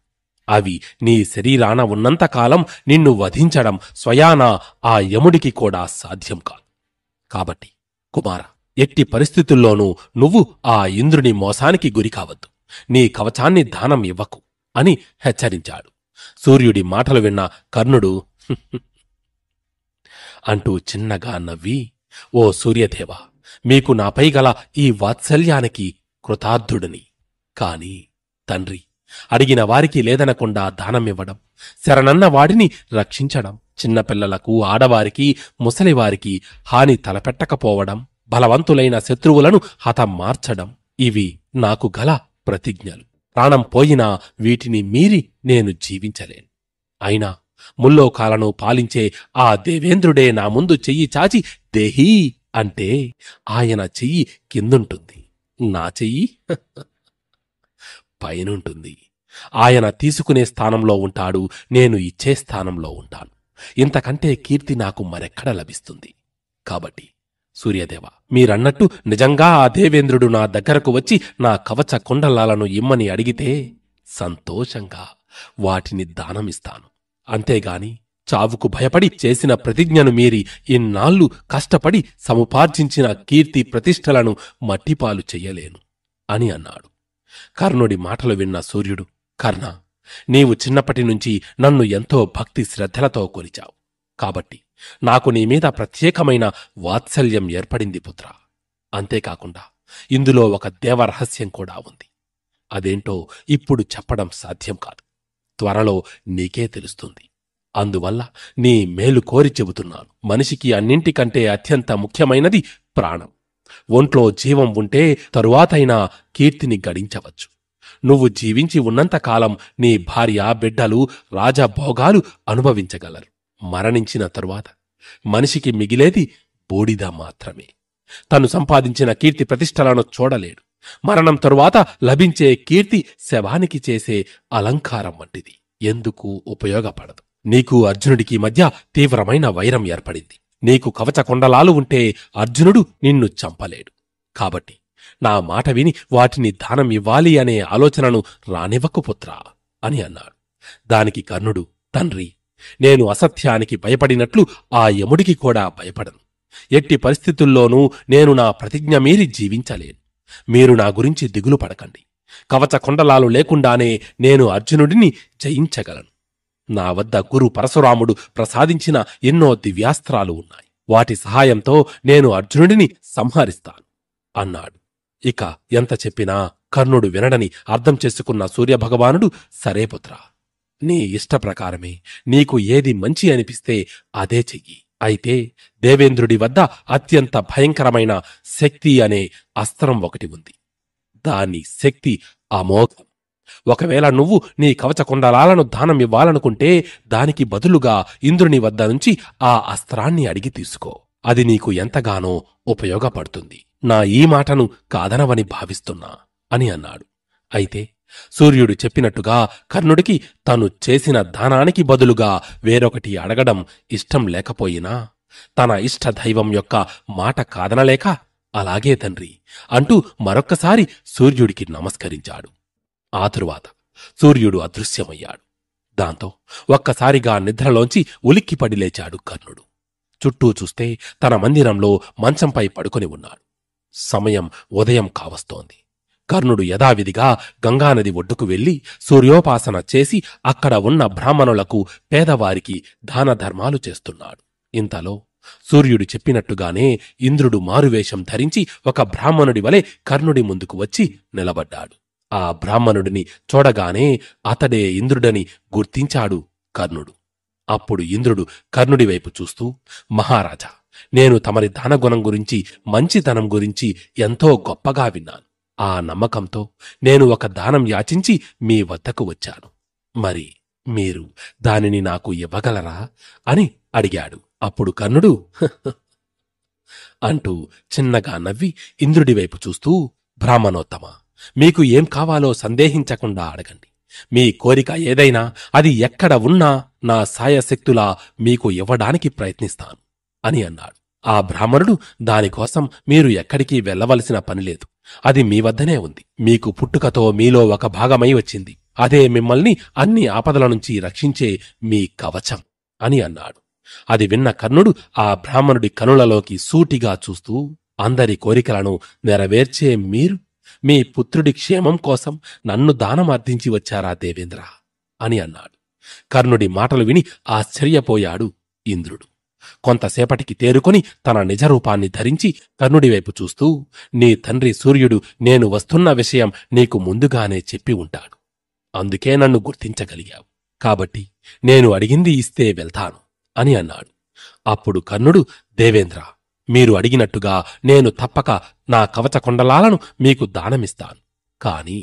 అవి నీ శరీరాన ఉన్నంతకాలం నిన్ను వధించడం స్వయానా ఆ యముడికి కూడా సాధ్యం కాదు కాబట్టి కుమారా ఎట్టి పరిస్థితుల్లోనూ నువ్వు ఆ ఇంద్రుని మోసానికి గురికావద్దు నీ కవచాన్ని దానం ఇవ్వకు అని హెచ్చరించాడు సూర్యుడి మాటలు విన్న కర్ణుడు అంటూ చిన్నగా నవ్వి ఓ సూర్యదేవ మీకు నాపై గల ఈ వాత్సల్యానికి కృతార్థుడిని కాని తండ్రి అడిగిన వారికి లేదనకుండా దానమివ్వడం శరణన్న వాడిని రక్షించడం చిన్నపిల్లలకు ఆడవారికి ముసలివారికి హాని తలపెట్టకపోవడం బలవంతులైన శత్రువులను హతమార్చడం ఇవి నాకు గల ప్రతిజ్ఞలు ప్రాణం పోయినా వీటిని మీరి నేను జీవించలేను అయినా ముల్లోకాలను పాలించే ఆ దేవేంద్రుడే నా ముందు చెయ్యి చాచి దేహీ అంటే ఆయన చెయ్యి కిందుంటుంది నా చెయ్యి పైనుంటుంది ఆయన తీసుకునే స్థానంలో ఉంటాడు నేను ఇచ్చే స్థానంలో ఉంటాను ఇంతకంటే కీర్తి నాకు మరెక్కడ లభిస్తుంది కాబట్టి సూర్యదేవ మీరన్నట్టు నిజంగా ఆ దేవేంద్రుడు నా దగ్గరకు వచ్చి నా కవచ కొండలాలను ఇమ్మని అడిగితే సంతోషంగా వాటిని దానమిస్తాను అంతేగాని చావుకు భయపడి చేసిన ప్రతిజ్ఞను మీరి ఇన్నాళ్ళు కష్టపడి సముపార్జించిన కీర్తి ప్రతిష్టలను మట్టిపాలు చెయ్యలేను అని అన్నాడు కర్ణుడి మాటలు విన్న సూర్యుడు కర్ణ నీవు చిన్నప్పటి నుంచి నన్ను ఎంతో భక్తి శ్రద్ధలతో కొలిచావు కాబట్టి నాకు నీ మీద ప్రత్యేకమైన వాత్సల్యం ఏర్పడింది పుత్ర అంతేకాకుండా ఇందులో ఒక దేవరహస్యం కూడా ఉంది అదేంటో ఇప్పుడు చెప్పడం సాధ్యం కాదు త్వరలో నీకే తెలుస్తుంది అందువల్ల నీ మేలు కోరి చెబుతున్నాను మనిషికి అన్నింటికంటే అత్యంత ముఖ్యమైనది ప్రాణం ఒంట్లో జీవం ఉంటే తరువాతైనా కీర్తిని గడించవచ్చు నువ్వు జీవించి ఉన్నంతకాలం నీ భార్య బిడ్డలు రాజభోగాలు అనుభవించగలరు మరణించిన తరువాత మనిషికి మిగిలేది బోడిద మాత్రమే తను సంపాదించిన కీర్తి ప్రతిష్టలను చూడలేడు మరణం తరువాత లభించే కీర్తి శవానికి చేసే అలంకారం వంటిది ఎందుకు ఉపయోగపడదు నీకు అర్జునుడికి మధ్య తీవ్రమైన వైరం ఏర్పడింది నీకు కవచ కొండలాలు ఉంటే అర్జునుడు నిన్ను చంపలేడు కాబట్టి నా మాట విని వాటిని దానం ఇవ్వాలి అనే ఆలోచనను రానివ్వకు పుత్ర అని అన్నాడు దానికి కర్ణుడు తండ్రి నేను అసత్యానికి భయపడినట్లు ఆ యముడికి కూడా భయపడను ఎట్టి పరిస్థితుల్లోనూ నేను నా ప్రతిజ్ఞ మీరి జీవించలేను మీరు నా గురించి దిగులు పడకండి కవచ కొండలాలు లేకుండానే నేను అర్జునుడిని జయించగలను నా వద్ద గురు పరశురాముడు ప్రసాదించిన ఎన్నో దివ్యాస్త్రాలు ఉన్నాయి వాటి సహాయంతో నేను అర్జునుడిని సంహరిస్తాను అన్నాడు ఇక ఎంత చెప్పినా కర్ణుడు వినడని అర్థం చేసుకున్న సూర్యభగవానుడు సరేపుత్రా నీ ఇష్టప్రకారమే నీకు ఏది మంచి అనిపిస్తే అదే చెయ్యి అయితే దేవేంద్రుడి వద్ద అత్యంత భయంకరమైన శక్తి అనే అస్త్రం ఒకటి ఉంది దాని శక్తి అమోఘం ఒకవేళ నువ్వు నీ కవచకుండలాలను దానం ఇవ్వాలనుకుంటే దానికి బదులుగా ఇంద్రుని వద్ద నుంచి ఆ అస్త్రాన్ని అడిగి తీసుకో అది నీకు ఎంతగానో ఉపయోగపడుతుంది నా ఈ మాటను కాదనవని భావిస్తున్నా అని అన్నాడు అయితే సూర్యుడు చెప్పినట్టుగా కర్ణుడికి తను చేసిన దానానికి బదులుగా వేరొకటి అడగడం ఇష్టం లేకపోయినా తన ఇష్ట దైవం యొక్క మాట కాదనలేక అలాగే తండ్రి అంటూ మరొక్కసారి సూర్యుడికి నమస్కరించాడు ఆ తరువాత సూర్యుడు అదృశ్యమయ్యాడు దాంతో ఒక్కసారిగా నిద్రలోంచి ఉలిక్కిపడి లేచాడు కర్ణుడు చుట్టూ చూస్తే తన మందిరంలో మంచంపై పడుకొని ఉన్నాడు సమయం ఉదయం కావస్తోంది కర్ణుడు యథావిధిగా గంగానది ఒడ్డుకు వెళ్లి సూర్యోపాసన చేసి అక్కడ ఉన్న బ్రాహ్మణులకు పేదవారికి దాన ధర్మాలు చేస్తున్నాడు ఇంతలో సూర్యుడు చెప్పినట్టుగానే ఇంద్రుడు మారువేషం ధరించి ఒక బ్రాహ్మణుడి వలె కర్ణుడి ముందుకు వచ్చి నిలబడ్డాడు ఆ బ్రాహ్మణుడిని చూడగానే అతడే ఇంద్రుడని గుర్తించాడు కర్ణుడు అప్పుడు ఇంద్రుడు కర్ణుడి వైపు చూస్తూ మహారాజా నేను తమరి దానగుణం గురించి మంచితనం గురించి ఎంతో గొప్పగా విన్నాను ఆ నమ్మకంతో నేను ఒక దానం యాచించి మీ వద్దకు వచ్చాను మరి మీరు దానిని నాకు ఇవ్వగలరా అని అడిగాడు అప్పుడు కర్ణుడు అంటూ చిన్నగా నవ్వి ఇంద్రుడి వైపు చూస్తూ బ్రాహ్మణోత్తమ మీకు ఏం కావాలో సందేహించకుండా అడగండి మీ కోరిక ఏదైనా అది ఎక్కడ ఉన్నా నా సాయశక్తులా మీకు ఇవ్వడానికి ప్రయత్నిస్తాను అని అన్నాడు ఆ బ్రాహ్మణుడు దానికోసం మీరు ఎక్కడికి వెళ్లవలసిన పనిలేదు అది మీ వద్దనే ఉంది మీకు పుట్టుకతో మీలో ఒక భాగమై వచ్చింది అదే మిమ్మల్ని అన్ని ఆపదల నుంచి రక్షించే మీ కవచం అని అన్నాడు అది విన్న కర్ణుడు ఆ బ్రాహ్మణుడి కనులలోకి సూటిగా చూస్తూ అందరి కోరికలను నెరవేర్చే మీరు మీ పుత్రుడి క్షేమం కోసం నన్ను దానం వచ్చారా దేవేంద్ర అని అన్నాడు కర్ణుడి మాటలు విని ఆశ్చర్యపోయాడు ఇంద్రుడు కొంతసేపటికి తేరుకొని తన నిజరూపాన్ని ధరించి కర్ణుడివైపు చూస్తూ నీ తండ్రి సూర్యుడు నేను వస్తున్న విషయం నీకు ముందుగానే చెప్పి ఉంటాడు అందుకే నన్ను గుర్తించగలిగావు కాబట్టి నేను అడిగింది ఇస్తే వెళ్తాను అని అన్నాడు అప్పుడు కర్ణుడు దేవేంద్ర మీరు అడిగినట్టుగా నేను తప్పక నా కొండలాలను మీకు దానమిస్తాను కాని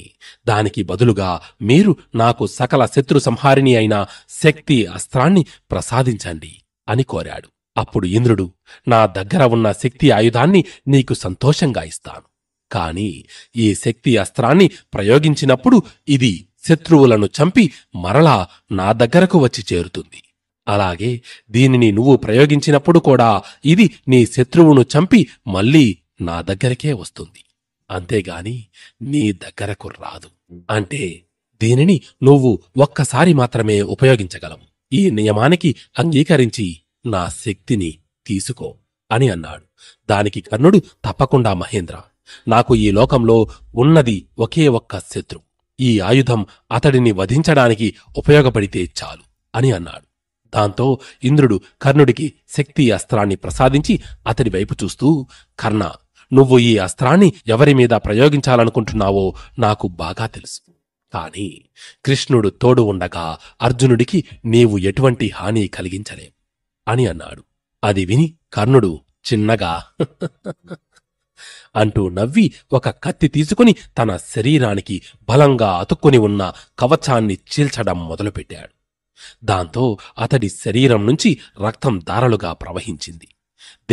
దానికి బదులుగా మీరు నాకు సకల శత్రు సంహారిణి అయిన శక్తి అస్త్రాన్ని ప్రసాదించండి అని కోరాడు అప్పుడు ఇంద్రుడు నా దగ్గర ఉన్న శక్తి ఆయుధాన్ని నీకు సంతోషంగా ఇస్తాను కాని ఈ శక్తి అస్త్రాన్ని ప్రయోగించినప్పుడు ఇది శత్రువులను చంపి మరలా నా దగ్గరకు వచ్చి చేరుతుంది అలాగే దీనిని నువ్వు ప్రయోగించినప్పుడు కూడా ఇది నీ శత్రువును చంపి మళ్ళీ నా దగ్గరకే వస్తుంది అంతేగాని నీ దగ్గరకు రాదు అంటే దీనిని నువ్వు ఒక్కసారి మాత్రమే ఉపయోగించగలవు ఈ నియమానికి అంగీకరించి నా శక్తిని తీసుకో అని అన్నాడు దానికి కర్ణుడు తప్పకుండా మహేంద్ర నాకు ఈ లోకంలో ఉన్నది ఒకే ఒక్క శత్రువు ఈ ఆయుధం అతడిని వధించడానికి ఉపయోగపడితే చాలు అని అన్నాడు దాంతో ఇంద్రుడు కర్ణుడికి శక్తి అస్త్రాన్ని ప్రసాదించి అతడి వైపు చూస్తూ కర్ణ నువ్వు ఈ అస్త్రాన్ని ఎవరి మీద ప్రయోగించాలనుకుంటున్నావో నాకు బాగా తెలుసు కానీ కృష్ణుడు తోడు ఉండగా అర్జునుడికి నీవు ఎటువంటి హాని కలిగించలేవు అని అన్నాడు అది విని కర్ణుడు చిన్నగా అంటూ నవ్వి ఒక కత్తి తీసుకుని తన శరీరానికి బలంగా అతుక్కుని ఉన్న కవచాన్ని చీల్చడం మొదలుపెట్టాడు దాంతో అతడి శరీరం నుంచి రక్తం దారలుగా ప్రవహించింది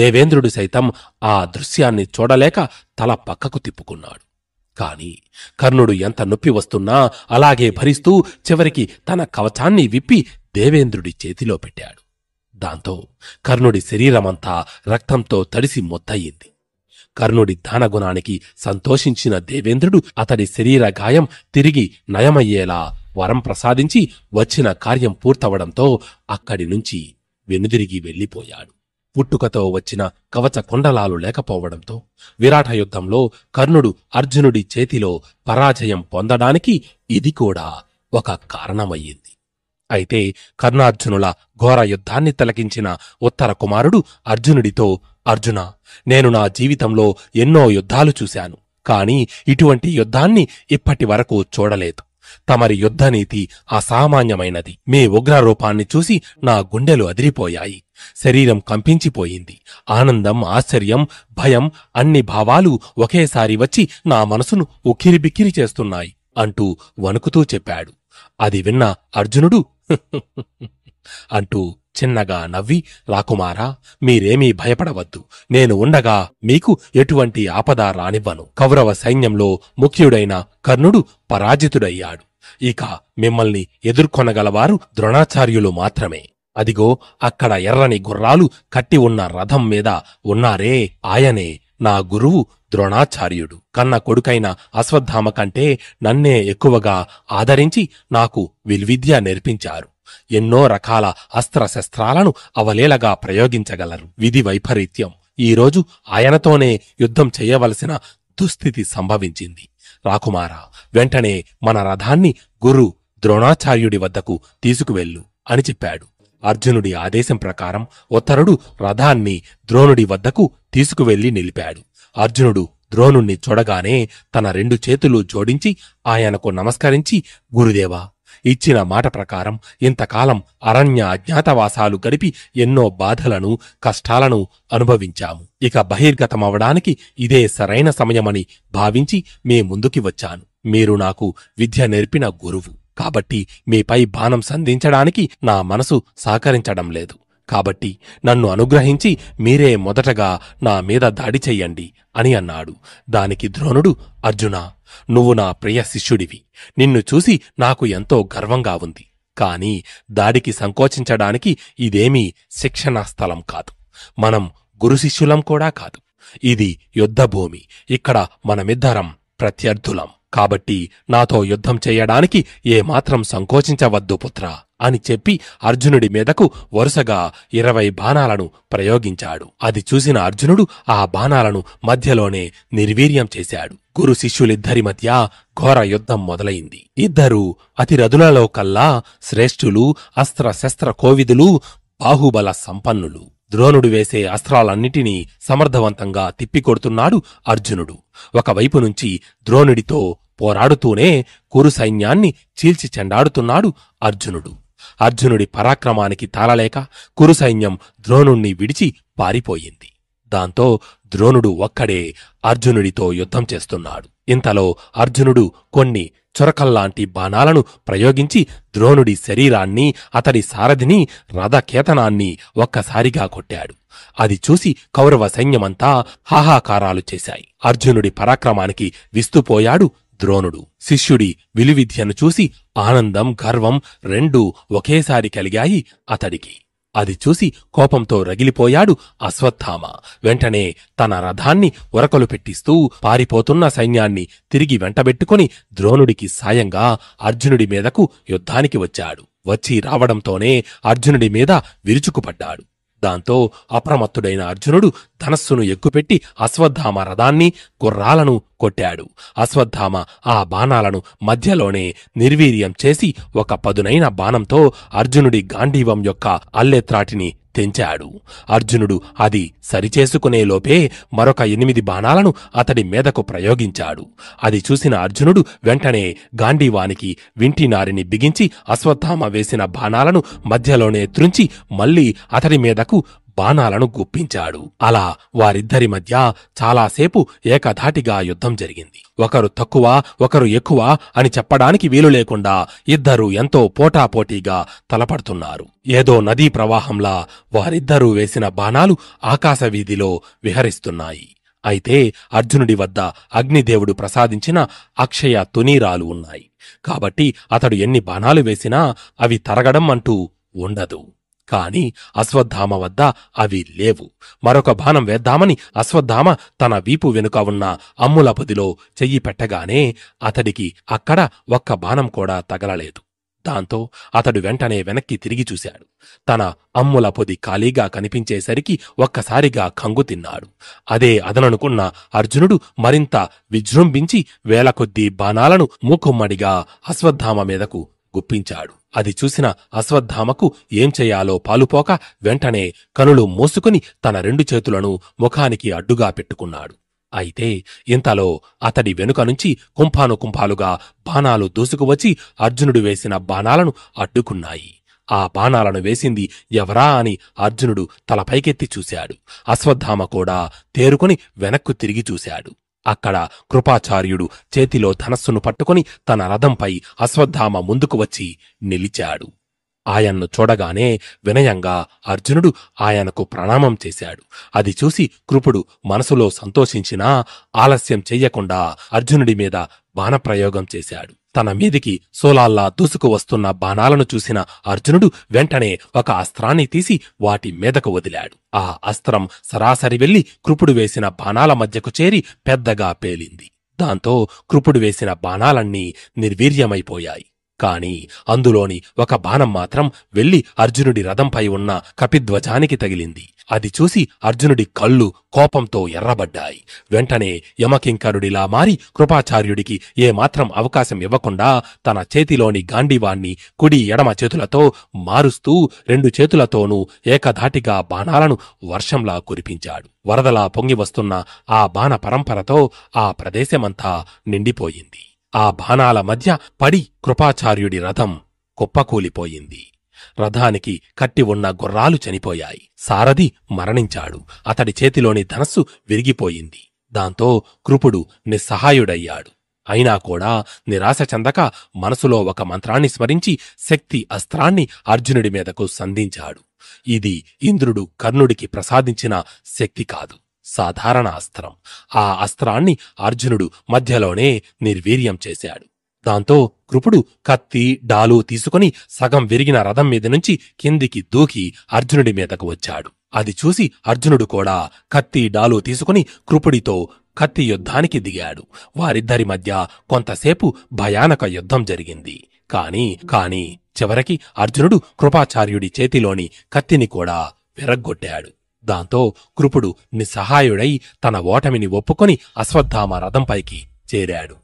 దేవేంద్రుడు సైతం ఆ దృశ్యాన్ని చూడలేక తల పక్కకు తిప్పుకున్నాడు కాని కర్ణుడు ఎంత నొప్పి వస్తున్నా అలాగే భరిస్తూ చివరికి తన కవచాన్ని విప్పి దేవేంద్రుడి చేతిలో పెట్టాడు దాంతో కర్ణుడి శరీరమంతా రక్తంతో తడిసి మొత్తయ్యింది కర్ణుడి దానగుణానికి సంతోషించిన దేవేంద్రుడు అతడి శరీర గాయం తిరిగి నయమయ్యేలా వరం ప్రసాదించి వచ్చిన కార్యం పూర్తవడంతో అక్కడి నుంచి వెనుదిరిగి వెళ్ళిపోయాడు పుట్టుకతో వచ్చిన కవచ కొండలాలు లేకపోవడంతో విరాట యుద్ధంలో కర్ణుడు అర్జునుడి చేతిలో పరాజయం పొందడానికి ఇది కూడా ఒక కారణమయ్యింది అయితే కర్ణార్జునుల ఘోర యుద్ధాన్ని తలకించిన ఉత్తర కుమారుడు అర్జునుడితో అర్జున నేను నా జీవితంలో ఎన్నో యుద్ధాలు చూశాను కాని ఇటువంటి యుద్ధాన్ని ఇప్పటి వరకు చూడలేదు తమరి యుద్ధనీతి అసామాన్యమైనది మీ ఉగ్రరూపాన్ని చూసి నా గుండెలు అదిరిపోయాయి శరీరం కంపించిపోయింది ఆనందం ఆశ్చర్యం భయం అన్ని భావాలు ఒకేసారి వచ్చి నా మనసును ఉక్కిరిబిక్కిరి చేస్తున్నాయి అంటూ వణుకుతూ చెప్పాడు అది విన్న అర్జునుడు అంటూ చిన్నగా నవ్వి రాకుమారా మీరేమీ భయపడవద్దు నేను ఉండగా మీకు ఎటువంటి ఆపద రానివ్వను కౌరవ సైన్యంలో ముఖ్యుడైన కర్ణుడు పరాజితుడయ్యాడు ఇక మిమ్మల్ని ఎదుర్కొనగలవారు ద్రోణాచార్యులు మాత్రమే అదిగో అక్కడ ఎర్రని గుర్రాలు కట్టి ఉన్న రథం మీద ఉన్నారే ఆయనే నా గురువు ద్రోణాచార్యుడు కన్న కొడుకైన అశ్వత్థామ కంటే నన్నే ఎక్కువగా ఆదరించి నాకు విల్విద్య నేర్పించారు ఎన్నో రకాల అస్త్రశస్త్రాలను అవలేలగా ప్రయోగించగలరు విధి వైపరీత్యం ఈరోజు ఆయనతోనే యుద్ధం చేయవలసిన దుస్థితి సంభవించింది రాకుమారా వెంటనే మన రథాన్ని గురు ద్రోణాచార్యుడి వద్దకు తీసుకువెళ్ళు అని చెప్పాడు అర్జునుడి ఆదేశం ప్రకారం ఉత్తరుడు రథాన్ని ద్రోణుడి వద్దకు తీసుకువెళ్లి నిలిపాడు అర్జునుడు ద్రోణుణ్ణి చూడగానే తన రెండు చేతులు జోడించి ఆయనకు నమస్కరించి గురుదేవా ఇచ్చిన మాట ప్రకారం ఇంతకాలం అరణ్య అజ్ఞాతవాసాలు గడిపి ఎన్నో బాధలను కష్టాలను అనుభవించాము ఇక బహిర్గతమవడానికి ఇదే సరైన సమయమని భావించి మే ముందుకి వచ్చాను మీరు నాకు విద్య నేర్పిన గురువు కాబట్టి మీపై బాణం సంధించడానికి నా మనసు సహకరించడం లేదు కాబట్టి నన్ను అనుగ్రహించి మీరే మొదటగా నా మీద దాడి చెయ్యండి అని అన్నాడు దానికి ద్రోణుడు అర్జున నువ్వు నా ప్రియ శిష్యుడివి నిన్ను చూసి నాకు ఎంతో గర్వంగా ఉంది కాని దాడికి సంకోచించడానికి ఇదేమీ శిక్షణా స్థలం కాదు మనం గురు శిష్యులం కూడా కాదు ఇది యుద్ధభూమి ఇక్కడ మనమిద్దరం ప్రత్యర్థులం కాబట్టి నాతో యుద్ధం చేయడానికి ఏమాత్రం సంకోచించవద్దు పుత్ర అని చెప్పి అర్జునుడి మీదకు వరుసగా ఇరవై బాణాలను ప్రయోగించాడు అది చూసిన అర్జునుడు ఆ బాణాలను మధ్యలోనే నిర్వీర్యం చేశాడు గురు శిష్యులిద్దరి మధ్య ఘోర యుద్ధం మొదలైంది ఇద్దరూ అతిరథులలో కల్లా శ్రేష్ఠులు అస్త్రశస్త్ర కోవిదులు బాహుబల సంపన్నులు ద్రోణుడు వేసే అస్త్రాలన్నిటినీ సమర్థవంతంగా తిప్పికొడుతున్నాడు అర్జునుడు ఒకవైపు నుంచి ద్రోణుడితో పోరాడుతూనే కురు సైన్యాన్ని చీల్చి చెండాడుతున్నాడు అర్జునుడు అర్జునుడి పరాక్రమానికి తాళలేక కురు సైన్యం ద్రోణుణ్ణి విడిచి పారిపోయింది దాంతో ద్రోణుడు ఒక్కడే అర్జునుడితో యుద్ధం చేస్తున్నాడు ఇంతలో అర్జునుడు కొన్ని చొరకల్లాంటి బాణాలను ప్రయోగించి ద్రోణుడి శరీరాన్ని అతడి సారథిని రథకేతనాన్ని ఒక్కసారిగా కొట్టాడు అది చూసి కౌరవ సైన్యమంతా హాహాకారాలు చేశాయి అర్జునుడి పరాక్రమానికి విస్తుపోయాడు ద్రోణుడు శిష్యుడి విలువిద్యను చూసి ఆనందం గర్వం రెండూ ఒకేసారి కలిగాయి అతడికి అది చూసి కోపంతో రగిలిపోయాడు అశ్వత్థామ వెంటనే తన రథాన్ని ఉరకలు పెట్టిస్తూ పారిపోతున్న సైన్యాన్ని తిరిగి వెంటబెట్టుకుని ద్రోణుడికి సాయంగా అర్జునుడి మీదకు యుద్ధానికి వచ్చాడు వచ్చి రావడంతోనే అర్జునుడి మీద విరుచుకుపడ్డాడు దాంతో అప్రమత్తుడైన అర్జునుడు ధనస్సును ఎక్కుపెట్టి అశ్వత్థామ రథాన్ని గుర్రాలను కొట్టాడు అశ్వత్థామ ఆ బాణాలను మధ్యలోనే నిర్వీర్యం చేసి ఒక పదునైన బాణంతో అర్జునుడి గాంధీవం యొక్క అల్లెత్రాటిని తెంచాడు అర్జునుడు అది సరిచేసుకునేలోపే మరొక ఎనిమిది బాణాలను అతడి మీదకు ప్రయోగించాడు అది చూసిన అర్జునుడు వెంటనే గాంధీవానికి వింటినారిని బిగించి అశ్వత్థామ వేసిన బాణాలను మధ్యలోనే త్రుంచి మళ్లీ అతడి మీదకు బాణాలను గుప్పించాడు అలా వారిద్దరి మధ్య చాలాసేపు ఏకధాటిగా యుద్ధం జరిగింది ఒకరు తక్కువ ఒకరు ఎక్కువ అని చెప్పడానికి వీలు లేకుండా ఇద్దరూ ఎంతో పోటాపోటీగా తలపడుతున్నారు ఏదో నదీ ప్రవాహంలా వారిద్దరూ వేసిన బాణాలు ఆకాశ వీధిలో విహరిస్తున్నాయి అయితే అర్జునుడి వద్ద అగ్నిదేవుడు ప్రసాదించిన అక్షయ తునీరాలు ఉన్నాయి కాబట్టి అతడు ఎన్ని బాణాలు వేసినా అవి తరగడం అంటూ ఉండదు కాని అశ్వత్థామ వద్ద అవి లేవు మరొక బాణం వేద్దామని అశ్వత్థామ తన వీపు వెనుక ఉన్న పొదిలో చెయ్యి పెట్టగానే అతడికి అక్కడ ఒక్క బాణం కూడా తగలలేదు దాంతో అతడు వెంటనే వెనక్కి తిరిగి చూశాడు తన అమ్ముల పొది ఖాళీగా కనిపించేసరికి ఒక్కసారిగా కంగు తిన్నాడు అదే అదననుకున్న అర్జునుడు మరింత విజృంభించి వేలకొద్దీ బాణాలను మూకుమ్మడిగా అశ్వత్థామ మీదకు గుప్పించాడు అది చూసిన అశ్వత్థామకు ఏం చేయాలో పాలుపోక వెంటనే కనులు మూసుకుని తన రెండు చేతులను ముఖానికి అడ్డుగా పెట్టుకున్నాడు అయితే ఇంతలో అతడి వెనుక నుంచి కుంభాలుగా బాణాలు దూసుకువచ్చి అర్జునుడు వేసిన బాణాలను అడ్డుకున్నాయి ఆ బాణాలను వేసింది ఎవరా అని అర్జునుడు తలపైకెత్తి చూశాడు అశ్వత్థామ కూడా తేరుకుని వెనక్కు తిరిగి చూశాడు అక్కడ కృపాచార్యుడు చేతిలో ధనస్సును పట్టుకుని తన రథంపై అశ్వత్థామ ముందుకు వచ్చి నిలిచాడు ఆయన్ను చూడగానే వినయంగా అర్జునుడు ఆయనకు ప్రణామం చేశాడు అది చూసి కృపుడు మనసులో సంతోషించినా ఆలస్యం చెయ్యకుండా అర్జునుడి మీద బాణప్రయోగం చేశాడు తన మీదికి సోలాల్లా దూసుకు వస్తున్న బాణాలను చూసిన అర్జునుడు వెంటనే ఒక అస్త్రాన్ని తీసి వాటి మీదకు వదిలాడు ఆ అస్త్రం సరాసరి వెళ్లి కృపుడు వేసిన బాణాల మధ్యకు చేరి పెద్దగా పేలింది దాంతో కృపుడు వేసిన బాణాలన్నీ నిర్వీర్యమైపోయాయి కాని అందులోని ఒక బాణం మాత్రం వెళ్లి అర్జునుడి రథంపై ఉన్న కపిధ్వజానికి తగిలింది అది చూసి అర్జునుడి కళ్ళు కోపంతో ఎర్రబడ్డాయి వెంటనే యమకింకరుడిలా మారి కృపాచార్యుడికి ఏమాత్రం అవకాశం ఇవ్వకుండా తన చేతిలోని గాండివాణ్ణి కుడి ఎడమ చేతులతో మారుస్తూ రెండు చేతులతోనూ ఏకధాటిగా బాణాలను వర్షంలా కురిపించాడు వరదలా పొంగి వస్తున్న ఆ బాణ పరంపరతో ఆ ప్రదేశమంతా నిండిపోయింది ఆ బాణాల మధ్య పడి కృపాచార్యుడి రథం కుప్పకూలిపోయింది రథానికి కట్టి ఉన్న గుర్రాలు చనిపోయాయి సారథి మరణించాడు అతడి చేతిలోని ధనస్సు విరిగిపోయింది దాంతో కృపుడు నిస్సహాయుడయ్యాడు అయినా కూడా నిరాశ చెందక మనసులో ఒక మంత్రాన్ని స్మరించి శక్తి అస్త్రాన్ని అర్జునుడి మీదకు సంధించాడు ఇది ఇంద్రుడు కర్ణుడికి ప్రసాదించిన శక్తి కాదు సాధారణ అస్త్రం ఆ అస్త్రాన్ని అర్జునుడు మధ్యలోనే నిర్వీర్యం చేశాడు దాంతో కృపుడు కత్తి డాలు తీసుకుని సగం విరిగిన రథం మీద నుంచి కిందికి దూకి అర్జునుడి మీదకు వచ్చాడు అది చూసి అర్జునుడు కూడా కత్తి డాలు తీసుకుని కృపుడితో కత్తి యుద్ధానికి దిగాడు వారిద్దరి మధ్య కొంతసేపు భయానక యుద్ధం జరిగింది కాని కాని చివరికి అర్జునుడు కృపాచార్యుడి చేతిలోని కత్తిని కూడా విరగ్గొట్టాడు దాంతో కృపుడు నిస్సహాయుడై తన ఓటమిని ఒప్పుకొని అశ్వత్థామ రథంపైకి చేరాడు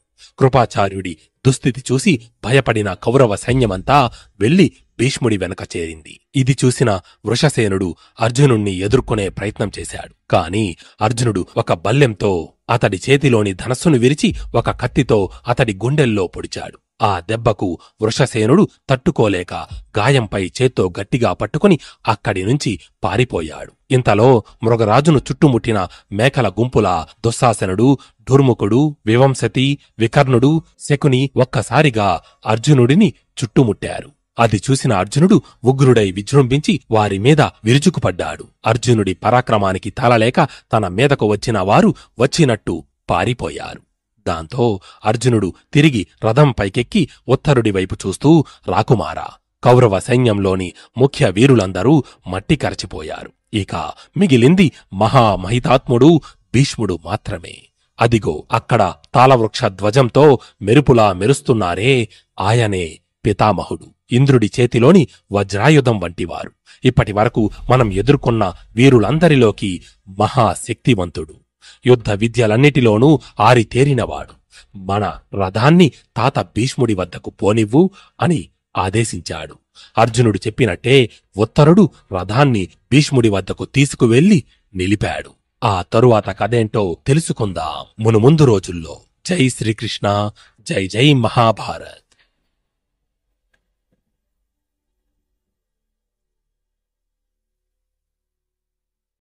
కృపాచార్యుడి దుస్థితి చూసి భయపడిన కౌరవ సైన్యమంతా వెళ్లి భీష్ముడి వెనక చేరింది ఇది చూసిన వృషసేనుడు అర్జునుణ్ణి ఎదుర్కొనే ప్రయత్నం చేశాడు కాని అర్జునుడు ఒక బల్లెంతో అతడి చేతిలోని ధనస్సును విరిచి ఒక కత్తితో అతడి గుండెల్లో పొడిచాడు ఆ దెబ్బకు వృషసేనుడు తట్టుకోలేక గాయంపై చేత్తో గట్టిగా పట్టుకుని అక్కడి నుంచి పారిపోయాడు ఇంతలో మృగరాజును చుట్టుముట్టిన మేకల గుంపుల దుస్సాసనుడు ఢుర్ముకుడు వివంశతి వికర్ణుడు శకుని ఒక్కసారిగా అర్జునుడిని చుట్టుముట్టారు అది చూసిన అర్జునుడు ఉగ్రుడై విజృంభించి వారి మీద విరుచుకుపడ్డాడు అర్జునుడి పరాక్రమానికి తలలేక తన మీదకు వచ్చిన వారు వచ్చినట్టు పారిపోయారు దాంతో అర్జునుడు తిరిగి రథం పైకెక్కి ఉత్తరుడి వైపు చూస్తూ రాకుమారా కౌరవ సైన్యంలోని ముఖ్య వీరులందరూ మట్టి కరచిపోయారు ఇక మిగిలింది మహామహితాత్ముడు భీష్ముడు మాత్రమే అదిగో అక్కడ తాళవృక్ష ధ్వజంతో మెరుపులా మెరుస్తున్నారే ఆయనే పితామహుడు ఇంద్రుడి చేతిలోని వజ్రాయుధం వంటివారు ఇప్పటి వరకు మనం ఎదుర్కొన్న వీరులందరిలోకి మహాశక్తివంతుడు యుద్ధ విద్యలన్నిటిలోనూ ఆరితేరినవాడు మన రథాన్ని తాత భీష్ముడి వద్దకు పోనివ్వు అని ఆదేశించాడు అర్జునుడు చెప్పినట్టే ఉత్తరుడు రథాన్ని భీష్ముడి వద్దకు తీసుకువెళ్లి నిలిపాడు ఆ తరువాత కదేంటో తెలుసుకుందాం మును ముందు రోజుల్లో జై శ్రీకృష్ణ జై జై మహాభారత్